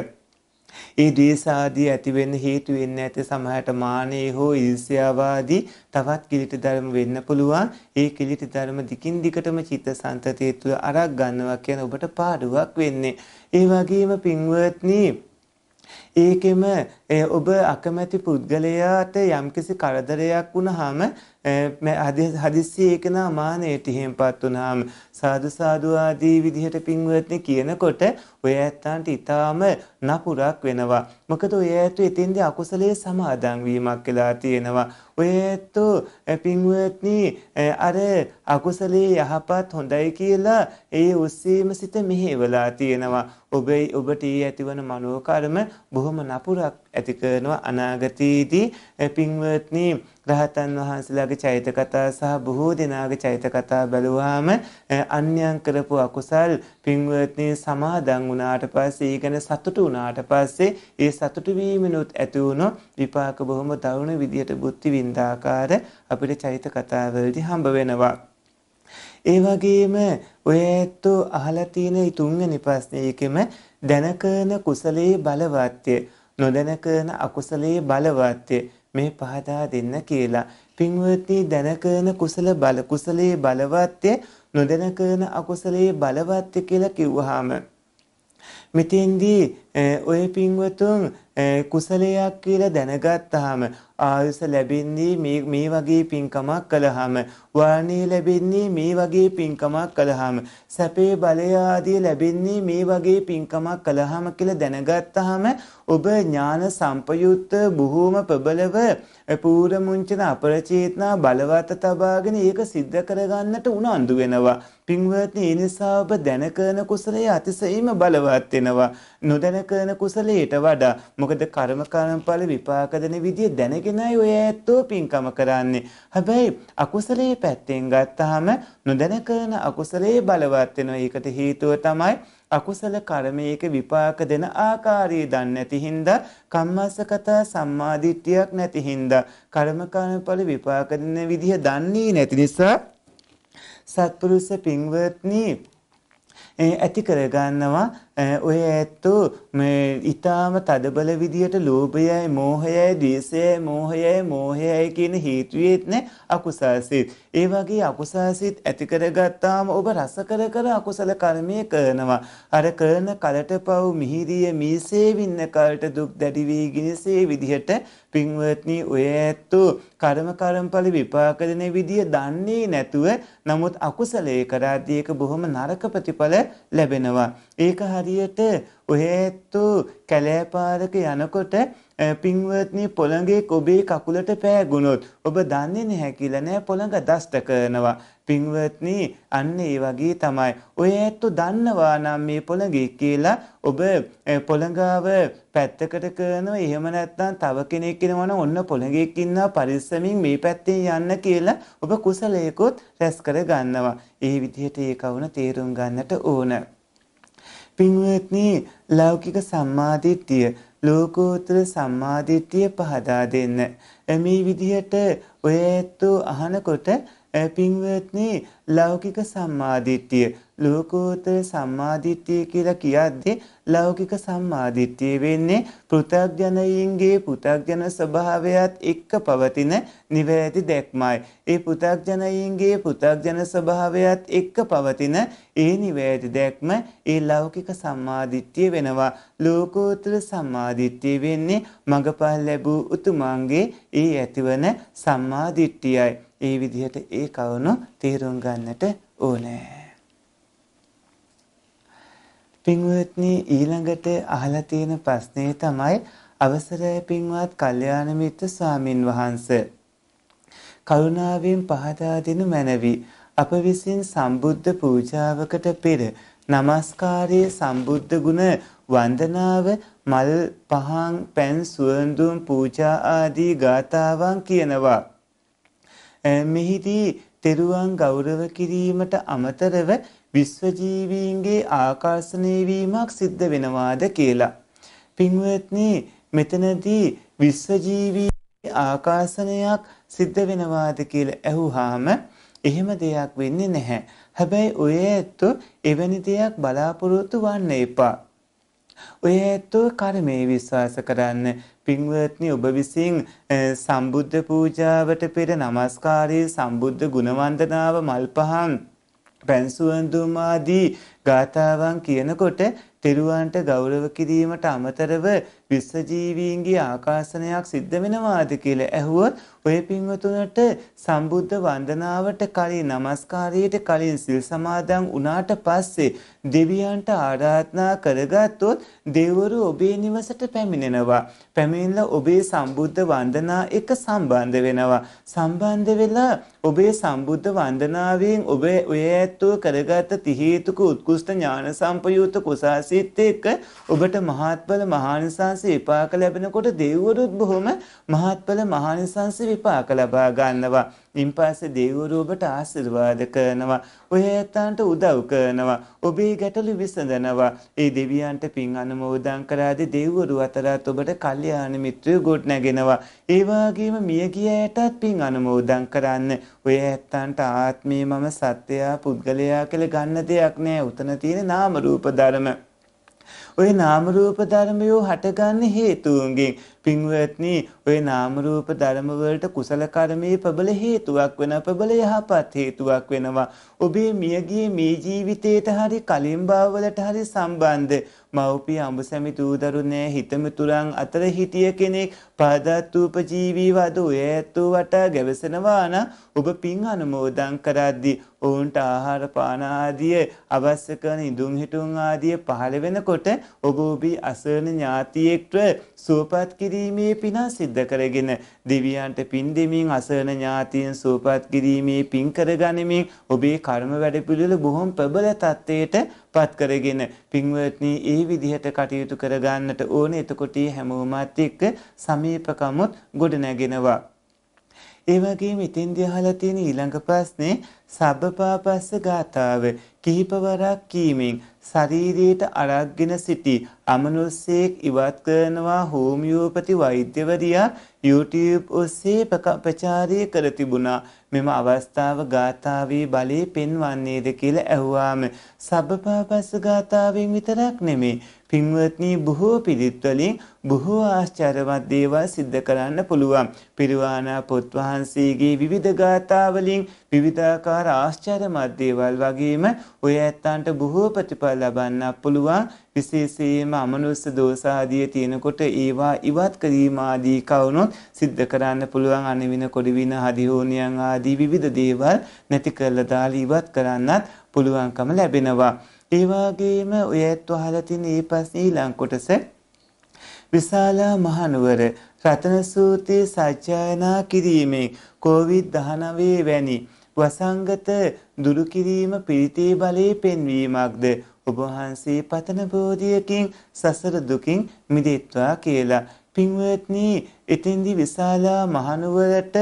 ඒ ද්වේෂාදී ඇති වෙන්න හේතු වෙන්නේ නැති සමහරට මානෙ හෝ ඊර්ෂ්‍යාවාදී තවත් කිලිට ධර්ම වෙන්න පුළුවන්. ඒ කිලිට ධර්ම දිකින් දිකටම චිත්තසංතතිය තුළ අරක් ගන්නවා කියන ඔබට පාඩුවක් වෙන්නේ. ඒ වගේම පින්වත්නි ඒකෙම ඔබ අකමැති පුද්ගලයාට යම්කිසි කරදරයක් වුණාම හදිස්සිය ඒක නා මානයට හිම්පත් වුණාම සාදු සාදු ආදී විදිහට පින්වත්නි කියනකොට ඔය ඇත්තන්ට ඊටාම නපුරක් වෙනවා. මොකද ඔය ඇත්තු එතෙන්දී අකුසලයේ සමාදන් වීමක් වෙලා තියෙනවා. ඔය ඇත්තු පින්වත්නි අර අකුසලයේ යහපත් හොඳයි කියලා ඒ ඔස්සේම සිත මෙහෙवला තියෙනවා. ඔබේ ඔබට ඇතිවන මනෝ කර්ම බොහොම නපුරක් ඇති කරනවා අනාගතයේදී පින්වත්නි රහතන් වහන්සේලාගේ චෛත්‍ය කතා සහ බොහෝ දෙනාගේ චෛත්‍ය කතා බැලුවාම අන්‍යයන් කරපු අකුසල් පින්වත්නි සමාදන් වුණාට පස්සේ ඊගෙන සතුටු වුණාට පස්සේ ඒ සතුටු වීමනොත් ඇති වුණොත් විපාක බොහොම දරුණු විදියට බුද්ධි විඳාකාර අපිට චරිත කතාවලදී හම්බ වෙනවා ඒ වගේම ඔය ඇත්තෝ අහලා තියෙන තුන්වෙනි ප්‍රශ්නයකම දැනකන කුසලයේ බලවත්ය නොදැනකන අකුසලයේ බලවත්ය මේ පහදා දෙන්න කියලා. පින්වත්නි දැනකන කුසල බල කුසලයේ බලවත්ය නොදැන කරන අකුසලයේ බලවත්ය කියලා කිව්වහම මෙතෙන්දී ඔය පින්වතුන් කුසලයක් කියලා දැනගත්තාම ආයුෂ ලැබෙන්නේ මේ මේ වගේ පින්කමක් කළාම වාණී ලැබෙන්නේ මේ වගේ පින්කමක් කළාම සැපේ බලය ආදී ලැබෙන්නේ මේ වගේ පින්කමක් කළාම කියලා දැනගත්තාම ඔබ ඥාන සම්පයුත්ත බොහෝම ප්‍රබලව පූර්ව මුංචන අපරචේතනා බලවත් තබාගෙන ඒක સિદ્ધ කරගන්නට උනන්දු වෙනවා පින්වත්නි ඒ නිසා ඔබ දැන කරන කුසලයේ අතිශයින්ම බලවත් වෙනවා නොදැන කරන කුසලයට වඩා මොකද කර්ම කර්මඵල විපාක දෙන විදිය දැනගෙනයි ඔය ඇත්තෝ පින්කම කරන්නේ හැබැයි අකුසලයේ පැත්තෙන් ගත්තාම නොදැන කරන අකුසලයේ බලවත් වෙනවා. ඒකට හේතුව තමයි අකුසල කර්මයක විපාක දෙන ආකාරය දන්නේ නැති හින්දා කම්මස්සකතා සම්මාදිට්ඨියක් නැති හින්දා කර්ම කර්මඵල විපාක දෙන විදිහ දන්නේ නැති නිසා සත්පුරුෂ පින්වත්නි ඇති කරගන්නවා ඔය ඇත්තෝ මේ ඊටාම තදබල විදියට ලෝභයයි මෝහයයි ද්වේෂයයි මෝහයයි මෝහයයි කියන හේතුයේත් නේ අකුසාසිත. ඒ වගේ අකුසාසිත ඇති කරගත්තාම ඔබ රස කර කර අකුසල කර්මය කරනවා. අර කරන කලට පව් මිහිරිය මීසේ වින්න කලට දුක් දැඩි වී ගිනිසේ විදිහට පින්වත්නි ඔය ඇත්තෝ කර්ම කර්මඵල විපාක දෙන විදිය දන්නේ නැතුව නමුත් අකුසලයේ කරාදී එක බොහොම නරක ප්‍රතිඵල ලැබෙනවා. ඒක හරියට ඔහෙත්තු කැලෑපාරක යනකොට පින්වත්නි පොළඟේ ඔබේ කකුලට පෑගුණොත් ඔබ දන්නේ නැහැ කියලා නෑ පොළඟ දෂ්ට කරනවා පින්වත්නි අන්න ඒ වගේ තමයි ඔය ඇත්තු දන්නවා නම් මේ පොළඟේ කියලා ඔබ පොළඟාව පැත්තකට කරනවා එහෙම නැත්නම් තව කෙනෙක් කියනවනම් ඔන්න පොළඟෙක් ඉන්නා පරිස්සමින් මේ පැත්තෙන් යන්න කියලා ඔබ කුසලයකොත් රැස් කර ගන්නවා ඒ විදිහට ඒ කවුන තේරුම් ගන්නට ඕන පින්වත්නි ලෞකික සම්මාදිට්ඨිය ලෝකෝත්තර සම්මාදිට්ඨිය පහදා දෙන්න. මේ විදිහට ඔය ඇත්තෝ අහනකොට පින්වත්නි ලෞකික සම්මාදිට්ඨිය ලෝකෝත්තර සම්මාදිට්ඨිය කියලා කියද්දී ලෞකික සම්මාදිට්ඨිය වෙන්නේ පෘථග්ජනයින්ගේ පෘථග්ජන ස්වභාවයත් එක්ක පවතින නිවැරදි දැක්මයි. ඒ පෘථග්ජනයින්ගේ පෘථග්ජන ස්වභාවයත් එක්ක පවතින ඒ නිවැරදි දැක්ම ඒ ලෞකික සම්මාදිට්ඨිය වෙනවා. ලෝකෝත්තර සම්මාදිට්ඨිය වෙන්නේ මඟපල් ලැබූ උතුමාගේ ඒ ඇතිවන සම්මාදිට්ඨියයි. ඒ විදිහට ඒ කවුණු තේරුම් ගන්නට ඕනෑ. පින්වත්නි ඊළඟට අහලා තියෙන ප්‍රශ්නේ තමයි අවසරය පින්වත් කල්යාණ මිත්‍ර ස්වාමින් වහන්ස කරුණාවෙන් පහදා දෙනු මැනවි අප විසින් සම්බුද්ධ පූජාවකට පෙර নমස්කාරයේ සම්බුද්ධ ගුණ වන්දනාව මල් පහන් පැන් සුවඳුන් පූජා ආදී ගාතාවන් කියනවා මෙහිදී තෙරුවන් ගෞරව කිරීමට අමතරව විශ්වජීවීන්ගේ ආකර්ෂණය වීමක් සිද්ධ වෙනවාද කියලා. පින්වත්නි මෙතනදී විශ්වජීවී ආකර්ෂණයක් සිද්ධ වෙනවාද කියලා ඇහුවාම එහෙම දෙයක් වෙන්නේ නැහැ. හැබැයි ඔය ඇත්තෝ එවැනි දෙයක් බලාපොරොත්තු වෙන්න එපා. ඔය ඇත්තෝ කර්මය විශ්වාස කරන්න පින්වත්නි ඔබ විසින් සම්බුද්ධ පූජාවට පෙර নমස්කාරයේ සම්බුද්ධ ගුණවන්දනාව මල් පහන් පැන්සුවන්දුමාදී ගාථාවන් කියනකොට තෙරුවන්ට ගෞරව කිරීමට අමතරව විශ්වජීවීන්ගේ ආකාශනයක් සිද්ධ වෙනවාද කියලා ඇහුවොත් ඔය පින්වතුන්ට සම්බුද්ධ වන්දනාවට කලින් নমස්කාරයට කලින් සිල් සමාදන් වුණාට පස්සේ දෙවියන්ට ආරාධනා කරගත්තොත් දෙවරු ඔබේ නිවසට පැමිණෙනවා. පැමිණලා ඔබේ සම්බුද්ධ වන්දනා එක සම්බන්ධ වෙනවා. සම්බන්ධ වෙලා ඔබේ සම්බුද්ධ වන්දනාවෙන් ඔබ ඔය ඇත්තෝ කරගත්ත තිහේතුක උත්කෘෂ්ඨ ඥාන සම්පයුක්ත කුසාසිත එක්ක ඔබට මහත්ඵල මහානිසංස ආනිසංස විපාක ලැබෙනකොට දෙව්වරුත් බොහොම මහත්ඵල මහානිසංස විපාක ලබා ගන්නවා. ඉන් පස්සේ දෙව්වරු ඔබට ආශිර්වාද කරනවා. ඔය ඇත්තන්ට උදව් කරනවා. ඔබේ ගැටලු විසඳනවා. ඒ දෙවියන්ට පින් අනුමෝදන් කරාදී දෙව්වරු අතරත් ඔබට කල්යාණ මිත්‍රයෝ ගොඩ නැගෙනවා. ඒ වගේම මියගිය ඇයටත් පින් අනුමෝදන් කරන්න. ඔය ඇත්තන්ට ආත්මේ මම සත්‍යයා පුද්ගලයා කියලා ගන්න දෙයක් නෑ. උතන තියෙන නාම රූප ධර්ම. ওই නාම රූප ධර්මයෝ හටගන්නේ හේතුන්ගෙන්. පින්වත්නි, ওই නාම රූප ධර්ම වලට කුසල කර්මයේ ප්‍රබල හේතුවක් වෙන ප්‍රබල යහපත් හේතුවක් වෙනවා. ඔබේ මියගිය මේ ජීවිතේට හරි කලින් භවවලට හරි සම්බන්ධ මව්පිය අඹසැමි දූදරු නෑ හිතමිතුරන් අතර හිටිය කෙනෙක් පාදත්ූප ජීවීවද ඔය ඇත්තෝ වටා ගැවසෙනවා නම් ඔබ පින් අනුමෝදන් කරද්දී ඔවුන්ට ආහාර පාන ආදිය අවශ්‍ය කරන ඉඳුම් හිටුම් ආදිය පහළ වෙනකොට ඔබ ඔබී අසරණ ඥාතියෙක්ට සුවපත් කිරීමේ පින සිද්ධ කරගෙන දෙවියන්ට පින් දෙමින් අසරණ ඥාතියන් සුවපත් කිරීමේ පින් කරගනිමින් ඔබේ කර්ම වැඩපිළිවෙල බොහොම ප්‍රබල තත්ත්වයට පත් කරගෙන පින්වත්නි ඒ විදිහට කටයුතු කරගන්නට ඕනේ එතකොට හැමෝමත් එක්ක සමීපකමුත් ගොඩ නැගෙනවා ඒ වගේම ඉතින්දී අහලා තියෙන ඊළඟ ප්‍රශ්නේ සබ්බපාපස්ස ගාතාව කිහිපවරක් කීමෙන් ශරීරයට අරක්ගෙන සිටි අමනුස්සයෙක් ඉවත් කරනවා හෝමියෝපති වෛද්‍යවරයා YouTube ඔස්සේ ප්‍රචාරය කර තිබුණා. මෙම අවස්ථාව ගාථාවේ බලේ පෙන්වන්නේද කියලා ඇහුවාම සබ්බපාපස්ස ගාථාවෙන් විතරක් නෙමේ පින්වත්නි බොහෝ පිළිත්වලින් බොහෝ ආශ්චර්යවත් දේවල් සිද්ධ කරන්න පුළුවන්. පිරිවානා පොත් වහන්සේගේ විවිධ ගාථාවලින් විවිධාකාර ආශ්චර්යමත් දේවල් වගේම ඔය ඇත්තන්ට බොහෝ ප්‍රතිඵල ලබන්න පුළුවන්. විශේෂයෙන්ම අමනුෂ්‍ය දෝෂ ආදී තියෙනකොට ඒවා ඉවත් කිරීම ආදී කවුනොත් සිද්ධ කරන්න පුළුවන් අනිවින කොඩිවින හදිහෝනියන් ආදී ආදී විවිධ දේවල් නැති කරලා දාලා ඉවත් කරන්නත් පුළුවන්කම ලැබෙනවා. ඒ වගේම ඔය ඇත්ත අහලා තියෙන ඊපස්සේ ඊළඟ කොටස විශාලා මහනුවර රතන සූත්‍රයේ සජ්ජායනා කිරීමේ COVID-19 වැනි වසංගත දුරු කිරීම පිරිතේ බලයේ පෙන්වීමක්ද ඔබ වහන්සේ පතන බෝධියකින් සසර දුකින් මිදෙත්වා කියලා. පින්වත්නි, එතෙන්දි විශාලා මහනුවරට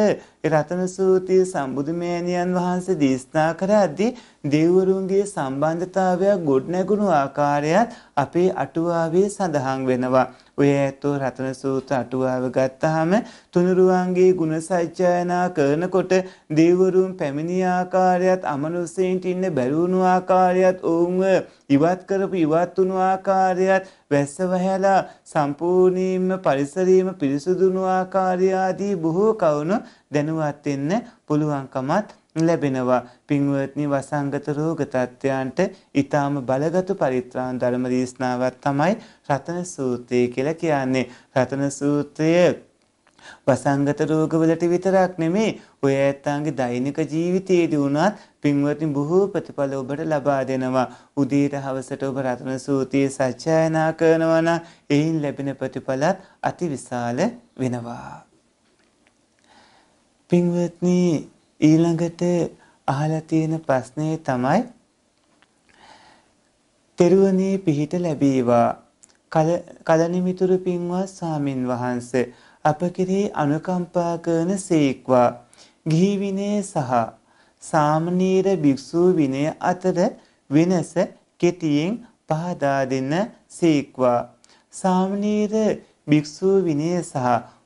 රතන සූතිය සම්බුදුමෑණියන් වහන්සේ දේශනා කරද්දී දෙවරුන්ගේ සම්බන්ධතාවයක් ගොඩනැගුණු ආකාරයත් අපේ අටුවාවේ සඳහන් වෙනවා. ඔය ඇත්තෝ රතන සූත අටුවාව ගත්තාම තුනුරුවන්ගේ ගුණ සජ්ජායනා කරනකොට දෙවරුන් පැමිණි ආකාරයත් අමනුස්සයන්ට ඉන්න බැරිවුණු ආකාරයත් ඔවුන්ව ඉවත් කරපු ඉවත් වුණු ආකාරයත් වැස්ස වහැලා සම්පූර්ණයෙන්ම පරිසරීම පිරිසුදුණු ආකාරය ආදී බොහෝ කවුණු දැනුවත් වෙන්න පුළුවන්කමත් ලැබෙනවා පින්වත්නි වසංගත රෝග තත්ත්වයන්ට ඊටාම බලගත් පරිත්‍රාණ ධර්ම දේශනාවක් තමයි රතන සූත්‍රය කියලා කියන්නේ රතන සූත්‍රය වසංගත රෝගවලට විතරක් නෙමේ ඔය ඇත්තන්ගේ දෛනික ජීවිතයේදී වුණත් පින්වත්නි බොහෝ ප්‍රතිඵල ඔබට ලබා දෙනවා. උදේට හවසට ඔබ රතන සූතියේ සත්‍යයනා කරනවා නම් එයින් ලැබෙන ප්‍රතිඵලත් අතිවිශාල වෙනවා. පින්වත්නි ඊළඟට අහලා තියෙන ප්‍රශ්නේ තමයි තෙරුවනේ පිහිට ලැබීවා කලනිමිතුරු පින්වත් සාමින් වහන්ස අප කෙරෙහි අනුකම්පා කරන සේක්වා ගිහි විනය සහ සාමනීර භික්ෂූ විනය අතර වෙනස කෙටියෙන් පහදා දෙන්න සේක්වා සාමනීර භික්ෂූ විනය සහ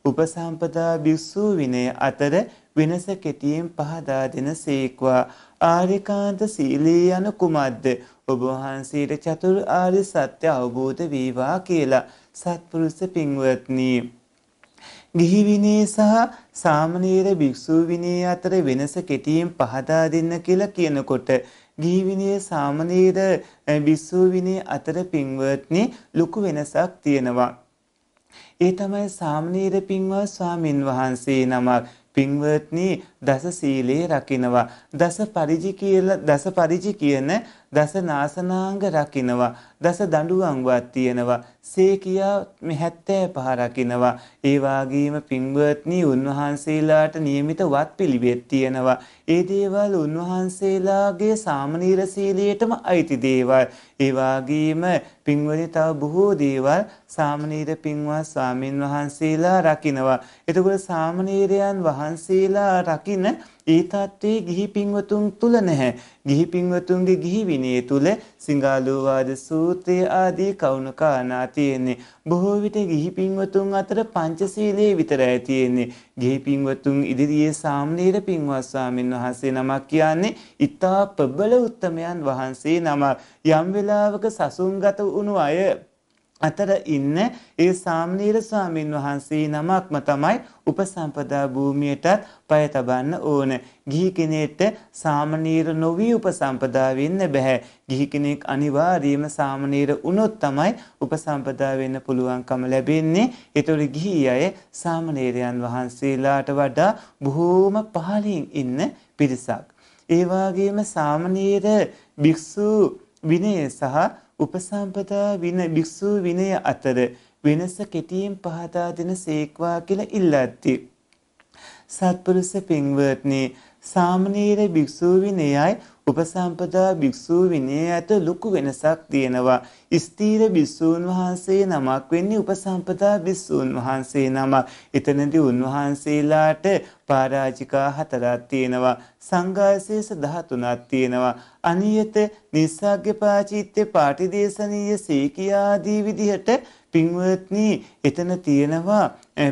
උපසම්පදා භික්ෂු විනය අතර වෙනස කෙටියෙන් පහදා දෙන සීක්වා ආරිකාන්ත සීලී යන කුමක්ද ඔබ වහන්සේට චතුර් ආර්ය සත්‍ය අවබෝධ වේවා කියලා සත්පුරුෂ පින්වත්නි ගිහි විනය සහ සාමණේර භික්ෂු විනය අතර වෙනස කෙටියෙන් පහදා දෙන්න කියලා කියනකොට ගිහි විනය සාමණේර භික්ෂු විනය අතර පින්වත්නි ලොකු වෙනසක් තියෙනවා ඒ තමයි සාමණේර පින්වත් ස්වාමින් වහන්සේ නමක් පින්වත්නි දස සීලේ රකින්නවා දස පරිජි කියලා දස පරිජි කියන දස නාසනාංග රකින්නවා දස දඬුවම්වත් තියෙනවා. සේකියා මේ 75 රකින්නවා. ඒ වගේම පින්වත්නි උන්වහන්සේලාට નિયમિત වත්පිළිවෙත් තියෙනවා. ඒ දේවල් උන්වහන්සේලාගේ සාමනීර සීලයටම අයිති දේවල්. ඒ වගේම පින්වලි තව බොහෝ දේවල් සාමනීර පින්වත් ස්වාමින් වහන්සේලා රකින්නවා. එතකොට සාමනීරයන් වහන්සේලා රකින්න ඒ தત્ත්වයේ ගිහි පින්වතුන් තුල නැහැ. ගිහි පින්වතුන්ගේ ගිහි විනය තුල සිංගාලුවාද සූත්‍රය ආදී කවුණු කාණා තියෙන්නේ. බොහෝ විට ගිහි පින්වතුන් අතර පංචශීලයේ විතරයි තියෙන්නේ. ගිහි පින්වතුන් ඉදිරියේ සාමණේර පින්වත් ස්වාමීන් වහන්සේ නමක් කියන්නේ ඊතා ප්‍රබල උත්තමයන් වහන්සේ නමක්. යම් වෙලාවක සසුන්ගත වුණු අය අතර ඉන්න ඒ සාමණේර ස්වාමින් වහන්සේ නමක්ම තමයි උපසම්පදා භූමියටත් පය තබන්න ඕන. ගිහි කෙනෙක්ට සාමණේර නොවි උපසම්පදා වෙන්න බෑ. ගිහි කෙනෙක් අනිවාර්යයෙන්ම සාමණේර වුණොත් තමයි උපසම්පදා වෙන්න පුළුවන්කම ලැබෙන්නේ. ඒතොර ගිහි අය සාමණේරයන් වහන්සේලාට වඩා බොහෝම පහළින් ඉන්න පිරිසක්. ඒ වගේම සාමණේර භික්ෂු විනය සහ උපසම්පදා වින භික්ෂු විනය අතර වෙනස කෙටියෙන් පහදා දෙන සේක්වා කියලා ඉල්ලත්ති. සත්පුරුෂ පින්වත්නි සාමනීර භික්ෂු විනයයි උපසම්පදා භික්ෂූ විනය ඇත ලොකු වෙනසක් තියෙනවා. ස්ථීර භික්ෂූන් වහන්සේ නමක් වෙන්නේ උපසම්පදා භික්ෂූන් වහන්සේ නමක්. එතනදී උන්වහන්සේලාට පරාජිකා හතරක් තියෙනවා. සංඝාසේස 13ක් තියෙනවා. අනියත නිස්සග්ග පාචිත්‍ය පාටිදේශනීය සීකියාදී විදිහට පින්වත්නි එතන තියෙනවා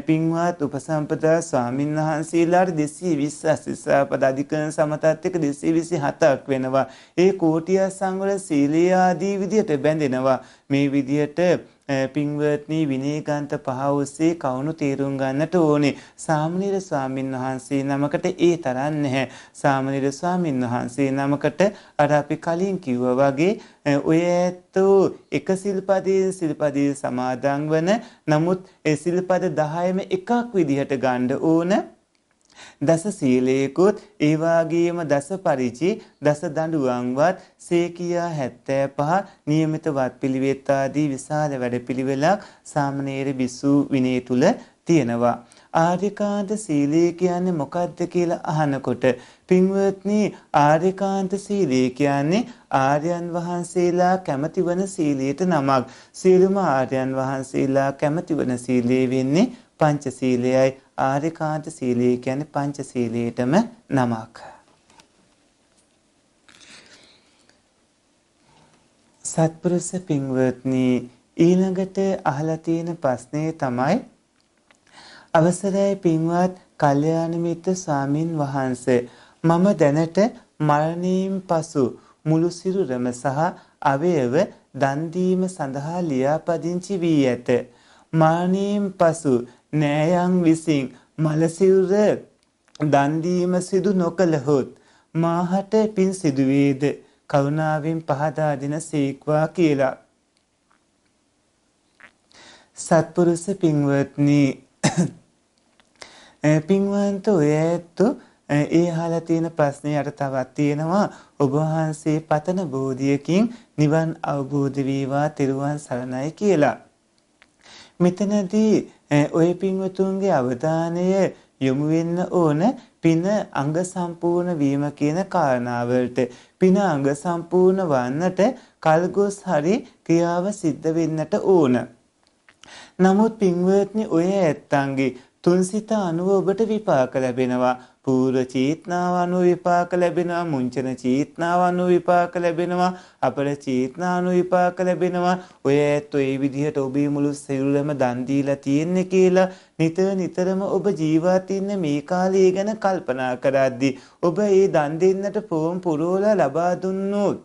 පින්වත් උපසම්පදා ස්වාමීන් වහන්සේලාට දෙසී විස් අශිස්සාපද අධිකරණ සමතත්වක දෙසී විසි හතක් වෙනවා. ඒ කෝටිය සංවල සීලේ ආදී විදියට බැඳෙනවා. මේ විදියට පින්වත්නි විනීගන්ත පහ ඔස්සේ කවුණු තීරුම් ගන්නට ඕනේ. සාමණේර ස්වාමින් වහන්සේ නමකට ඒ තරම් නැහැ. සාමණේර ස්වාමින් වහන්සේ නමකට අර අපි කලින් කිව්වා වගේ ඔය ඇත්තෝ එක සිල්පදයෙන් සිල්පදයේ සමාදන් වන නමුත් ඒ සිල්පද 10ම එකක් විදිහට ගන්න ඕන දස සීලේකුත් ඒවාගේම දස පරිචි දස දඬුවන්වත් සේකියා හැත්තෑ පහ නියමිත වත් පිළිවෙත්තාදී විශාල වැඩපිළිවෙලක් සාමනේර බිස්සූ විනේ තුළ තියෙනවා. ආර්යකාන්ත සීලය කියන්නේ මොකක්ද කියලා අහනකොට පින්වත්නි ආර්යකාන්ත සීලය කියන්නේ ආර්යයන් වහන්සේලා කැමති වන සීලයට නමක්. සියලුම ආර්යයන් වහන්සේලා කැමති වන සීලය වෙන්නේ පංච සීලයයි ආර්යකාන්ත සීලය කියන්නේ පංච සීලයටම නමක්. සත්පුරුෂ පින්වත්නි ඊළඟට අහලා තියෙන ප්‍රශ්නේ තමයි අවසරයි පින්වත් කල්යාණ මිත්‍ර ස්වාමින් වහන්සේ මම දැනට මරණයෙන් පසු මුළු සිරුරම සහ අවයව දන් දීම සඳහා ලියාපදිංචි වී ඇත. මරණයෙන් පසු නෑයන් විසින් මලසිවුර දන්දීම සිදු නොකළහොත් මාහට පින් සිදුවේද කරුණාවෙන් පහදා දෙන සීක්වා කියලා. සත්පුරුෂ පින්වත්නි පින්වන්ත ඔය ඇත්තු ඒ හාලා තියෙන ප්‍රශ්නයට තවත් තියෙනවා ඔබ වහන්සේ පතන බෝධියකින් නිවන් අවබෝධ වේවා තෙරුවන් සරණයි කියලා. මෙතනදී ඔය පින්වතුන්ගේ අවධානය යොමු වෙන්න ඕන පින අංග සම්පූර්ණ වීම කියන කාරණාවලට පින අංග සම්පූර්ණ වන්නට කල්ගොස් හරි ක්‍රියාව සිද්ධ වෙන්නට ඕන. නමුත් පින්වත්නි ඔය ඇත්තන්ගේ තුන්සිත අනුව ඔබට විපාක ලැබෙනවා. පූර්ව චේතනාව අනුව විපාක ලැබෙනවා මුංචන චේතනාව අනුව විපාක ලැබෙනවා අපර චේතනා අනුව විපාක ලැබෙනවා ඔය ඇත්තෝ ඒ විදිහට ඔබේ මුළු සිරුරම දන් දීලා තියෙන්නේ කියලා නිතර නිතරම ඔබ ජීවත් ඉන්න මේ කාලය ගැන කල්පනා කරද්දී ඔබ ඒ දන් දෙන්නට පොම් පුරවලා ලබා දුන්නොත්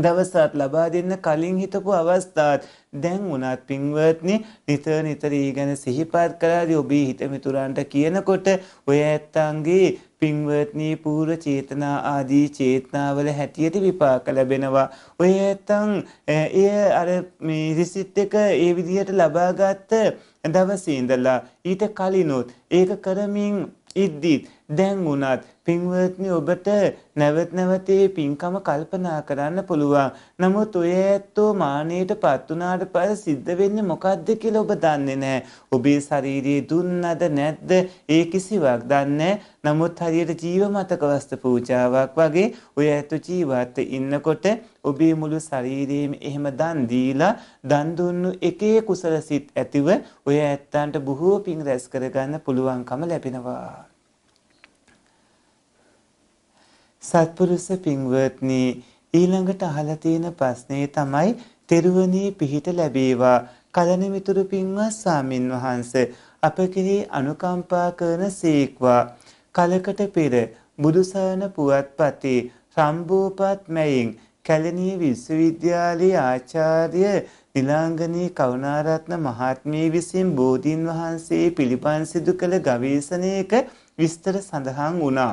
දවසත් ලබා දෙන්න කලින් හිතපු අවස්ථාත් දැන් වුණත් පින්වත්නි නිතර නිතර ඊගෙන සිහිපත් කරලා ඔබේ හිතමිතුරන්ට කියනකොට ඔය ඇත්තන්ගේ පින්වත්නී පූර්ව චේතනා ආදී චේතනාවල හැටියට විපාක ලැබෙනවා. ඔය ඇත්තන් එය අර මේ රිසිට් එක ඒ විදිහට ලබාගත් දවසේ ඉඳලා ඊට කලිනුත් ඒක කරමින් ඉද්දිත් දැන් වුණත් පින්වත්නි ඔබට නැවත් නැවතේ පින්කම කල්පනා කරන්න පුළුවන්. නමුත් ඔය ඇත්තෝ මානයට පත් වුණාට පස්සේ සිද්ධ වෙන්නේ මොකද්ද කියලා ඔබ දන්නේ නැහැ. ඔබේ ශාරීරියේ දුන්නද නැද්ද ඒ කිසිවක් දන්නේ නමුත් හරියට ජීවමතක වස්තු පූජාවක් වගේ ඔය ඇත්තෝ ජීවත් ඉන්නකොට ඔබේ මුළු ශරීරයේම එහෙම දන් දීලා දන් දුන්නු එකේ කුසල සිත් ඇතිව ඔය ඇත්තන්ට බොහෝ පින් රැස් කරගන්න පුළුවන්කම ලැබෙනවා. සත්පුරුෂ පින්වත්නි ඊළඟට අහලා තියෙන ප්‍රශ්නේ තමයි තෙරුවනේ පිහිට ලැබේවා කලණමිතුරු පින්වත් සාමින් වහන්සේ අප කෙරෙහි අනුකම්පා කරන සීක්වා කලකට පෙර බුදුසරණ පුවත්පතේ සම්බෝපත් මැයින් කැලණිය විශ්වවිද්‍යාලයේ ආචාර්ය නිලාංගනී කරුණාරත්න මහත්මිය විසින් බෝධීන් වහන්සේ පිළිබන් සිදු කළ ගවේෂණයක විස්තර සඳහන් වුණා.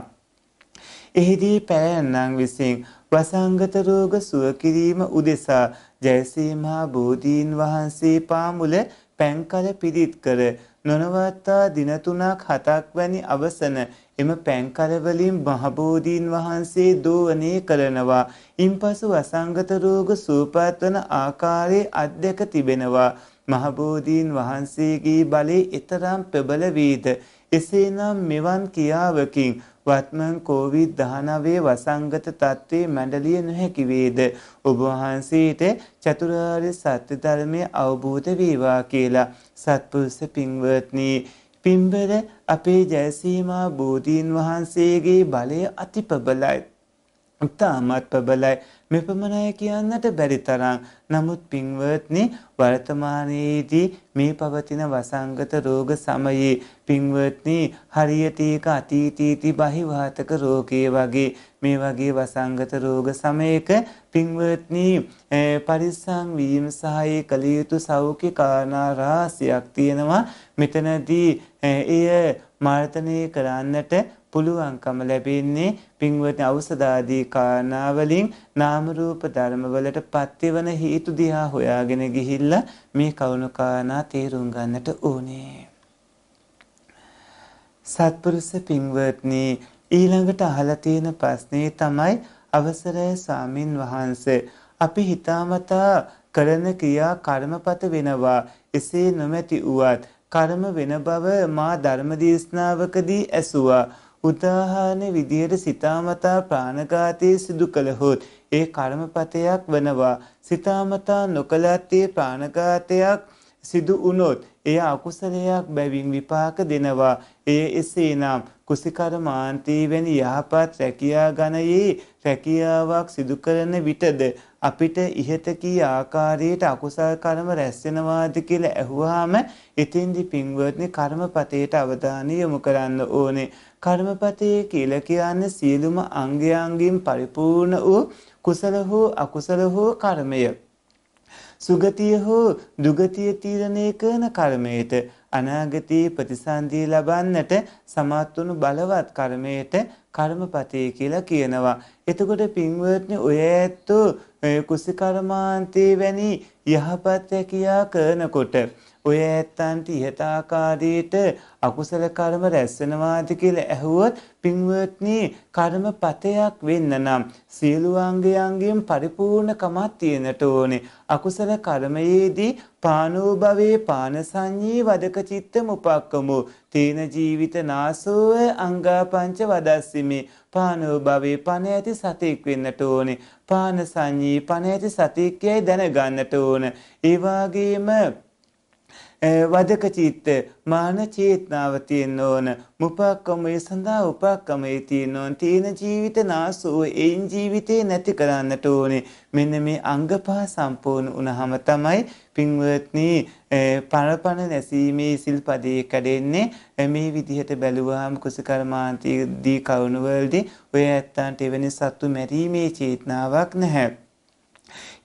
එහිදී පැරැන්නන් විසින් වසංගත රෝග සුව කිරීම උදෙසා ජයසීමා බෝධීන් වහන්සේ පාමුල පැන්කල පිරිත් කර නොනවත්තා දින තුනක් හතක් වැනි අවසන එම පැංකර වලින් මහබෝධීන් වහන්සේ දෝවණය කරනවා. ඉන්පසු අසංගත රෝග සූපත් වන ආකාරයේ අධ්‍යක තිබෙනවා. මහබෝධීන් වහන්සේගේ බලේ ඊතරම් ප්‍රබල වේද. එසේනම් මෙවන් කියාවකින් වත්මන් කෝවිඩ් 19 වසංගත තත්ත්වේ මැඩලිය නොහැකි වේද ඔබ වහන්සේට චතුරාර්ය සත්‍ය ධර්මය අවබෝධ වේවා කියලා සත්පුරුෂ පින්වත්නි පින්බර අපේ ජයසීමා බෝධීන් වහන්සේගේ බලය අති ප්‍රබලයි. තාමත් ප්‍රබලයි. මෙපමණයි කියන්නට බැරි තරම්. නමුත් පින්වත්නි වර්තමානයේදී මේ පවතින වසංගත රෝග සමයේ පින්වත්නි හරියට ඒක අතීතීති බහිවාතක රෝගයේ වගේ මේ වගේ වසංගත රෝග සමයක පින්වත්නි පරිස්සම් වීම සහයේ කළ යුතු සෞඛ්‍ය කාරණා රාශියක් තියෙනවා. මෙතනදී එය මර්තනය කරන්නට පුළුවන්කම ලැබෙන්නේ පින්වත්නි ඖෂධාදී කාරණාවලින් නාම රූප ධර්මවලට පත්‍යවන හේතු දිහා හොයාගෙන ගිහිල්ලා මේ කවුණු කාරණා තේරුම් ගන්නට ඕනේ. සත්පුරුෂ පින්වත්නි ඊළඟට අහලා තියෙන ප්‍රශ්නේ තමයි අවසරයි ස්වාමින් වහන්සේ අපි හිතාමතා කරන ක්‍රියා කර්මපත වෙනවා එසේ නොමැති වුවත් කර්ම වෙන බව මා ධර්මදේශනාවකදී ඇසුවා උදාහරණ විදියට සිතාමතා ප්‍රාණඝාතයේ සිදු කළහොත් ඒ කර්මපතයක් වනවා සිතාමතා නොකලත් ඒ ප්‍රාණඝාතයක් සිදු වුනොත් එය අකුසලයක් බැවින් විපාක දෙනවා එය එසේනම් කුසිකර මාන්තී වැනි යහපත් රැකියා ගණයේ රැකියාවක් සිදු කරන විටද අපිට ඉහත කී ආකාරයට අකුසල් කර්ම රැස් වෙනවාද කියලා ඇහුවාම එතෙන්දි පින්වත්නි කර්මපතේට අවධානය යොමු කරන්න ඕනේ කර්මපතය කියල කියන්නේ සියලුම අංගයන්ගින් පරිපූර්ණ වූ කුසල හෝ අකුසල හෝ කර්මය. සුගතිය හෝ දුගතිය තීරණය කරන කර්මයට අනාගතයේ ප්‍රතිසන්දිය ලබන්නට සමත් වුණු බලවත් කර්මයට කර්මපතේ කියලා කියනවා. එතකොට පින්වත්නි ඔය ඇත්තෝ කුසිකර්මාන්තේ වැනි යහපත් හැකියා කරනකොට ඔය ඇත්තන්ට ඉහත ආකාරයට අකුසල කර්ම රැස්වෙනවාද කියලා ඇහුවොත් පින්වත්නි කර්මපතයක් වෙන්න නම් සියලු අංගයන්ගෙන් පරිපූර්ණකමක් තියෙනට ඕනේ. අකුසල කර්මයේදී පානෝ භවේ පානසඤ්ඤී වදක චිත්තම උපක්කමු. තේන ජීවිත නාසෝව අංගා පංච වදස්සිමේ පානෝ භවේ පන ඇති සතෙක් වෙන්නට ඕනේ. පානසඤ්ඤී පන ඇති සතෙක් යයි දැනගන්නට ඕන. ඒ වගේම Eh, වදක චිත්ත මාන චේතනාව තියෙන්න ඕන මුපක්කමය සඳහා උපක්කමය තියෙන්න ඕන තියෙන ජීවිත නාසුව එයින් ජීවිතේ නැති කරන්නට ඕනේ මෙන්න මේ අංග පහ සම්පූර්ණ වුණාම තමයි පින්වත්නි eh, පරපණ නැසීමේ සිල්පදේ කැඩෙන්නේ eh, මේ විදිහට බැලුවාම කුසකර්මාන්තයේදී කවුණුවලදී ඔය ඇත්තන්ට එවැනි සත්තු මැරීමේ චේතනාවක් නැහැ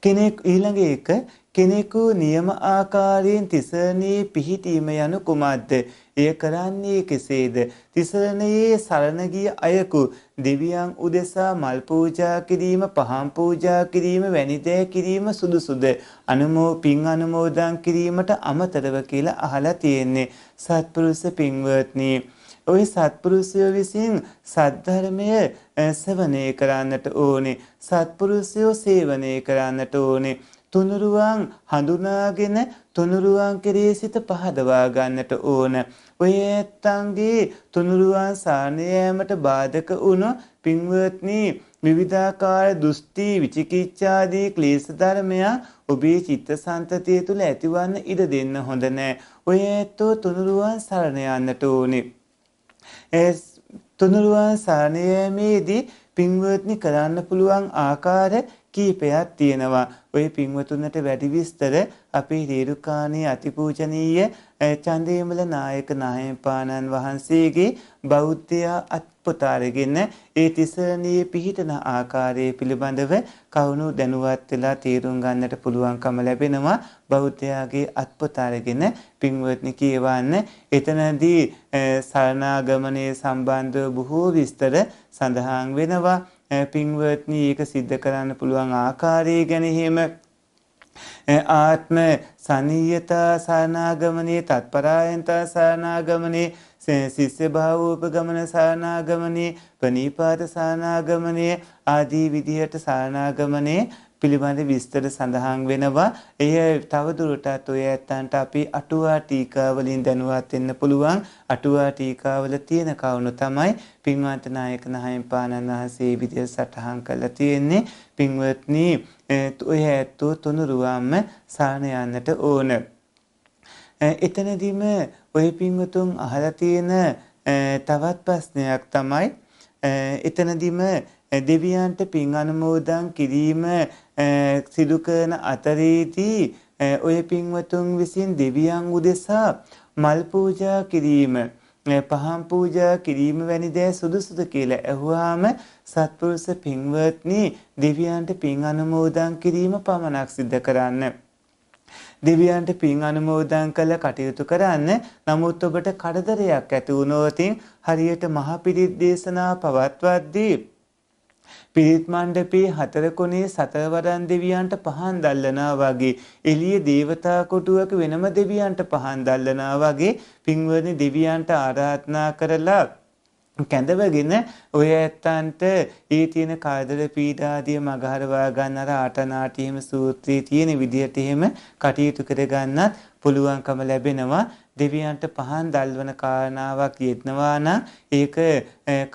කෙනෙක් ඊළඟ එක කෙනෙකු නියම ආකාරයෙන් තිසරණයේ පිහිටීම යනු කුමක්ද? එය කරන්නේ කෙසේද? තිසරණයේ සරණ ගිය අයකු දිව්‍යයන් උදෙසා මල් පූජා කිරීම, පහන් පූජා කිරීම, වැනි දෑ කිරීම සුදුසුද? අනුමෝ පින් අනුමෝදන් කිරීමට අමතරව කියලා අහලා තියෙන්නේ. සත්පුරුෂ පින්වත්නි ඔය සත්පුරුෂයෝ විසින් සද්ධර්මය සවනය කරන්නට ඕනේ. සත්පුරුෂයෝ සේවනය කරන්නට ඕනේ. තුනුරුවන් හඳුනාගෙන තුනුරුවන් කෙරේ සිත පහදවා ගන්නට ඕන. ඔය ඇත්තන්ගේ තුනුරුවන් සානයෑමට බාධක වුණු පින්වත්නි විවිධාකාර දුස්ති විචිකිච්ඡාදී ක්ලේශ ධර්මයන් ඔබේ චිත්ත සංතතිය තුළ ඇතිවන්න ඉඩ දෙන්න හොඳ නෑ. ඔය ඇත්තෝ තුනුරුවන් සරණ යන්නට ඕනේ. ඒ තුනුරුවන් සරණ යෑමේදී පින්වත්නි කරන්න පුළුවන් ආකාර කීපයක් තියෙනවා. ওই පින්වතුන්ට වැඩි විස්තර අපේ රේරුකාණේ අතිපූජනීය චන්දේමල නායක නායපාණන් වහන්සේගේ බෞද්ධ අත්පොතාරගෙන ඒ තිසරණියේ පිහිටන ආකාරය පිළිබඳව කවුණු දැනුවත් වෙලා තේරුම් ගන්නට පුළුවන්කම ලැබෙනවා බෞද්ධයාගේ අත්පොතාරගෙන පින්වත්නි කියවන්න එතනදී සරණාගමනයේ සම්බන්ධව බොහෝ විස්තර සඳහන් වෙනවා පින්වත්නි ඒක සිද්ධ කරන්න පුළුවන් ආකාරය ගැන එහෙම ආත්ම සනීයතා සානාගමනේ තත්පරායනතා සානාගමනේ ශිෂ්‍ය භාවෝපගමන සානාගමනේ ප්‍රනීපාත සානාගමනේ ආදී විදිහට සානාගමනේ පිළිබඳ විස්තර සඳහන් වෙනවා. එය තවදුරටත් ඔය ඇත්තන්ට අපි අටුවා ටීකාවලින් දැනුවත් වෙන්න පුළුවන්. අටුවා ටීකාවල තියෙන කවුණු තමයි පින්වත් නායක නායම් පානන් වහන්සේ විදිය සටහන් කරලා තියෙන්නේ. පින්වත්නි ඔය ඇත්තෝ තුනුරුවම්ම සාන යන්නට ඕන. එතනදිම ඔය පින්වතුන් අහලා තියෙන තවත් ප්‍රශ්නයක් තමයි එතනදිම දෙවියන්ට පින් අනුමෝදන් කිරීම සිදු කරන අතරේදී ඔය පින්වතුන් විසින් දෙවියන් උදෙසා මල් පූජා කිරීම පහන් පූජා කිරීම වැනි දෑ සුදුසුද කියලා ඇහුවාම සත්පුරුෂ පින්වත්නි දෙවියන්ට පින් අනුමෝදන් කිරීම පමණක් සිද්ධ කරන්න. දෙවියන්ට පින් අනුමෝදන් කළ කටයුතු කරන්න නමුත් ඔබට කඩදරයක් ඇති වුණොතින් හරියට මහ පිරිත් දේශනා පවත්වද්දී පිරිත් මණ්ඩපේ හතර කොනේ සතරවරන් දෙවියන්ට පහන් දල්ලනා වගේ එළිය දේවතා කොටුවක වෙනම දෙවියන්ට පහන් දල්ලනා වගේ පින්වර්ණ දෙවියන්ට ආරාධනා කරලා කැඳවගෙන ඔය ඇත්තන්ට ඒ තියෙන කාදර පීඩාදිය මගහරවා ගන්න අර ආටනාටියම සූත්‍රයේ තියෙන විදිහට එහෙම කටයුතු කරගන්නත් පුළුවන්කම ලැබෙනවා දෙවියන්ට පහන් දල්වන කාරණාවක් යෙදනවා නම් ඒක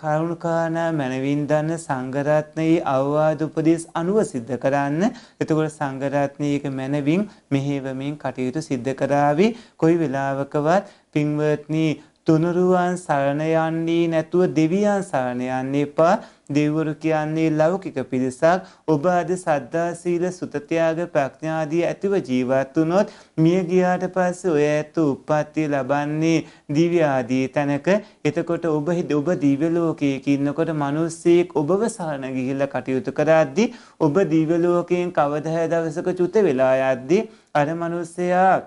කරුණාකාරණා මනවින් දන්න සංඝරත්නයේ අවවාද උපදේශ අනුව සිද්ධ කරන්න. එතකොට සංඝරත්නයේක මනවින් මෙහෙවමින් කටයුතු සිද්ධ කරાવી කොයි වෙලාවකවත් පින්වත්නි තුනුරුවන් සරණ යන්නේ නැතුව දෙවියන් සරණ යන්න එපා. දෙවිවරු කියන්නේ ලෞකික පිරිසක්. ඔබ අද සද්දා සීල සුත ත්‍යාග ප්‍රඥාදී ඇතිව ජීවත් වුණොත් මිය ගියාට පස්සේ ඔය ඇත උප්පත්ති ලබන්නේ දිව්‍ය ආදී තැනක. එතකොට ඔබ ඔබ දිව්‍ය ලෝකයක ඉන්නකොට මිනිස්සෙක් ඔබව සරණ ගිහිල්ලා කටයුතු කරද්දී ඔබ දිව්‍ය ලෝකයෙන් කවදා දවසක චුත වෙලා යද්දී අර මිනිසයා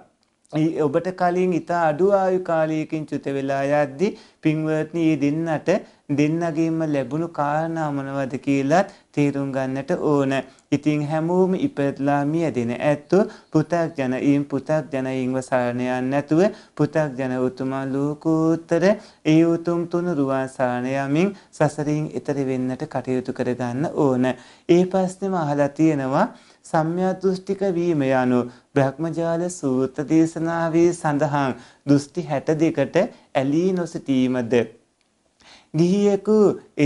ඔබට කලින් ඉතා අඩු ආයු කාලයකින් චුත වෙලා යද්දි පින්වත්නි මේ දෙන්නට දෙන්නගෙම ලැබුණු කාරණා මොනවද කියලත් තේරුම් ගන්නට ඕන. ඉතින් හැමෝම ඉපදලා මියදෙන ඇත්තෝ පු탁ජන ඊම් පු탁ජන ඊන්ව සරණ යන්නේ නැතුව පු탁ජන උතුම ලෝකෝත්තර ඒ උතුම් තුනුරුවන් සරණ යමින් සසරින් ඈතර වෙන්නට කටයුතු කරගන්න ඕන. ඒ ප්‍රශ්නේම අහලා තියෙනවා සම්‍යා දෘෂ්ටික වීම යනු බ්‍රහ්මජාල සූත්‍ර දේශනාවේ සඳහන් දෘෂ්ටි 62කට ඇලී නොසිටීමද ගිහියෙකු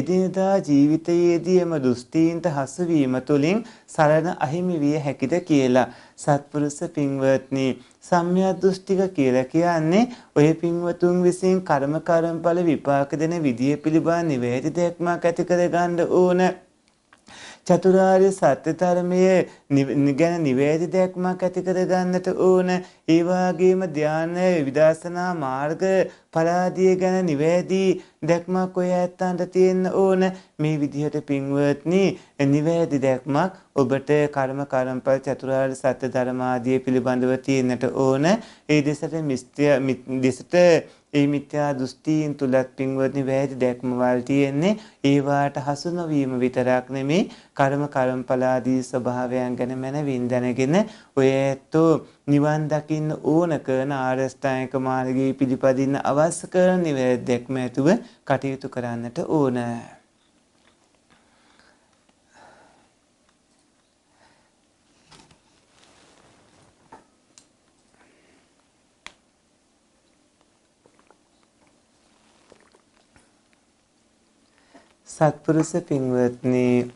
එදිනදා ජීවිතයේදීම දෘෂ්ටීන්ට හසු වීම තුලින් සරණ අහිමි විය හැකිද කියලා සත්පුරුෂ පින්වත්නි සම්‍යා දෘෂ්ටික කියලා කියන්නේ ඔය පින්වතුන් විසින් කර්ම කර්මඵල විපාක දෙන විදිය පිළිබඳ නිවැරදි දැක්මක් ඇති කර ගන්න ඕනේ චතුරාර්ය සත්‍ය ධර්මයේ ගැන නිවැරදි දැක්මක් ඇති කර ගන්නට ඕන. ඒ වගේම ධානය විදර්ශනා මාර්ග පලාදිය ගැන නිවැරදි දැක්මක් ඔය ඇත්තන්ට තියෙන්න ඕන. මේ විදිහට පින්වත්නි නිවැරදි දැක්මක් ඔබට කර්ම කර්මඵල චතුරාර්ය සත්‍ය ධර්ම ආදී පිළිබඳව තියෙන්නට ඕන. ඒ දෙසට මිත්‍ය දෙසට ඒ මිත්‍යා දෘෂ්ටීන් තුලත් පින්වත්නි වැරදි දැක්මවල් තියෙන්නේ ඒවාට හසු නොවීම විතරක් නෙමේ කර්ම කර්මඵලාදී ස්වභාවයන් ගැන මනවින් දැනගෙන ඔය ඇත්තෝ නිවන් දකින්න ඕන කරන ආරස්ථායක මාර්ගයේ පිළිපදින්න අවශ්‍ය කරන නිවැරදි දැක්ම ඇතුව කටයුතු කරන්නට ඕන සත්පුරුෂ පින්වත්නි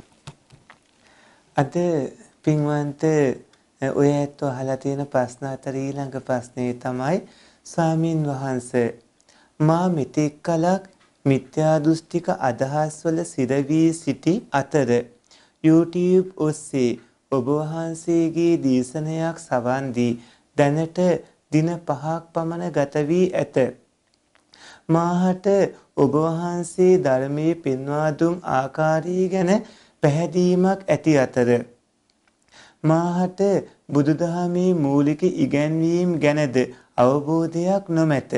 අද පින්වන්ත ඔය ඇත්ත අහලා තියෙන ප්‍රශ්න අතර ඊළඟ ප්‍රශ්නේ තමයි ස්වාමින් වහන්සේ මා මෙතෙක් කලක් මිත්‍යා දෘෂ්ටික අදහස්වල සිර වී සිටි අතර YouTube ඔස්සේ ඔබ වහන්සේගේ දේශනයක් සවන් දී දැනට දින 5ක් පමණ ගත වී ඇත. මාහට ඔබ වහන්සේ ධර්මයේ පෙන්වා දුන් ආකාරය ගැන පැහැදීමක් ඇති අතර මාහට බුදුදහමේ මූලික ඉගැන්වීම් ගැනද අවබෝධයක් නොමැත.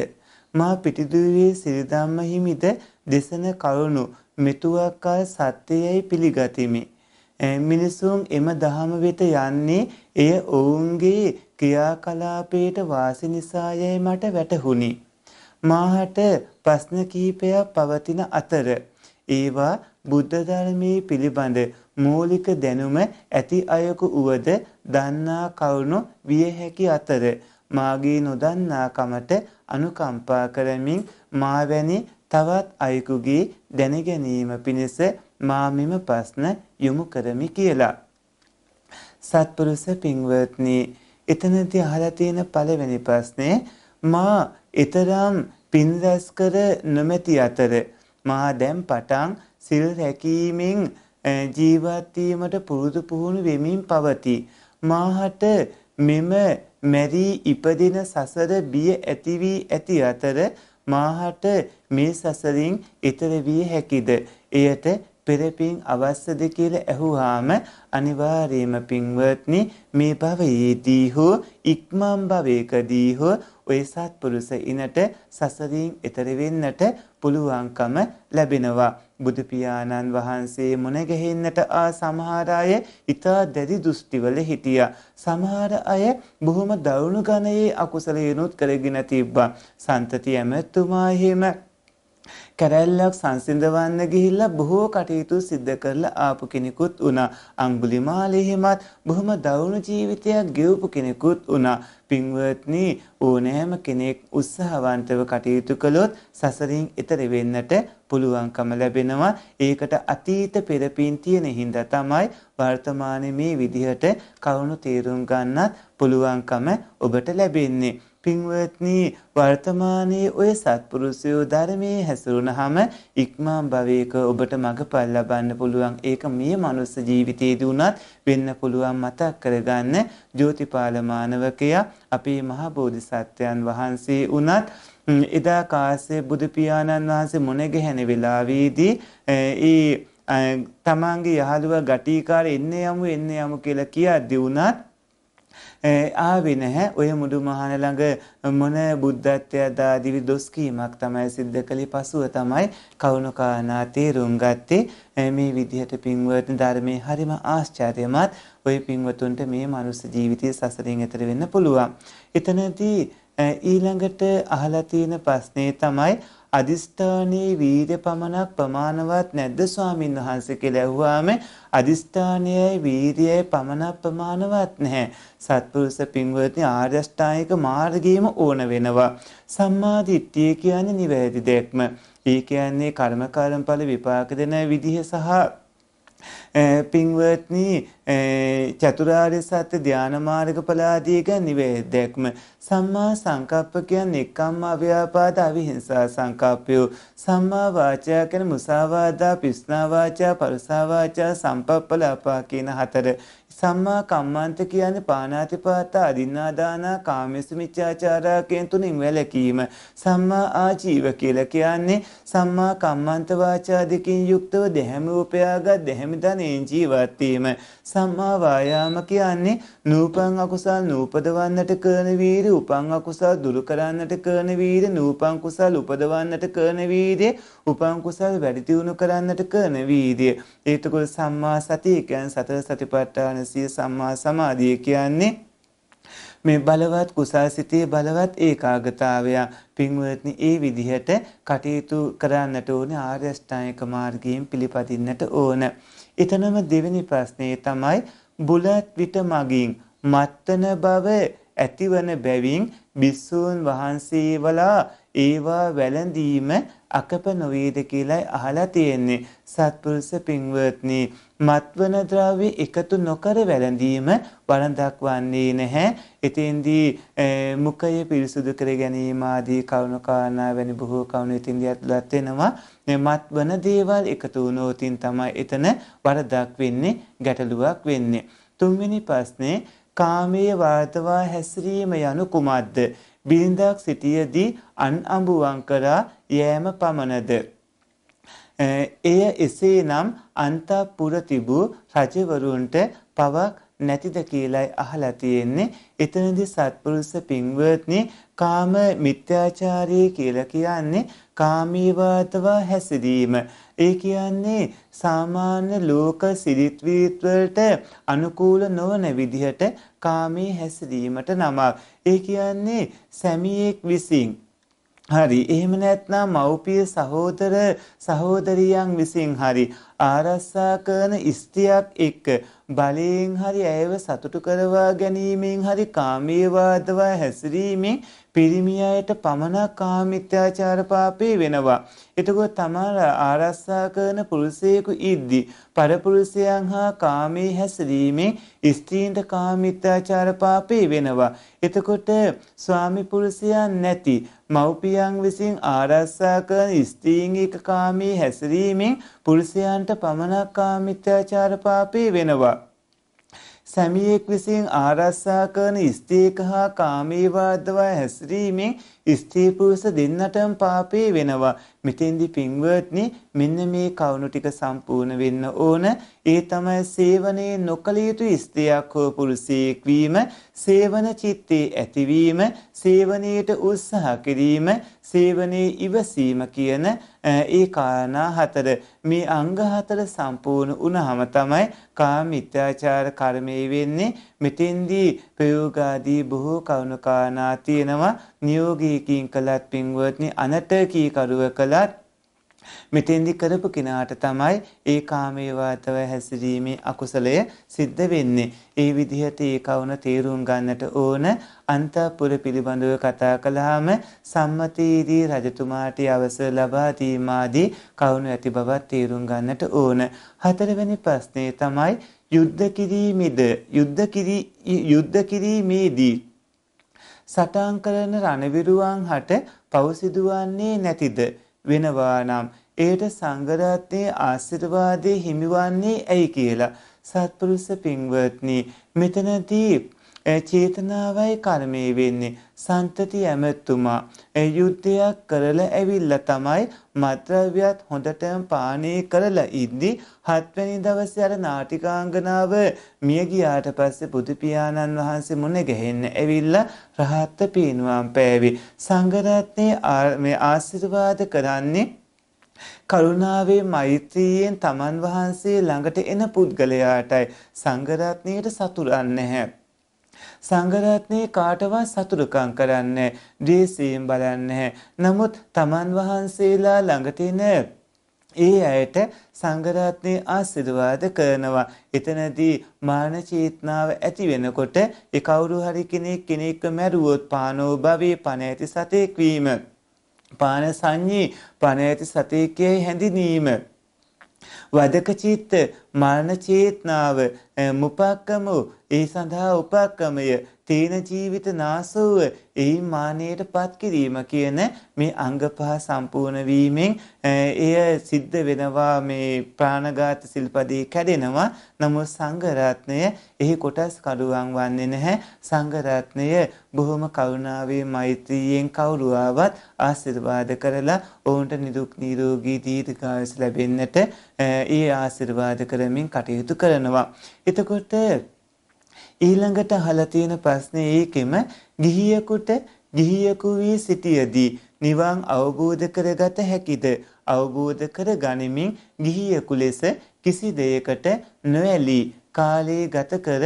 මා පිටිදුවේ සිරිධම්ම හිමිද දෙසන කරුණු මෙතුවක්කල් සත්‍යයයි පිළිගතිමි. මිනිසුන් එම දහම වෙත යන්නේ එය ඔවුන්ගේ ක්‍රියාකලාපයට වාසි නිසායයි මට වැටහුණි. මාහට ප්‍රශ්න කිහිපයක් පවතින අතර ඒවා බුද්ධ ධර්මයේ පිළිබඳ මූලික දැනුම ඇති අයකු උවද දන්නා කවුණු විය හැකි අතර මාගේ නොදන්නා කමට අනුකම්පා කරමින් මාවැනි තවත් අයෙකුගේ දැනගැනීම පිණිස මා මෙම ප්‍රශ්න යොමු කරමි කියලා. සත්පුරුෂ පින්වත්නි, එතනදී අහලා තියෙන පළවෙනි ප්‍රශ්නේ මා එතරම් පින් රැස් කර නොමැති අතර මා දැන් පටන් සිල් රැකීමෙන් ජීවත් වීමට පුරුදු පුහුණු වෙමින් පවති. මාහට මෙම මැරී ඉපදින සසර බිය ඇති වී ඇති අතර මාහට මේ සසරින් ඈතර විය හැකිද? එයට පෙරපින් අවශ්‍යද කියලා ඇහුවාම අනිවාර්යයෙන්ම පින්වත්නි මේ භවයේදී හෝ ඉක්මන් භවයකදී හෝ ওই සත්පුරුෂ ඉනට සසරින් එතර වෙන්නට පුළුවන්කම ලැබෙනවා බුදු පියාණන් වහන්සේ මුණ ගැහෙන්නට ආ සමහර අය ඊතා දැඩි දෘෂ්ටිවල හිටියා සමහර අය බොහොම දරුණු ගණයේ අකුසලයනොත් කරගෙන තිබ්බා සන්තති ඇමතුමා එහෙම කැරැල්ලක් සංසිඳවන්න ගිහිල්ලා බොහෝ කටයුතු සිද්ධ කරලා ආපු කෙනෙකුත් වුණා. අඟුලිමාල එහෙමත් බොහොම දවුණු ජීවිතයක් ගෙවපු කෙනෙකුත් වුණා. පින්වත්නි ඕනෑම කෙනෙක් උත්සාහවන්තව කටයුතු කළොත් සසරින් එතර වෙන්නට පුළුවන්කම ලැබෙනවා. ඒකට අතීත පෙරපින් තියෙන හින්දා තමයි වර්තමානයේ මේ විදිහට කරුණු තීරුම් ගන්නත් පුළුවන්කම ඔබට ලැබෙන්නේ. පින්වත්නි වර්තමානයේ ඔය සත්පුරුෂයෝ ධර්මයේ හැසිරුණාම ඉක්මා භවයක ඔබට මඟපල් ලබන්න පුළුවන් ඒක මේ මනුස්ස ජීවිතයේදී උනත් වෙන්න පුළුවන් මතක් කරගන්න ජෝතිපාල මානවකයා අපේ මහ බෝධිසත්වයන් වහන්සේ උනත් එදා කාසේ බුදු පියාණන් වහන්සේ මොන ගැහෙන වෙලාවේදී ඒ තමන්ගේ යහළුවා ගටිකාර එන්නේ යමු එන්නේ යමු කියලා කියද්දී උනත් ආවේ නැහැ. ඔය මුඩුමහන ළඟ මොන බුද්ධත්වයට ආදිවි දොස් කීමක් තමයි සිද්ධ කළේ පසුව තමයි කවුණකානා තේරුම් ගත්තේ මේ විදිහට පින්වත් ධර්මයේ හරිම ආශ්චර්යමත් ඔය පින්වතුන්ට මේ මනුස්ස ජීවිතයේ සසරින් එතර වෙන්න පුළුවන්. එතනදී ඊළඟට අහලා තියෙන ප්‍රශ්නේ තමයි අදිස්ථානයේ වීර්ය පමණක් ප්‍රමාණවත් නැද්ද ස්වාමින් වහන්සේ කියලා ඇහුවාම අදිස්ථානයයි වීර්යයයි පමණක් ප්‍රමාණවත් නැහැ. සත්පුරුෂ පින්වත්නි ආර්ය අෂ්ටාංගික මාර්ගයේම ඕන වෙනවා. සම්මා දිට්ඨිය කියන්නේ නිවැරදි දැක්ම. ඒ කියන්නේ කර්ම කර්මඵල විපාක දෙන විදිහ සහ පින්වත්නි චතුරාර්ය සත්‍ය ධාන මාර්ගඵලාදී ගැන නිවේදයක්ම සම්මා සංකප්ප කියන්නේ එක්කම්ම අව්‍යාපාද අවිහිංසා සංකප්පය සම්මා වාචා කියන මුසාවාදා පිස්නා වාචා පරුසා වාචා සම්පප්පලාපා කියන හතර සම්මා කම්මන්ත කියන්නේ පාණාතිපාත අදින්නාදාන කාමයේ මිච්ඡාචාරා කියන තුنين වැළකීම සම්මා ආජීව කියලා කියන්නේ සම්මා කම්මන්ත වාචා දෙකින් යුක්තව දෙහැම උපයාගත් දෙහැම දන ක්‍රමයෙන් ජීවත් වීම. සම්මා වායාම කියන්නේ නූපන් අකුසල් නූපදවන්නට කරන වීරිය, උපන් අකුසල් දුරු කරන්නට කරන වීරිය, නූපන් කුසල් උපදවන්නට කරන වීරිය, උපන් කුසල් වැඩි දියුණු කරන්නට කරන වීරිය. ඒතකොට සම්මා සතිය කියන්නේ සතර සතිපට්ඨාන සිය සම්මා සමාධිය කියන්නේ මේ බලවත් කුසල් සිතේ බලවත් ඒකාගතාවය පින්වත්නි ඒ විදිහට කටයුතු කරන්නට ඕනේ ආර්ය අෂ්ටාංගික මාර්ගයෙන් පිළිපදින්නට ඕනේ එතනම දෙවෙනි ප්‍රශ්නය තමයි බුලත් විට මගින් මත්තන බව ඇතිවන බැවින් බිස්සූන් වහන්සේවලා ඒවා වැළඳීම අකප නොවේද කියලායි අහලා තියෙන්නේ. සත්පුරුෂ පින්වත්නි, මත්වන ද්‍රව්‍ය එකතු නොකර වැළඳීම වරදක් වන්නේ නැහැ. එතෙන්දී මුඛය පිරිසුදු කර ගැනීම ආදී කරුණු කාරණා වැනි බොහෝ කරුණු එතෙන්දී අත්ලත් වෙනවා. මත්වන දේවල් එකතු වුණොතින් තමයි එතන වරදක් වෙන්නේ, ගැටලුවක් වෙන්නේ. තුන්වෙනි ප්‍රශ්නේ කාමයේ වාතවා හැසිරීම යනු කුමක්ද? බිරිඳක් සිටියදී අන් අඹුවන් කරා යෑම පමණද එය එසේනම් අන්තපුර තිබූ රජවරුන්ට පවක් නැතිද කියලයි අහලා තියෙන්නේ එතනදී සත්පුරුෂ පින්වත්නි කාම මිත්‍යාචාරය කියලා කියන්නේ කාමීවාදව හැසිරීම ඒ කියන්නේ සාමාන්‍ය ලෝක සිරිත්වීත් වලට අනුකූල නොවන විදිහට කාමයේ හැසිරීමට නමක්. ඒ කියන්නේ සැමියෙක් විසින් හරි එහෙම නැත්නම් මව්පිය සහෝදර සහෝදරියන් විසින් හරි ආරස්සා කරන ස්ත්‍රියක් එක්ක බලයෙන් හරි ඇයව සතුටු කරවා ගැනීමෙන් හරි කාමීවාදව හැසිරීමෙන් පිරිමි අයට පමණක් කාමිත්‍යාචාර පාපේ වෙනවා. එතකොට තමා ආරස්සා කරන පුරුෂයෙකු ඉද්දි පරපුරුෂයන් හා කාමී හැසිරීමෙන් ස්ත්‍රීන්ට කාමිත්‍යාචාර පාපේ වෙනවා. එතකොට ස්වාමි පුරුෂයන් නැති මව්පියන් විසින් ආරස්සා කරන ස්ත්‍රීන් එක කාමී හැසිරීමෙන් පුරුෂයන්ට පමණක් කාමිත්‍යාචාර පාපේ වෙනවා. සැමියෙක් විසින් ආරස්සා කරන ස්ථීක හා කාමීවාදව හැසිරීමෙන් ස්ත්‍රී පුරුෂ දෙන්නටම පාපේ වෙනවා. මෙතෙන්දි පින්වත්නි මෙන්න මේ කවුණු ටික සම්පූර්ණ වෙන්න ඕන. ඒ තමයි සේවනයේ නොකල යුතු ස්ත්‍රියක් හෝ පුරුෂයෙක් වීම, සේවන චිත්තේ ඇතිවීම, සේවනයේට උත්සාහ කිරීම, සේවනයේ ඉවසීම කියන ඒ කාරණා හතර මේ අංග හතර සම්පූර්ණ වුණාම තමයි කාම මිත්‍යාචාර කර්මය වෙන්නේ මෙතෙන්දී ප්‍රයෝගාදී බොහෝ කරුණකානා තියෙනවා නියෝගීකින් කළත් පින්වත්නි අනතකී කරුව කළත් මෙතෙන්දි කරපු කෙනාට තමයි ඒ කාමයේ වාතව හැසිරීමේ අකුසලය සිද්ධ වෙන්නේ. ඒ විදිහට ඒ කවුන තේරුම් ගන්නට ඕන අන්තපුර පිළිබඳව කතා කළාම සම්මතීදී රජතුමාට අවසර ලබා දීමාදී කවුන ඇති බවත් තේරුම් ගන්නට ඕන. හතරවෙනි ප්‍රශ්නේ තමයි යුද්ධ කිරීමේද යුද්ධ කිරී යුද්ධ කිරීමේදී සටන් කරන රණවිරුවන් හට පවසිදුවන්නේ නැතිද වෙනවා නම් එයට සංඝරත්නයේ ආශිර්වාදේ හිමිවන්නේ ඇයි කියලා සත්පුරුෂ පින්වත්නි මෙතනදී චේතනාවයි කර්මය වෙන්නේ සන්තති ඇමැත්තුමා යුද්ධයක් කරලා ඇවිල්ලා තමයි මත්ද්‍රව්‍යත් හොඳටම පානය කරලා ඉද්දි හත්වැනි දවසේ අර නාටිකාංගනාව මිය ගියාට පස්සේ බුදු පියාණන් වහන්සේ මුණ ගැහෙන්න ඇවිල්ලා රහත් පීනුවම් පෑවි සංඝරත්නයේ මේ ආශිර්වාද කරන්නේ කරුණාවේ මෛත්‍රියෙන් තමන් වහන්සේ ළඟට එන පුද්ගලයාටයි සංඝරත්නයට සතුරන් නැහැ සංඝරත්නයේ කාටවත් සතුරුකම් කරන්නේ ද්වේෂයෙන් බලන්නේ නමුත් තමන් වහන්සේලා ළඟ තියෙන ඒ අයට සංඝරත්නයේ ආශිර්වාද කරනවා. එතනදී මාන චේතනාව ඇති වෙනකොට ඒ කවුරු හරි කෙනෙක් කෙනෙක්ව මැරුවොත් පානෝ භවේ පණ ඇති සතෙක් වීම. පාන සංඤී පණ ඇති සතෙක් හැඳිනීම. වදක චිත්ත මරණ චේතනාව මුපක්කමු ඒ සඳහා උපක්කමය තීන ජීවිත නාසෝව එයි මානයට පත්කිරීම කියන මේ අංගපහ සම්පූර්ණ වීමෙන් එය සිද්ධ වෙනවා මේ ප්‍රාණඝාත සිල්පදේ කැඩෙනවා නමුත් සංඝරත්නය එහි කොටස් කඩුවන් වන්නේ නැහැ සංඝරත්නය බොහොම කරුණාවේ මෛත්‍රියෙන් කවුරුවාවත් ආශිර්වාද කරලා ඔවුන්ට නිදුක් නිරෝගී දීර්ඝායුෂ ලැබෙන්නට ඒ ආශිර්වාද කරමින් කටයුතු කරනවා එතකොට ඊළඟට අහලා තියෙන ප්‍රශ්නේ ඒකෙම ගිහියෙකුට ගිහියෙකු වී සිටියදී නිවන් අවබෝධ කරගත හැකිද අවබෝධ කර ගනිමින් ගිහියෙකු ලෙස කිසි දෙයකට නොඇලී කාලේ ගත කර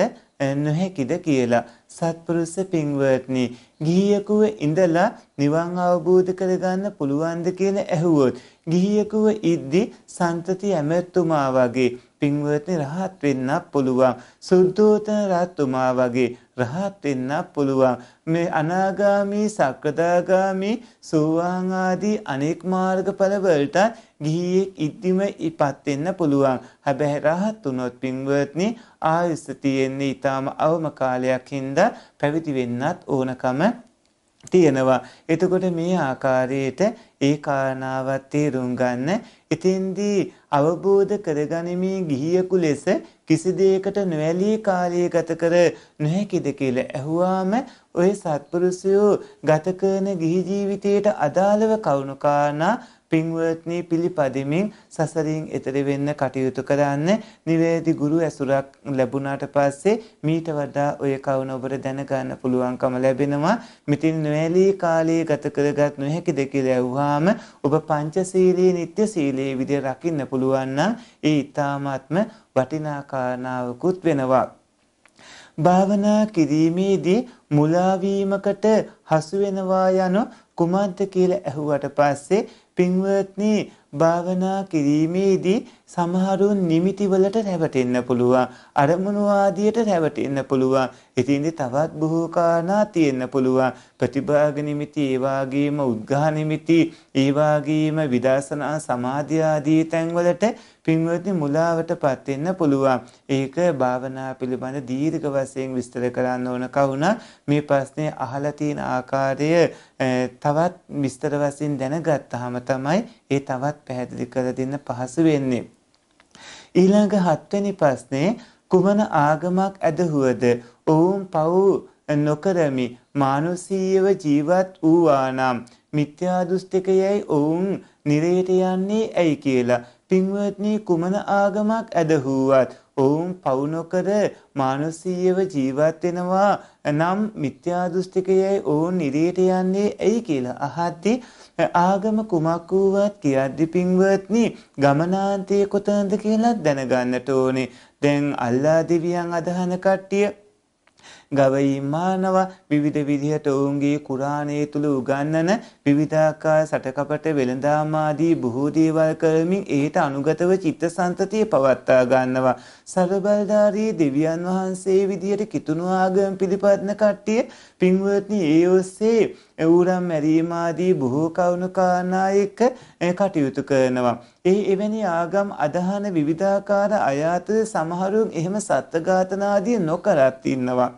නොහැකිද කියලා සත්පුරුෂ පින්වත්නි ගිහියකුව ඉඳලා නිවන් අවබෝධ කරගන්න පුළුවන්ද කියලා ඇහුවොත් ගිහියකුව ඉද්දි සන්තති ඇමැතුමා වගේ පින්වත රහත් වෙන්න පුළුවන් සුද්ධෝතන රහතුමා වගේ රහත් වෙන්න පුළුවන් මේ අනාගාමී සක්‍රදාගාමී සෝවාන් ආදී අනෙක් මාර්ගඵල වලට ගිහියෙක් ඉදීම ඉපත් වෙන්න පුළුවන් හැබැයි රහත් වුණොත් පින්වත්නි ආයුෂ තියෙන්නේ ඊටාම අවම කාලයක් හින්දා පැවිදි වෙන්නත් ඕනකම තියෙනවා. එතකොට මේ ආකාරයට ඒ කාරණාවත් තේරුම් ගන්න. එතෙන්දී අවබෝධ කරගනිමින් ගිහියෙකු ලෙස කිසි දෙයකට නොඇලී කාලය ගත කර නොහැකිද කියලා ඇහුවාම ඔය සත්පුරුෂයෝ ගත කරන ගිහි ජීවිතයට අදාළව කවුණු කාරණා පින්වත්නි පිළිපදිමින් සසරින් එතෙර වෙන්න කටයුතු කරන්න නිවැරදි ගුරු ඇසුරක් ලැබුණාට පස්සේ මීට වඩා ඔය කවුන ඔබට දැනගන්න පුළුවන්කම ලැබෙනවා මිතින් නොඇලී කාලයේ ගත කරගත් නොහැකිද කියලා ඇහුවාම ඔබ පංචශීලී නිත්‍ය සීලයේ විදිය රකින්න පුළුවන් නම් ඒ ඊ타මාත්ම වටිනා කාරණාවකුත් වෙනවා භාවනා කිරීමේදී මුලාවීමකට හසු වෙනවා යන කුමන්ත කියලා ඇහුවට පස්සේ පින්වත්නි භාවනා කිරීමේදී සමහරුන් නිමිති වලට රැවටෙන්න පුළුවන්. අරමුණු ආදියට රැවටෙන්න පුළුවන්. ඉතින්දි තවත් බොහෝ කාරණා තියෙන්න පුළුවන්. ප්‍රතිභාග නිමිති, ඒ වගේම උද්ඝා නිමිති, ඒ වගේම විදර්ශනා සමාධි ආදී තැන්වලට පින්වත්නි මුලාවටපත් වෙන්න පුළුවන්. ඒක භාවනා පිළිබඳ දීර්ඝ වශයෙන් විස්තර කරන්න ඕන කවුණා මේ ප්‍රශ්නේ අහලා තියෙන ආකාරය තවත් විස්තර වශයෙන් දැනගත්තාම තමයි ඒ තවත් පැහැදිලි කර දෙන්න පහසු වෙන්නේ. ඊළඟ හත්වෙනි ප්‍රශ්නේ කුමන ආගමක් ඇදහුවද ඔවුන් පව් නොකරමි මානුසීයව ජීවත් වූවානම් මිත්‍යා දෘෂ්ටිකයයි ඔවුන් නිරයට යන්නේ ඇයි කියලා පින්වත්නි කුමන ආගමක් ඇදහුවත් ඔවුන් පවු නොකර මානුසීයව ජීවත් වෙනවා නම් මිත්‍යා දෘෂ්ටිකයයි ඔවුන් නිරේට යන්නේ ඇයි කියලා අහද්දී ආගම කුමක් වුවත් කියද්දි පින්වත්නි ගමනාන්තය කොතනද කියලා දැනගන්නට ඕනේ. දැන් අල්ලා දෙවියන් අදහන කට්ටිය ගවයිමානව විවිධ විදිහට ඔවුන්ගේ කුරාණය තුළ උගන්නන විවිධාකාර සටකපට වෙළඳාමාදී බොහෝ දේවල් කරමින් ඒට අනුගතව චිත්තසන්තතිය පවත්වා ගන්නවා. සරබල්ධාරී දෙවියන් වහන්සේ විදිහට කිතුුණු ආගම පිළිපත්න කට්ටිය පින්වත්නි ඒ ඔස්සේ එවුරම් මැරීමාදී බොහෝ කවුණු කාරණා එක්ක කටයුතු කරනවා. ඒ එවැනි ආගම් අදහන විවිධාකාර අයාත සමහරුන් එහෙම සත්ත්වඝාතනාදී නොකරත් ඉන්නවා.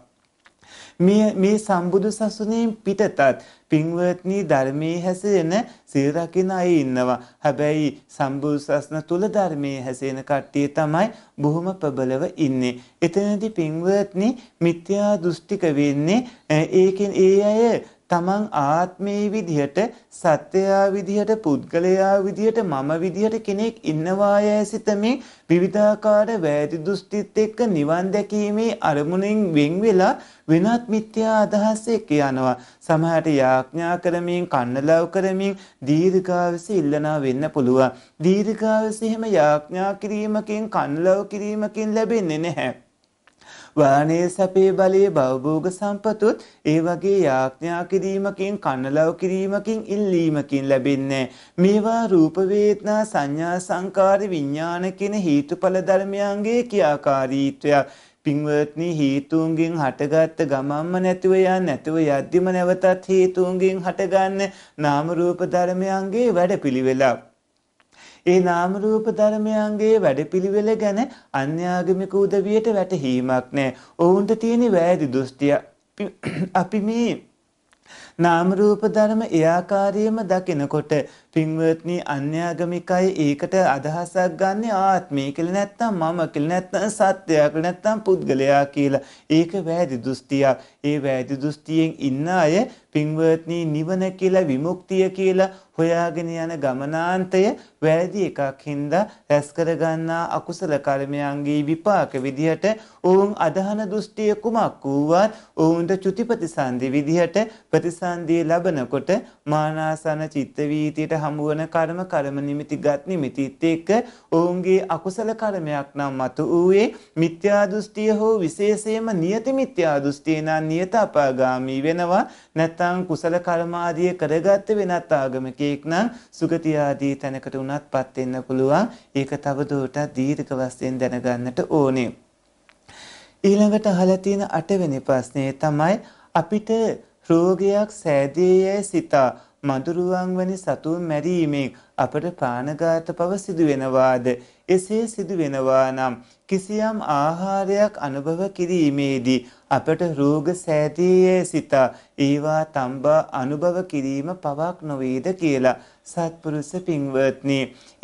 මේ මේ සම්බුදු සසුනෙන් පිටතත් පින්වත්නි ධර්මයේ හැසිරෙන සිල් රකින අය ඉන්නවා. හැබැයි සම්බුදු සසුන තුල ධර්මයේ හැසිරෙන කට්ටිය තමයි බොහොම ප්‍රබලව ඉන්නේ. එතනදී පින්වත්නි මිත්‍යා දෘෂ්ටික වෙන්නේ ඒකෙන් ඒ අය තමන් ආත්මේ විදිහට සත්‍යයා විදිහට පුද්ගලයා විදිහට මම විදිහට කෙනෙක් ඉන්නවාය සිතමින් විවිධාකාර වැරදි දෘෂ්ටිත් එක්ක නිවන් දැකීමේ අරමුණෙන් වෙන් වෙලා වෙනත් මිත්‍යා අදහස් එක්ක යනවා සමහරට යාඥා කරමින් කන්නලව් කරමින් දීර්ඝායස ඉල්ලනා වෙන්න පුළුවන් දීර්ඝායස එහෙම යාඥා කිරීමකින් කන්නලව් කිරීමකින් ලැබෙන්නේ නැහැ වානේ සැපේ බලයේ භවභෝග සම්පතුත් ඒ වගේ යාඥා කිරීමකින් කන්නලව් කිරීමකින් ඉල්ලීමකින් ලැබෙන්නේ මේවා රූප වේදනා සංඥා සංකාර විඥාන කියන හේතුඵල ධර්මයන්ගේ ක්‍රියාකාරීත්වය පින්වත්නි හේතුන්ගෙන් හටගත්ත ගමම්ම නැතුව යන්නේ නැතුව යද්දිම නැවතත් හේතුන්ගෙන් හටගන්න නාම රූප ධර්මයන්ගේ වැඩපිළිවෙලක් ඒ නාම රූප ධර්මයන්ගේ වැඩපිළිවෙල ගැන අන්‍යාගමික උදවියට වැටහීමක් නැහැ. ඔවුන්ට තියෙන වැරදි දෘෂ්ටිය අපි මේ නාම රූප ධර්ම ඒ ආකාරයෙන්ම දකිනකොට පින්වත්නි අන්‍යාගමිකයි ඒකට අදහසක් ගන්න ආත්මය කියලා නැත්තම් මම කියලා නැත්තම් සත්‍යයක් නැත්තම් පුද්ගලයා කියලා. ඒක වැරදි දෘෂ්ටියක්. ඒ වැරදි දෘෂ්ටියෙන් ඉන්න අය පින්වත්නි නිවන කියලා විමුක්තිය කියලා හොයාගෙන යන ගමනාන්තය වැරදි එකක් හින්දා රැස් කරගන්නා අකුසල කර්මයන්ගේ විපාක විදිහට ඔවුන් අදහන දෘෂ්ටිය කුමක් වූවත් ඔවුන්ට චුතිපතිසන්දි විදිහට ප්‍රතිසන්දිය ලබනකොට මානාසන චිත්ත වීතියට හමුවන කර්ම කර්ම නිමිති ගත් නිමිතිත් එක්ක ඔවුන්ගේ අකුසල කර්මයක් නම් මතු වූයේ මිත්‍යා දෘෂ්ටිය හෝ විශේෂයෙන්ම නියති මිත්‍යා දෘෂ්ටිය නම් නියත අපාගාමී වෙනවා නැත්නම් කුසල කර්ම ආදී කරගත්ත වෙනත් ආගමකෙක් නම් සුගතිය ආදී තැනකට උනත්පත් වෙන්න පුළුවන් ඒක තවදුරටත් දීර්ඝ වශයෙන් දැනගන්නට ඕනේ ඊළඟට අහලා තියෙන අටවෙනි ප්‍රශ්නේ තමයි අපිට රෝගයක් සෑදේ යැයි සිතා මදුරුවන් වැනි සතුන් මැරීමෙන් අපට ප්‍රාණඝාත පව සිදුවෙනවාද එසේ සිදුවෙනවා නම් කිසියම් ආහාරයක් අනුභව කිරීමේදී අපට රෝග සෑදීයේ සිතා ඒවා තම්බා අනුභව කිරීම පවක් නොවේද කියලා සත්පුරුෂ පින්වත්නි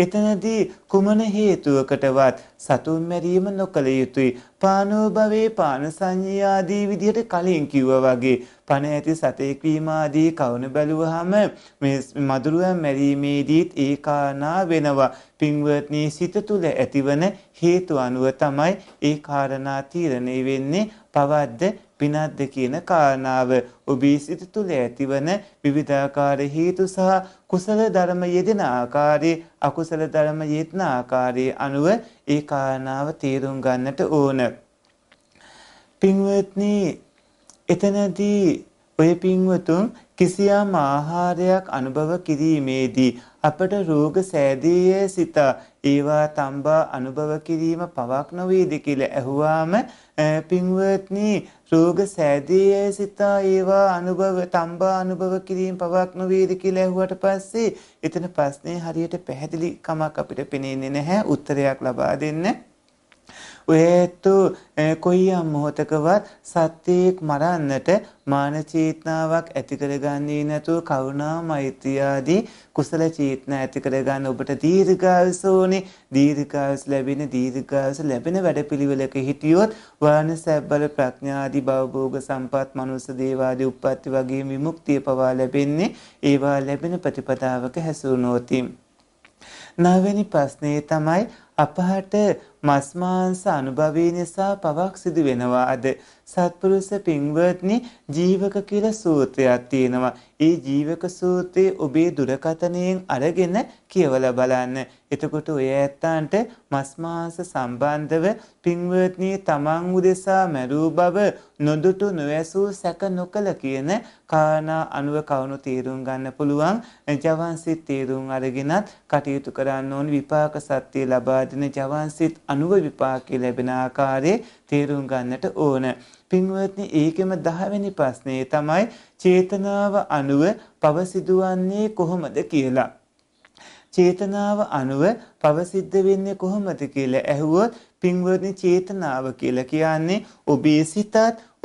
එතනදී කුමන හේතුවකටවත් සතුන් මැරීම නොකළ යුතුයි පානෝ භවේ පාන සංඤ්ඤාදී විදිහට කලින් කිව්වා වගේ පණ ඇති සතෙක් වීම ආදී කවුණ බැලුවාම මේ මදුරුවන් මැරීමේදීත් ඒ කාරණා වෙනවා පින්වත්නි සිත තුළ ඇතිවන හේතු අනුව තමයි ඒ කාරණා තීරණය වෙන්නේ පවද්ද පිනද්ද කියන කාරණාව ඔබේ සිත තුළ ඇතිවන විවිධාකාර හේතු සහ කුසල ධර්ම යෙදෙන ආකාරයේ අකුසල ධර්ම යෙදෙන ආකාරයේ අනුව ඒ කාරණාව තේරුම් ගන්නට ඕන. පින්වත්නි එතනදී ඔය පින්වතුන් කිසියම් ආහාරයක් අනුභව කිරීමේදී අපට රෝග සෑදීයේ සිත ඒවා තම්බා අනුභව කිරීම පවක් නොවේද කියලා ඇහුවාම පින්වත්නි රෝග සෑදීයේ සිත ඒවා අනුභව තම්බා අනුභව කිරීම පවක් නොවේද කියලා ඇහුවට පස්සේ එතන ප්‍රශ්නේ හරියට පැහැදිලි කමක් අපිට පෙනෙන්නේ නැහැ උත්තරයක් ලබා දෙන්නේ උයේතු කොයි යම් මොහතකවත් සත්‍යයක් මරන්නට මාන චේතනාවක් ඇති කරගන්නේ නැතුව කරුණා මෛත්‍රිය ආදී කුසල චේතනා ඇති කරගන්න ඔබට දීර්ඝායස ඕනේ දීර්ඝායස ලැබෙන දීර්ඝායස ලැබෙන වැඩපිළිවෙලක හිටියොත් වාන සැබ්බල ප්‍රඥාදී භවභෝග සම්පත් මනුස්ස දේවාදී උප්පත්ති වගේ විමුක්තිය පවා ලැබෙන්නේ ඒවා ලැබෙන ප්‍රතිපදාවක හැසුණොතින් නවැනි ප්‍රශ්නේ තමයි අපහට මස් මාංශ අනුභවය නිසා පවක් සිදු වෙනවා අද සත්පුරුෂ පින්වත්නි ජීවක කියලා සූත්‍රයක් තියෙනවා. ඒ ජීවක සූත්‍රයේ ඔබේ දුරකතනයෙන් අරගෙන කියවලා බලන්න. එතකොට ඔය ඇත්තන්ට මස් මාංශ සම්බන්ධව පින්වත්නි තමන් උදෙසා මැරූ බව නොදුටු නොඇසූ සැක නොකල කියන කාරණා අනුව කවුණු තීරුම් ගන්න පුළුවන්. ජවන්සිට තීරුම් අරගෙනත් කටයුතු කරන්න ඕන විපාක සත්‍ය ලබා දෙන ජවන්සිට අනුව විපාකී ලැබෙන ආකාරයේ තේරුම් ගන්නට ඕන. පින්වත්නි ඒකෙම 10 වෙනි ප්‍රශ්නේ තමයි චේතනාව අනුව පවසිදුවන්නේ කොහොමද කියලා. චේතනාව අනුව පවසිද්ධ වෙන්නේ කොහොමද කියලා ඇහුවොත් පින්වත්නි චේතනාව කියලා කියන්නේ ඔබේ සිතත්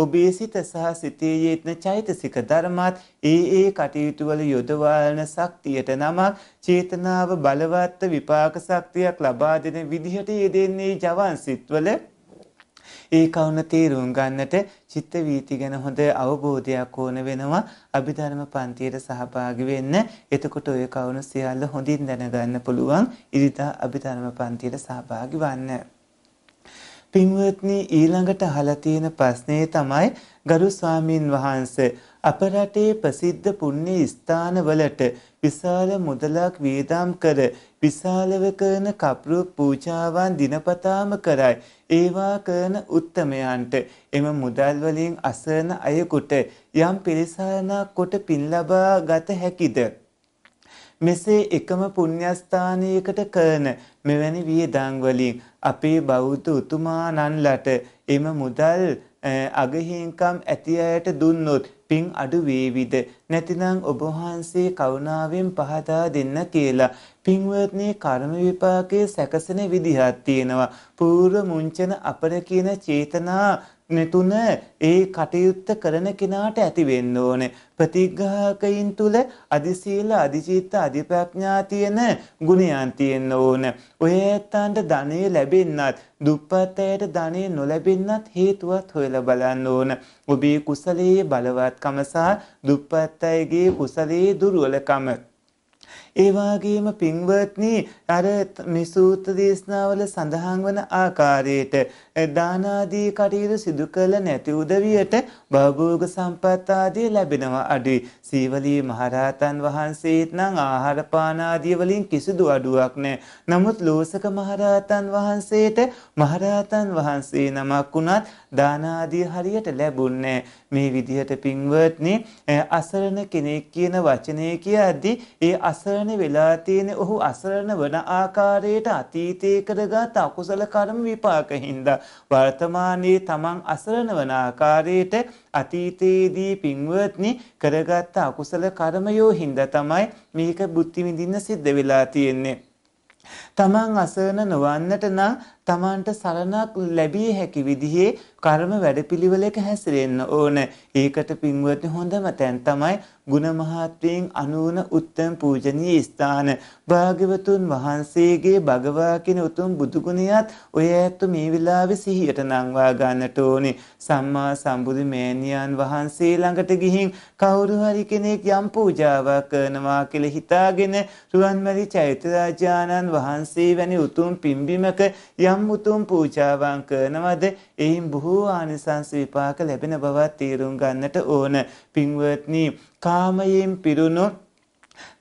ඔබේ සිත සහ සිතේ යෙත්න චෛතසික ධර්මات ඒ ඒ කටයුතු වල යොදවන ශක්තියට නමක් චේතනාව බලවත් විපාක ශක්තියක් ලබා දෙන විදිහට යෙදෙන්නේ ජවන් සිත්වල ඒ කවුන තේරුම් ගන්නට චිත්ත වීති ගැන හොඳ අවබෝධයක් ඕන වෙනවා අභිධර්ම පන්තියට සහභාගි වෙන්න. එතකොට ඔය කවුන සියල්ල හොඳින් දැනගන්න පුළුවන්. ඉරිදා අභිධර්ම පන්තියට සහභාගි වන්න. පින්වත්නි ඊළඟට අහලා තියෙන ප්‍රශ්නේ තමයි ගරු ස්වාමින් වහන්සේ අප රටේ ප්‍රසිද්ධ පුණ්‍ය ස්ථානවලට විශාල මුදලක් වියදම් කර විශාලව කරන කපරු පූජාවන් දිනපතාම කරයි. ඒවා කරන උත්තමයන්ට එම මුදල් වලින් අසරණ අයෙකුට යම් පිළිසරණක් කොට පින් ලබා ගත හැකිද? මෙසේ එකම පුණ්‍යස්ථානයකට කරන මෙවැනි වියදම් වලින් අපේ බෞද්ධ උතුමාණන්ලට එම මුදල් අගහින්කම් ඇති අයට දුන්නොත් පින් අඩු වේවිද නැතිනම් ඔබ වහන්සේ කරුණාවෙන් පහදා දෙන්න කියලා පින්වත්නි කර්ම විපාකයේ සැකසෙන විදිහක් තියෙනවා පූර්ව මුංචන අපර කියන චේතනා නෙතුන ඒ කටයුත්ත කරන කෙනාට ඇති වෙන්න ඕනේ. ප්‍රතිග්‍රාහකයින් තුල අදිශීල, අදිචිත්ත, අධිප්‍රඥා තියෙන ගුණයන් තියෙන්න ඕනේ. ඔය ඇත්තන්ට ධනෙ ලැබෙන්නත්, දුප්පත් අයට ධනෙ නොලැබෙන්නත් හේතුවත් හොයලා බලන්න ඕනේ. ඔබේ කුසලයේ බලවත්කම සහ දුප්පත් අයගේ කුසලයේ දුර්වලකම ඒ වගේම පින්වත්නි අර මේ සූත්‍ර දේශනාවල සඳහන් වන ආකාරයට දානාදී කටයුතු සිදු කළ නැති උදවියට භවභෝග සම්පත් ආදී ලැබෙනවා අඩුයි. සීවලී මහරහතන් වහන්සේත් නම් ආහාර පාන ආදී වලින් කිසිදු අඩුවක් නැහැ. නමුත් ලෝසක මහරහතන් වහන්සේට මහරහතන් වහන්සේ නමක් වුණත් දාන ආදී හරියට ලැබුණේ මේ විදිහට පින්වත්නි අසරණ කෙනෙක් කියන වචනේ කියද්දී ඒ අසරණ වෙලා තියෙන ඔහු අසරණ වන ආකාරයට අතීතයේ කරගත් අකුසල කර්ම විපාක හින්දා වර්තමානයේ තමන් අසරණ වන ආකාරයට අතීතයේදී පින්වත්නි කරගත් අකුසල කර්මයෝ හින්දා තමයි මේක බුද්ධ විඳින්න සිද්ධ වෙලා තියෙන්නේ. තමන් අසරණ නොවන්නට නම් තමන්ට සරණක් ලැබිය හැකි විදිහේ කර්ම වැඩපිළිවෙලක හැසිරෙන්න ඕන. ඒකට පින්වත්නි හොඳම තැන් තමයි ගුණ මහත්වයෙන් අනුන උත්තම පූජනීය ස්ථාන. භාග්‍යවතුන් වහන්සේගේ භගවා කියන උතුම් බුදු ගුණයත් ඔය ඇත්ත මේ වෙලාවේ සිහියට නංවා ගන්නට ඕනේ. සම්මා සම්බුදු මෑණියන් වහන්සේ ළඟට ගිහින් කවුරු හරි කෙනෙක් යම් පූජාවක් කරනවා කියලා හිතාගෙන රුවන්මැලි චෛත්‍ය රාජානන් වහන්සේ වැනි උතුම් පිම්බිමක යම් යම් උතුම් පූජාවන් කරනවද එයින් බොහෝ ආනිසංස විපාක ලැබෙන බවත් තීරුම් ගන්නට ඕන පින්වත්නි කාමයෙන් පිරුණු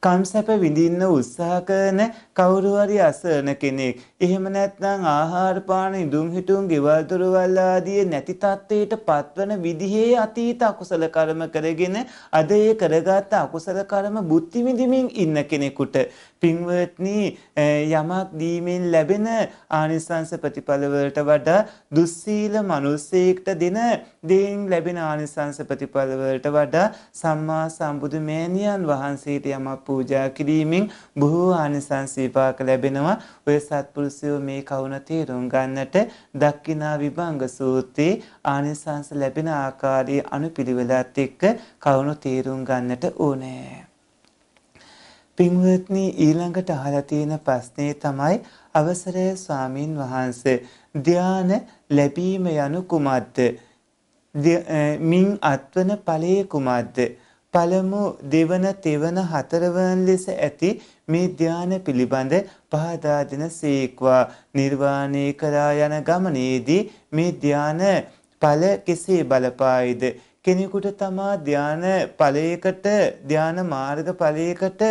කම්සැප විඳින්න උත්සාහ කරන කවුරු හරි අසරණ කෙනෙක් එහෙම නැත්නම් ආහාර පාන ඉදුම් හිටුම් ගෙවල් දොරවල් ආදී නැති තත්ත්වයට පත්වන විදිහේ අතීත අකුසල කර්ම කරගෙන අද ඒ කරගත් අකුසල කර්ම බුද්ධි විඳිමින් ඉන්න කෙනෙකුට පින්වත්නි යමක් දීමෙන් ලැබෙන ආනිසංස ප්‍රතිඵල වලට වඩා දුස්සීල මිනිසෙක්ට දෙන දෙයින් ලැබෙන ආනිසංස ප්‍රතිඵල වලට වඩා සම්මා සම්බුදු මෑණියන් වහන්සේට යමක් පූජා කිරීමෙන් බොහෝ ආනිසංස විපාක ලැබෙනවා ඔය සත්පුරුෂ සුදුසුව මේ කවුන තේරුම් ගන්නට දක්කිනා විභංග සූත්‍රයේ ආනිසංස ලැබෙන ආකාරයේ අනුපිළිවෙලත් එක්ක කවුණු තේරුම් ගන්නට ඕනේ. පින්වත්නි ඊළඟට අහලා තියෙන ප්‍රශ්නේ තමයි අවසරය ස්වාමින් වහන්සේ ධාන ලැබීම යනු කුමක්ද? මින් අත්වන ඵලයේ කුමක්ද? පළමු දෙවන තෙවන හතරවන ලෙස ඇති මේ ධ්‍යාන පිළිබඳ පහදා දෙන සීක්වා නිර්වාණය කරා යන ගමනේදී මේ ධ්‍යාන ඵල කෙසේ බලපායිද කෙනෙකුට තමා ධ්‍යාන ඵලයකට ධ්‍යාන මාර්ග ඵලයකට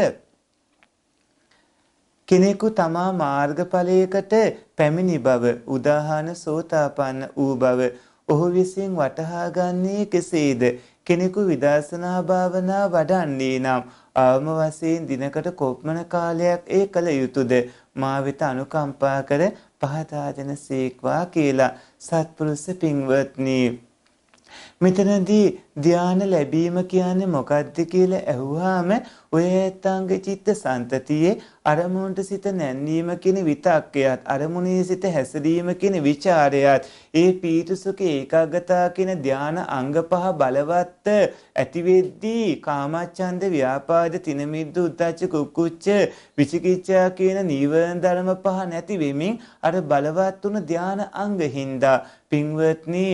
කෙනෙකු තමා මාර්ග ඵලයකට පැමිණි බව උදාහන සෝතාපන්න වූ බව ඔහු විසින් වටහාගන්නේ කෙසේද කෙනෙකු විදර්ශනා භාවනා වඩන්නේ නම් අවම වශයෙන් දිනකට කොපමණ කාලයක් ඒ කළ යුතුද මා වෙත අනුකම්පා කර පහදා දෙන සීක්වා කියලා සත්පුරුෂ පින්වත්නි මෙතනදී ධ්‍යාන ලැබීම කියන්නේ මොකද්ද කියලා ඇහුවාම ඔය ඇත්තංග චිත්ත සන්තතියේ අරමුණට සිත නැන්වීම කියන විතක්කයත් අරමුණේ සිත හැසිරීම කියන ਵਿਚාරයත් ඒ පීතුසුඛ ඒකාගතා කියන ධ්‍යාන අංග පහ බලවත් ඇතිවෙද්දී කාමච්ඡන්ද ව්‍යාපාද තිනමිද්ද උද්ධච්ච කුක්කුච්ච විචිකිච්ඡා කියන නීවරණ ධර්ම පහ නැති වෙමින් අර බලවත් තුන ධ්‍යාන අංග හින්දා පින්වත්නි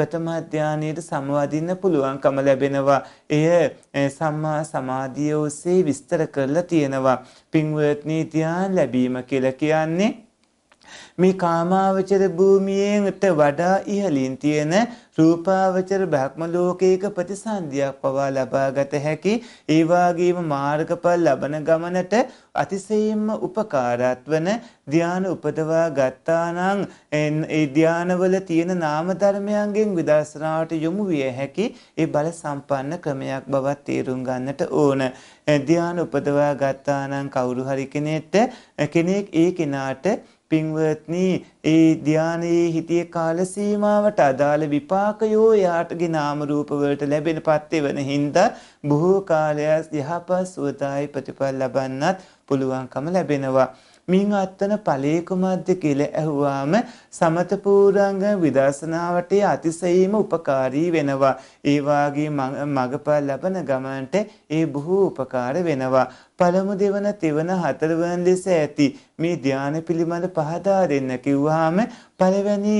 ප්‍රථම ධානයේට සමවදින්න පුළුවන් පුළුවන්කම ලැබෙනවා. එය සම්මා සමාධිය ඔස්සේ විස්තර කරලා තියෙනවා. පින්වත්නි ධ්‍යාන ලැබීම කියලා කියන්නේ මේ කාමාවචර භූමියට වඩා ඉහළින් තියෙන රූපාවචර බ්‍රහ්ම ලෝකයක ප්‍රතිසන්දියක් පවා ලබාගත හැකි ඒ වාගේම මාර්ගඵල ලබන ගමනට අතිශයින්ම උපකාරත්වන ධාන උපදවා ගත්තා නම් ඒ ධානවල තියෙන නාම ධර්මයන්ගෙන් විදර්ශනාවට යොමු විය හැකි ඒ බල සම්පන්න ක්‍රමයක් බවත් තේරුම් ගන්නට ඕන ධාන උපදවා ගත්තා නම් කවුරු හරි කෙනෙක්ට කෙනෙක් ඒ කෙනාට පින්වත්නි ඒ ධානයේ හිතිය කාල සීමාවට අදාළ විපාකයෝ යාටගේ නාම රූප වලට ලැබෙන පත්වෙන හින්දා බොහෝ කාලයක් යහපත් සුවදායි ප්‍රතිඵල ලබන්නත් පුළුවන්කම ලැබෙනවා මින් අත්තන ඵලයේ කුමද්ද කියලා ඇහුවාම සමත පූර්ණංග විදර්ශනාවට අතිශයින්ම උපකාරී වෙනවා. ඒ වාගේ මගපල් ලබන ගමන්ට ඒ බොහෝ උපකාර වෙනවා. පළමු දෙවන තෙවන හතරවන ලෙස ඇති මේ ධානය පිළිබඳ පහදා දෙන්න කිව්වහම පළවෙනි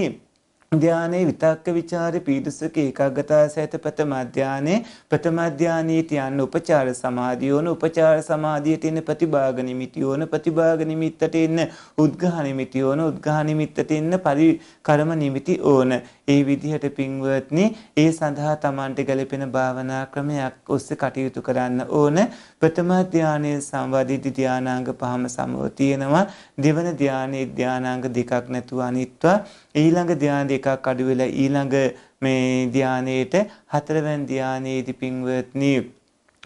ධානයේ විතක්ක ਵਿਚාර පීඩසක ඒකාග්‍රතාව සහිත ප්‍රථම ධානයේ ප්‍රථම ධානයේට යන උපචාර සමාධිය වන උපචාර සමාධියට එන ප්‍රතිභාග නිමිති වන ප්‍රතිභාග නිමිත්තට එන උද්ඝා නිමිති වන උද්ඝා නිමිත්තට එන පරිකරම නිමිති ඕන ඒ විදිහට පින්වත්නි ඒ සඳහා Tamante ගැලපෙන භාවනා ක්‍රමයක් ඔස්සේ කටයුතු කරන්න ඕන ප්‍රථම ධානයේ සංවාදිත ධානාංග පහම සමව තියෙනවා දෙවන ධානයේ ධානාංග දෙකක් නැතුව අනිත්වා ඊළඟ ධානයේ එකක් අඩු වෙලා ඊළඟ මේ ධානයේට හතරවැනි ධානයේදී පින්වත්නි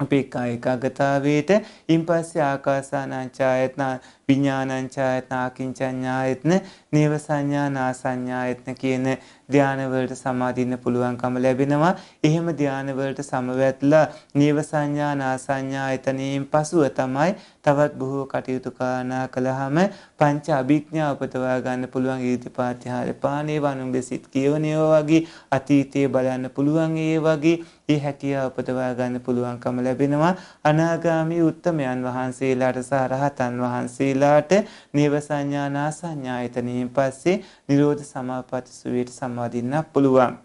අපේ කායිකාගතාවේට ඉන් පස්සේ ආකාසානං ඡායතන විඥානංචායතන ආකින්චඤ්ඤායතන නේව සංඥා නාසඤ්ඤායතන කියන ධාන වලට සමාදින්න පුළුවන්කම ලැබෙනවා. එහෙම ධාන වලට සමවැත්ලා නේව සංඥා නාසඤ්ඤායතනෙන් පසුව තමයි තවත් බොහෝ කටයුතු කාරණා කළාම පංච අභිඥා උපදවා ගන්න පුළුවන් ඊතිපාත්‍යහාර පානේ වනුඹ සිත් කියවන ඒවා වගේ අතීතයේ බලන්න පුළුවන් ඒ වගේ ඒ හැකියාව උපදවා ගන්න පුළුවන්කම ලැබෙනවා අනාගාමී උත්තමයන් වහන්සේලාට සහ රහතන් වහන්සේ වහන්සේලාට නිවසඤ්ඤානා සංඥායතනෙන් පස්සේ නිරෝධ සමාපatti සුවේට සම්මාදින්න පුළුවන්.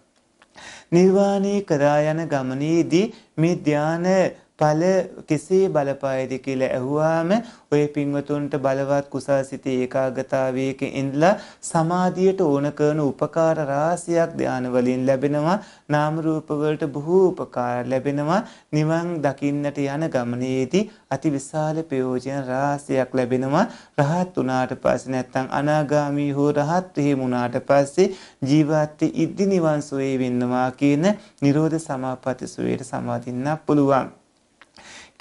නිර්වාණය කරා යන ගමනේදී මේ ධානය ඵල කෙසේ බලපායිද කියලා ඇහුවාම ඔය පින්වතුන්ට බලවත් කුසල්සිතේ ඒකාගතාවයක ඉඳලා සමාධියට ඕන කරන උපකාර රාශියක් ධාන වලින් ලැබෙනවා නාම රූප වලට බොහෝ උපකාර ලැබෙනවා නිවන් දකින්නට යන ගමනේදී අතිවිශාල ප්‍රයෝජන රාශියක් ලැබෙනවා රහත් උනාට පස්සේ නැත්නම් අනාගාමී හෝ රහත් හිමුණාට පස්සේ ජීවිතයේ ඉදි නිවන් සුවේ වෙන්නවා කියන නිරෝධ සමාපatti සුවේට සමාදින්න පුළුවන්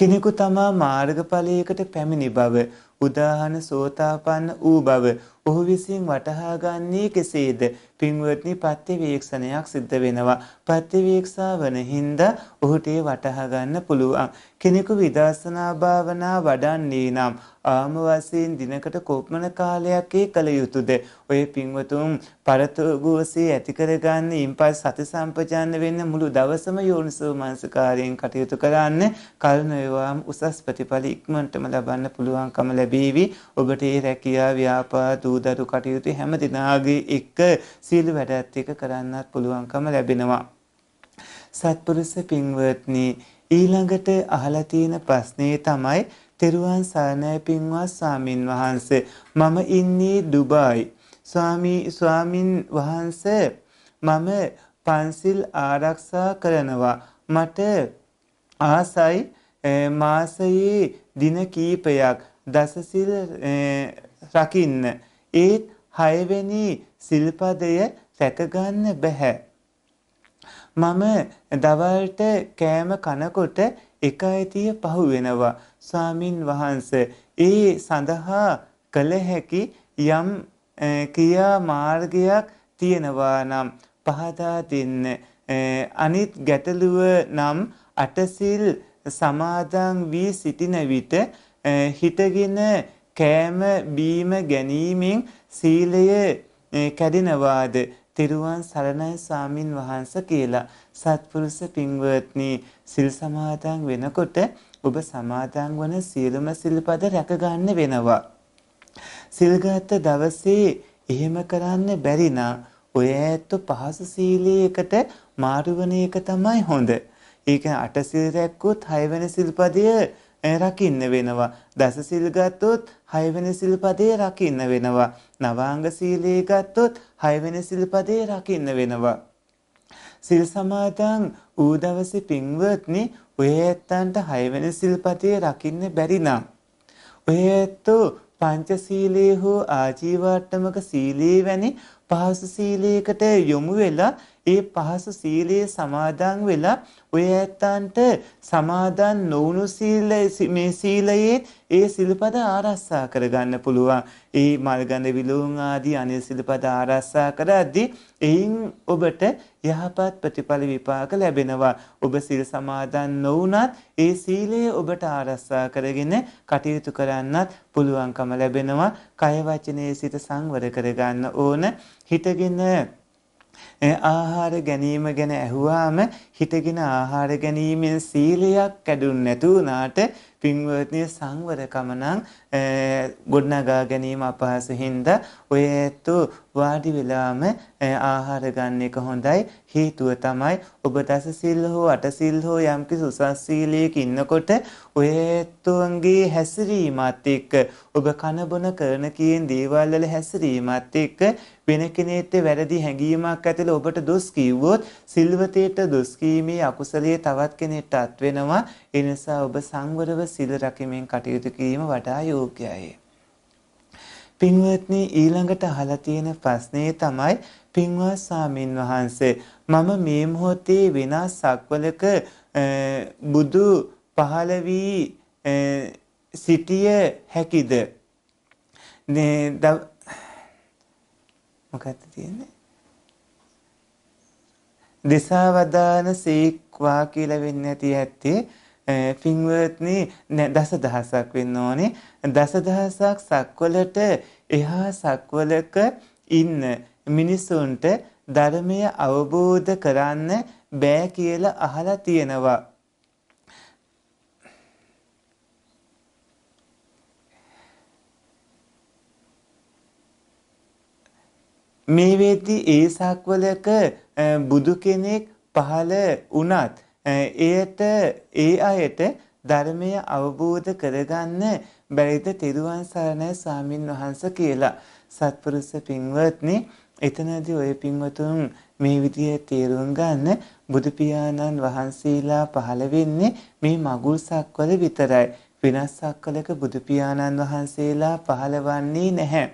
කෙනෙකු තමා මාර්ගඵලයකට පැමිණි බව, උදාහන සෝතාපන්න වූ බව, ඔහු විසින් වටහා ගන්නේ කෙසේද? පින්වත්නි ප්‍රතිවීක්ෂණයක් සිද්ධ වෙනවා. ප්‍රතිවීක්ෂා වන හින්දා ඔහුට ඒ වටහා ගන්න පුළුවන්. කෙනෙකු විදර්ශනා භාවනා වඩන්නේ නම් ආම වශයෙන් දිනකට කොපමණ කාලයක් ඒ කළ යුතුද? ඔය පින්වතුන් පරතෝගෝසී ඇති කරගන්න ඉන්පස් සති සම්පජාන්න වෙන්න මුළු දවසම යෝනිසෝ මනසකාරයෙන් කටයුතු කරන්න කල්නොයවාම් උසස් ප්‍රතිඵල ඉක්මනටම ලබන්න පුළුවන්කම ලැබීවි. ඔබට ඒ රැකියා ව්‍යාපාර සූදරු කටයුතු හැම දිනාගේ එක සීළු වැඩත් එක කරන්නත් පුළුවන්කම ලැබෙනවා. සත්පුරුෂ පින්වත්නි ඊළඟට අහලා තියෙන ප්‍රශ්නේ තමයි තෙරුවන් සරණයි පින්වත් ස්වාමින් වහන්සේ මම ඉන්නේ ඩුබායි ස්වාමී ස්වාමින් වහන්සේ මම පන්සිල් ආරක්ෂා කරනවා මට ආසයි මාසයේ දින කීපයක් දසසිල් රකින්න ඒත් හයවෙනි සිල්පදය රැකගන්න බැහැ. මම දවල්ට කෑම කනකොට එක අයිතිය පහු වෙනවා. ස්වාමින් වහන්ස ඒ සඳහා කළ හැකි යම් ක්‍රියා මාර්ගයක් තියෙනවා නම් පහදා දෙන්න. අනිත් ගැටලුව නම් අටසිල් සමාදන් වී සිටින විට හිතගෙන කෑම බීම ගැනීමෙන් සීලය කැඩෙනවාද? තෙරුවන් සරණයි ස්වාමින් වහන්ස කියලා. සත්පුරුෂ පින්වත්නි, සිල් සමාදන් වෙනකොට ඔබ සමාදන් වන සියලුම සිල්පද රැකගන්න වෙනවා. සිල්ගත් දවසේ එහෙම කරන්න බැරි ඔය ඇත්ත පහසු සීලයකට මාරු එක තමයි හොඳ. ඒක අට සිල් රැක්කොත් හයවෙනි සිල්පදය රකින්න වෙනවා. දස සිල් ගත්තොත් හයවෙනි සිල්පදේ රකින්න වෙනවා. නවාංග සීලයේ ගත්තොත් හයවෙනි සිල්පදේ රකින්න වෙනවා. සිල් සමාදන් ඌ දවසේ පින්වත්නි ඔය ඇත්තන්ට හයවෙනි සිල්පදේ රකින්න බැරි නම් ඔය ඇත්තෝ පංචශීලයේ හෝ ආජීවාට්ටමක සීලයේ වැනි පහසු සීලයකට යොමු වෙලා ඒ පහසු සීලයේ සමාදන් වෙලා ඔය ඇත්තන්ට සමාදන් නොවුණු සීල මේ සීලයේ ඒ සිල්පද ආරක්ෂා කරගන්න පුළුවන්. ඒ මල්ගඳ විලවුන් ආදී අනිල් සිල්පද ආරක්ෂා කරද්දී එයින් ඔබට යහපත් ප්‍රතිඵල විපාක ලැබෙනවා. ඔබ සිල් සමාදන් නොවුනත් ඒ සීලය ඔබට ආරක්ෂා කරගෙන කටයුතු කරන්නත් පුළුවන්කම ලැබෙනවා. කය වචනයේ සිත සංවර කරගන්න ඕන. හිතගෙන ආහාර ගැනීම ගැන ඇහුවාම හිතගෙන ආහාර ගැනීමෙන් සීලයක් කැඩුන් නැතුණාට පින්වත්නි සංවරකම නම් ගොඩනගා ගැනීම අපහසු හින්දා ඔය ඇත්තු වාඩි වෙලාම ආහාර ගන්න එක හොඳයි හේතුව තමයි ඔබ දසසිල් හෝ අටසිල් හෝ යම්කිසි උසස් සීලයක ඉන්නකොට ඔය ඇත්තුන්ගේ හැසිරීමත් එක්ක ඔබ කන බොන කරන කියන දේවල් වල හැසිරීමත් එක්ක වෙන කෙනෙක්ට වැරදි හැඟීමක් ඇතිලා ඔබට දොස් කිව්වොත් සිල්වතේට දොස් කීමේ අකුසලයේ තවත් කෙනෙක්ට අත් වෙනවා ඒ නිසා ඔබ සංවරව සිල් රකිමින් කටයුතු කිරීම වඩා ස්වરૂපයයි. පින්වත්නි ඊළඟට අහලා තියෙන ප්‍රශ්නේ තමයි පින්වත් සාමින් වහන්සේ මම මේ මොහොතේ වෙනස් සක්වලක බුදු පහළ වී සිටිය හැකිද නේ මොකක්ද තියෙන්නේ දිසාවදාන සීක්වා කියලා වෙන්නේ නැති ඇත්තේ පින්වත්නි දස දහසක් වෙන්න ඕනේ. දස දහසක් සක්වලට එහා සක්වලක ඉන්න මිනිසුන්ට ධර්මය අවබෝධ කරන්න බෑ කියලා අහලා තියෙනවා. මේ වෙද්දී ඒ සක්වලක බුදු කෙනෙක් පහළ වුණත් එයට ඒ අයට ධර්මය අවබෝධ කරගන්න බැරිද තෙරුවන් සරණයි ස්වාමින් වහන්ස කියලා. සත්පුරුෂ පින්වත්නි එතනදී ඔය පින්වතුන් මේ විදිය තේරුම් ගන්න බුදු පියාණන් වහන්සේලා පහළ වෙන්නේ මේ මගුල් සක්වල විතරයි. වෙනස් සක්වලක බුදු පියාණන් වහන්සේලා පහළවන්නේ නැහැ.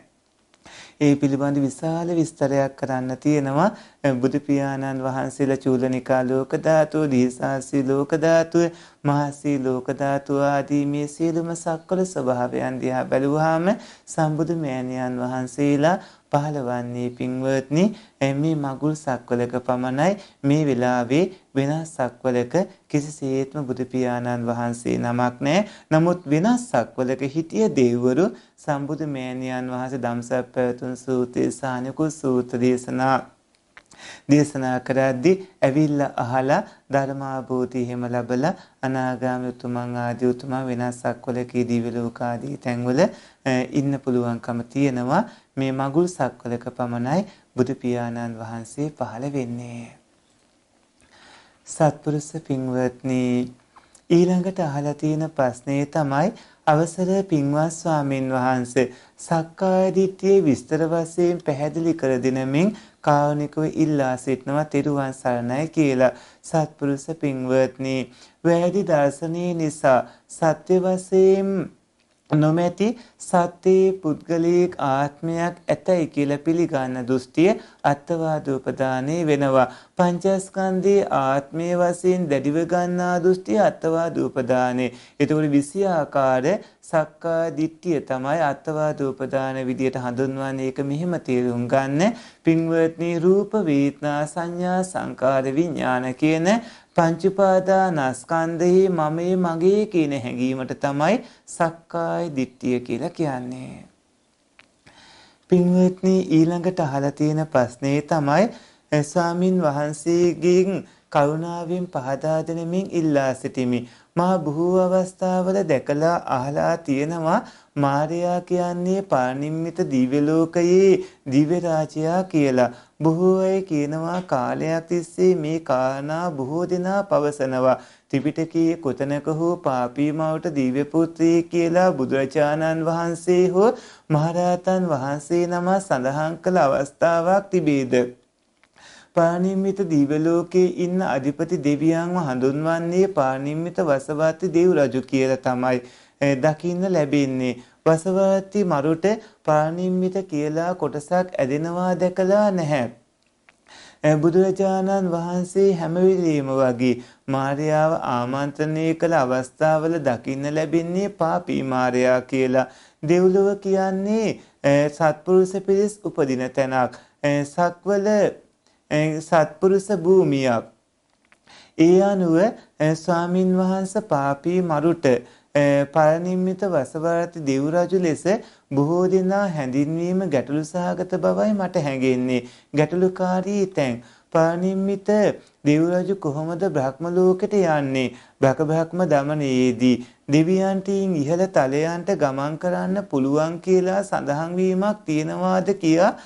ඒ පිළිබඳ විශාල විස්තරයක් කරන්න තියෙනවා. බුදු පියාණන් වහන්සේලා චූලනිකා ලෝක ධාතුව, දීසාසී ලෝක ධාතුව, මහසී ලෝක ධාතුව ආදී මේ සියලුම සක්වල ස්වභාවයන් දිහා බැලුවාම සම්බුදු මෑණියන් වහන්සේලා පහළ වන්නේ පින්වත්නි මේ මගුල් සක්වලක පමණයි මේ වෙලාවේ වෙනස් සක්වලක කිසිසේත්ම බුදු පියාණන් වහන්සේ නමක් නැහැ. නමුත් වෙනස් සක්වලක හිටිය දෙවිවරු සම්බුදු මෑණියන් වහන්සේ ධම්සප්පවතුන් සූත්‍රයේ සානිකුත් සූත්‍ර දේශනා දේශනා කරද්දී ඇවිල්ලා අහලා ධර්මාභූති හිම ලැබලා අනාගාමී උතුමන් ආදී උතුමා වෙනසක් වල කීදිවිලෝක ආදී තැන්වල ඉන්න පුළුවන්කම තියෙනවා මේ මගුල් සක්වලක පමණයි බුදු පියාණන් වහන්සේ පහළ වෙන්නේ සත්පුරුෂ පින්වත්නි ඊළඟට අහලා තියෙන ප්‍රශ්නේ තමයි අවසර පින්වත් ස්වාමින් වහන්සේ සක්කාය දිට්ඨියේ විස්තර වශයෙන් පැහැදිලි කර දෙනමින් කාරුණිකව ඉල්ලා සිටනවා තෙරුවන් සරණයි කියලා සත්පුරුෂ පින්වත්නි වැරදි දර්ශනීය නිසා සත්‍ය වශයෙන් නොමැති සත්‍යයේ පුද්ගලික ආත්මයක් ඇතැයි කියලා පිළිගන්න දෘෂ්ටිය අත්වාද උපදානේ වෙනවා පංචස්කන්ධයේ ආත්මය වශයෙන් දැඩිව ගන්නා දෘෂ්ටිය අත්වාද උපදානේ ඒතකොට 20 ආකාර සක්කා දිට්ඨිය තමයි අත්වාද උපදාන විදියට හඳුන්වන්නේ ඒක මෙහෙම තේරුම් ගන්න පින්වත්නි රූප වේදනා සංඥා සංකාර විඥාන කියන පංච උපාදානස්කන්ධෙහි මමේ මගේ කියන හැඟීමට තමයි සක්කාය දිට්ඨිය කියලා කියන්නේ. පින්වත්නි ඊළඟට අහලා තියෙන ප්‍රශ්නේ තමයි ස්වාමින් වහන්සේගෙන් කරුණාවෙන් පහදා දෙනමින් ඉල්ලා සිටිමි. මා බොහෝ අවස්ථාවල දැකලා අහලා තියෙනවා මාරයා කියන්නේ පානිම්මිත දිව්‍ය ලෝකයේ දිව්‍ය රාජයා කියලා. බොහෝ අය කියනවා කාලයක් තිස්සේ මේ කාරණා බොහෝ දෙනා පවසනවා. ත්‍රිපිටකයේ කොතනක හෝ පාපී මවට දිව්‍ය පුත්‍රයෙ කියලා බුදුරජාණන් වහන්සේ හෝ මහරහතන් වහන්සේ නම සඳහන් කළ අවස්ථාවක් තිබේද? පානිම්මිත දිවලෝකයේ ඉන්න අධිපති දෙවියන්ව හඳුන්වන්නේ පානිම්මිත වසවත්ති දේව් රජු කියලා තමයි දකින්න ලැබෙන්නේ. වසවත්ති මරුට පානිම්මිත කියලා කොටසක් ඇදෙනවා දැකලා නැහැ. බුදුරජාණන් වහන්සේ හැමවිලීම වගේ මාර්යාව ආමන්ත්‍රණය කළ අවස්ථාවල දකින්න ලැබෙන්නේ පාපී මාර්යා කියලා. දෙව්ලොව කියන්නේ සත්පුරුෂ පිරිස් උපදින තැනක්. සක්වල සත්පුරුෂ භූමියක්. ඒ අනුව ස්වාමින් වහන්සේ පාපී මරුට පරනිම්මිත වසවරති දෙව් රජු ලෙස බොහෝ දෙනා හැඳින්වීම ගැටලු සහගත බවයි මට හැඟෙන්නේ. ගැටලුකාරී තැන් පරනිම්මිත දෙව් රජු කොහොමද බ්‍රහ්ම ලෝකෙට යන්නේ? බ්‍රක බ්‍රහ්ම දමනයේදී දෙවියන්ට ඉහළ තලයන්ට ගමන් කරන්න පුළුවන් කියලා සඳහන් වීමක් තියනවාද කියා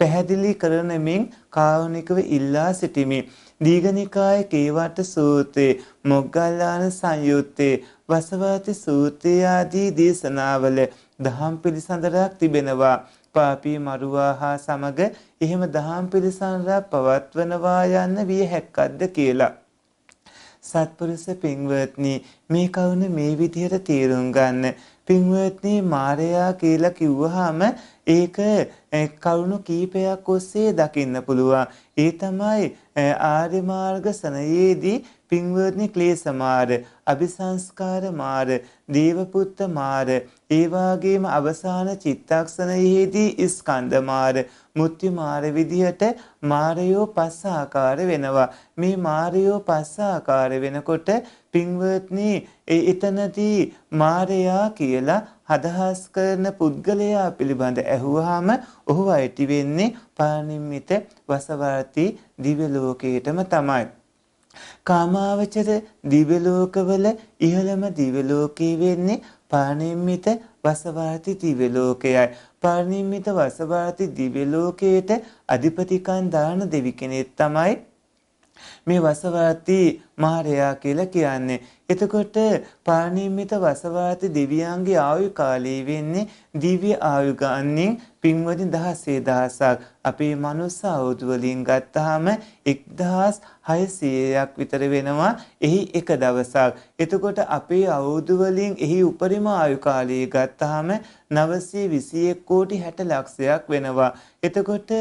පැහැදිලි කරනමින් කාරුණිකව ඉල්ලා සිටිමි. දීඝනිකායේ කේවට සූත්‍රයේ මොග්ගල්ලාන සංයුත්තේ වසවාති සූත්‍රය ආදී දේශනාවල දහම් පිළිසඳරක් තිබෙනවා. පාපී මරුවා හා සමග එහෙම දහම් පිළිසඳරක් පවත්වනවා යන්න විය හැක්කක්ද කියලා. සත්පුරුෂ පින්වත්නි මේ කවුන මේ විදිහට තීරුම් ගන්න පින්වත්නි මායයා කියලා කිව්වහම ඒක කරුණු කීපයක් ඔස්සේ දකින්න පුළුවන්. ඒ තමයි ආර්ය මාර්ග සනයේදී පින්වත්නි ක්ලේශ මාර, අபிසංස්කාර මාර, දේවපුත්ත මාර, ඒ වාගේම අවසාන චිත්තක්ෂණයේදී ස්කන්ධ මාර, මුත්‍ය මාර විදිහට මාරයෝ පස් ආකාර වෙනවා. මේ මාරයෝ පස් ආකාර වෙනකොට පින්වත්නි එතනදී මාරයා කියලා හදහස් කරන පුද්ගලයා පිළිබඳ ඇහුවාම ඔහු අයිති වෙන්නේ පානිම්මිත වසවර්ති දිව්‍ය ලෝකයටම තමයි. කාමාවචර දිව්‍ය ලෝකවල ඉහළම දිව්‍ය ලෝකයේ වෙන්නේ පාණිම්මිත වසවාති දිව්‍ය ලෝකයයි. පාණිම්මිත වසවාති දිව්‍ය ලෝකයේට අධිපතිකම් දාන දෙවි කෙනෙක් තමයි මේ වසවාති මාරයා කියලා කියන්නේ. එතකොට පාරණීමිත වසවාති දෙවියන්ගේ ආයු කාලයේ වෙන්නේ දිව්‍ය ආයු ගාන්නෙන් පින්වදින් දහසේ දහසක් අපේ මනුස්ස අවුරුදු වලින් ගත්තාම 1600ක් විතර වෙනවා එහි එක දවසක්. එතකොට අපේ අවුරුදු වලින් එහි උපරිම ආයු කාලය ගත්තාම 921 කෝටි 60 ලක්ෂයක් වෙනවා. එතකොට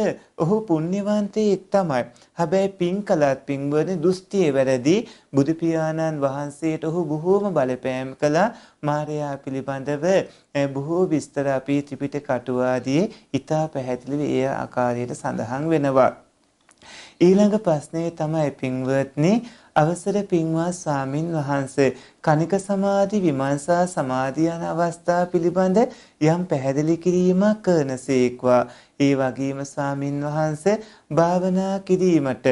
ඔහු පුණ්‍යවන්තයෙක් තමයි. හැබැයි පින් කළත් පින්වදින් දෘෂ්ටියේ වැරදි බුදු පියාණන් වහන්සේට ඔහු බොහෝම බලපෑම් කළා මාර්යා පිළිබඳව බොහෝ විස්තර අපේ ත්‍රිපිටක අටුවාදී ඊට පැහැදිලිව ඒ ආකාරයට සඳහන් වෙනවා ඊළඟ ප්‍රශ්නය තමයි පින්වත්නි අවසර පින්වත් ස්වාමින් වහන්සේ කනික සමාධි විමර්ශා සමාධි යන අවස්ථා පිළිබඳ යම් පැහැදිලි කිරීමක් කරනසේක්වා ඒ වගේම ස්වාමින් වහන්සේ භාවනා කිරීමට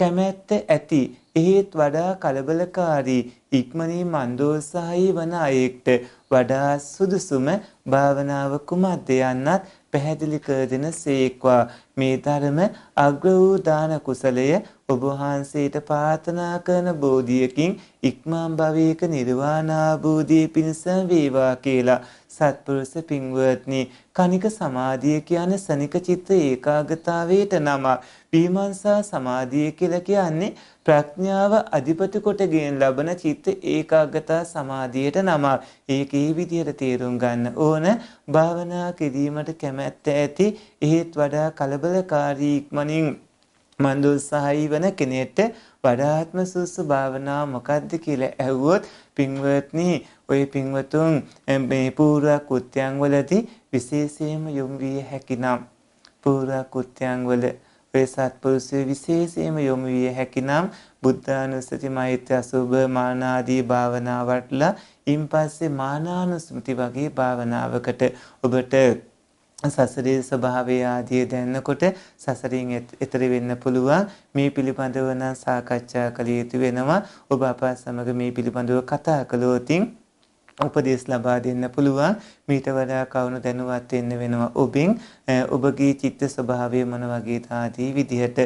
කැමැත්ත ඇති එහෙත් වඩා කලබලකාරී ඉක්මනින් මන්දෝසහායී වන අයෙක්ට වඩා සුදුසුම භාවනාව කුමක්ද යන්නත් පැහැදිලි කර දෙන සේක්වා මේ ධර්ම අග්‍ර වූ දාන කුසලය ඔබ වහන්සේට ප්‍රාර්ථනා කරන බෝධියකින් ඉක්මන් භවයක නිර්වාණාභූධිය පිණිස වේවා කියලා සත්පුරුෂ පින්වත්නි කනික සමාධිය කියන්නේ සනික චිත්ත ඒකාගතාවයට නමක් පීමන්සා සමාධිය කියලා කියන්නේ ප්‍රඥාව අධිපති කොටගෙන ලබන චිත්ත ඒකාග්‍රතා සමාධියට නම. ඒක ඒ විදිහට තේරුම් ගන්න ඕන. භාවනා කිරීමට කැමැත්ත ඇති, එහෙත් වඩා කලබලකාරී ඉක්මනින් මන්දුසහයි වන කෙනෙක්ට වඩාත්ම සුසු භාවනා මොකද්ද කියලා ඇහුවොත් පින්වත්නි ඔය පින්වතුන් මේ පූර්ව කෘත්‍යයන් වලදී විශේෂයෙන්ම යොමු විය හැකිනම් පූර්ව කෘත්‍යයන් වලදී වෙසත් පුරුෂය විශේෂයෙන්ම යොමු විය හැකිනම් බුද්ධානුස්සති මෛත්‍රී අසුභ මානාදී භාවනාවටලා ඉන් පස්සේ මානානුස්මති වගේ භාවනාවකට ඔබට සසරේ ස්වභාවය ආදී දැනනකොට සසරින් එතර වෙන්න පුළුවන් මේ පිළිබඳව නම් සාකච්ඡා කළ යුතු වෙනවා ඔබ අප සමග මේ පිළිබඳව කතා කළොතින් උපදෙස් ලබා දෙන්න පුළුවන් මීට වඩා කවුරු දැනුවත් වෙන්න වෙනවා ඔබෙන් ඔබගේ චිත්ත ස්වභාවය මොන වගේද ආදී විදිහට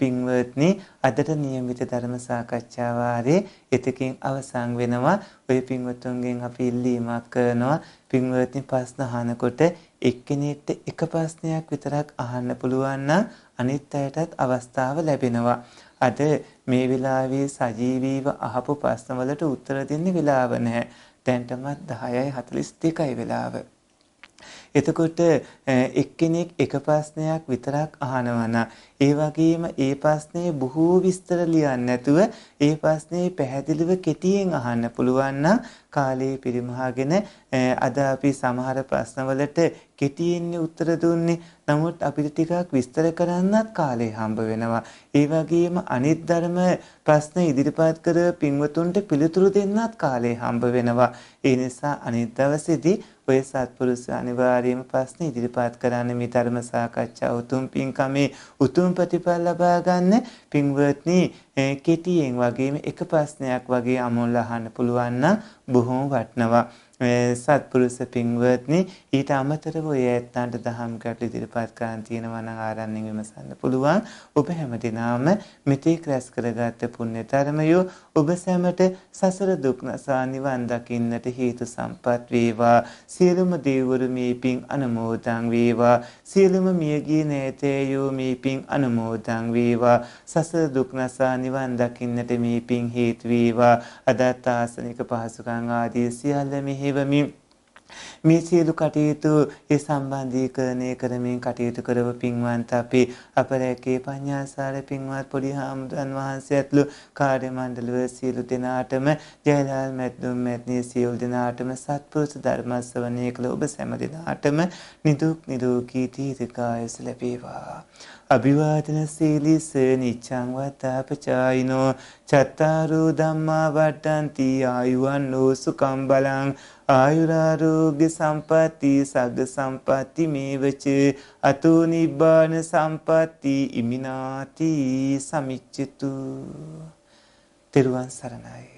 පින්වත්නි අදට નિયમિત ධර්ම සාකච්ඡා වාරේ එතකින් අවසන් වෙනවා ඔය පින්වත්තුන්ගෙන් අපි ඉල්ලීමක් කරනවා පින්වත්නි ප්‍රශ්න අහනකොට එක්කෙනෙක්ට එක ප්‍රශ්නයක් විතරක් අහන්න පුළුවන් නම් අනිත් අයටත් අවස්ථාව ලැබෙනවා අද මේ වෙලාවේ සජීවීව අහපු ප්‍රශ්නවලට උත්තර දෙන්න වෙලාව නැහැ දැන්ටමත් 10යි 42යි වෙලාව. එතකොට එක්කෙනෙක් එක ප්‍රශ්නයක් විතරක් අහනවා ඒ වගේම ඒ ප්‍රශ්නේ බොහෝ විස්තර ලියන්නේ නැතුව ඒ ප්‍රශ්නේ පැහැදිලිව කෙටියෙන් අහන්න පුළුවන් නම් කාලය පරිමහාගෙන අද අපි සමහර ප්‍රශ්නවලට කෙටියෙන් උත්තර දුන්නේ නමුත් අපිට ටිකක් විස්තර කරන්නත් කාලය හම්බ වෙනවා ඒ වගේම අනිත් ධර්ම ප්‍රශ්න ඉදිරිපත් කර පින්වතුන්ට පිළිතුරු දෙන්නත් කාලය හම්බ වෙනවා ඒ නිසා අනිත් දවසේදී ඔය සත්පුරුෂ අනිවාර්යයෙන්ම ප්‍රශ්න ඉදිරිපත් කරන්න මේ ධර්ම සාකච්ඡා උතුම් පින්කමේ උතුම් ප්‍රතිඵල ලබා ගන්න පින්වත්නි කෙටියෙන් වගේම එක ප්‍රශ්නයක් වගේ අමුල් අහන්න පුළුවන් නම් බොහොම වටිනවා සත්පුරුෂ පින්වත්නි ඊට අමතරව ඔය ඇත්තන්ට දහම් කටයුතු ඉදිරිපත් කරන් තියෙනවා නම් ආරණ්‍යෙන් විමසන්න පුළුවන් ඔබ හැමදිනාම මෙතෙක් රැස් කරගත් පුණ්‍ය ධර්මය ඔබ සැමට සසර දුක් නසා නිවන් දකින්නට හේතු සම්පත් වේවා සියලුම දේවරු මේ පින් අනුමෝදන් වේවා සියලුම මියගිය නේතයෝ මේ පින් අනුමෝදන් වේවා. සසර දුක් නසා නිවන් දකින්නට මේ පින් හේතු වේවා. අදත් ආසනික පහසුකම් ආදී සියල්ල මෙහෙවමින් මේ සියලු කටයුතු ඒ සම්බන්ධීකරණය කරමින් කටයුතු කරව පින්වන්ත අපි අපරැකේ පඤ්ඤාසාර පින්වත් පොඩි හාමුදුරන් වහන්සේ ඇතුළු කාර්ය මණ්ඩලව සියලු දෙනාටම ජයලාල් මැද්දුම් මැද්නේ සියලු දෙනාටම සත්පුරුෂ ධර්ම ශ්‍රවණය කළ ඔබ සෑම දෙනාටම නිදුක් නිරෝගී දීර්ඝායුෂ ලැබේවා අභිවාදන සීලිස නිච්ඡං වතාපචායිනෝ චත්තාරෝ ධම්මා වට්ටන්ති ආයුවන්‍නෝ සුකම් බලං ආයුරාරෝග්‍ය සම්පatti සග්ග සම්පatti මේවච අතෝ නිබ්බාන සම්පatti ඉමිනාති සමිච්ඡතු තෙරුවන් සරණයි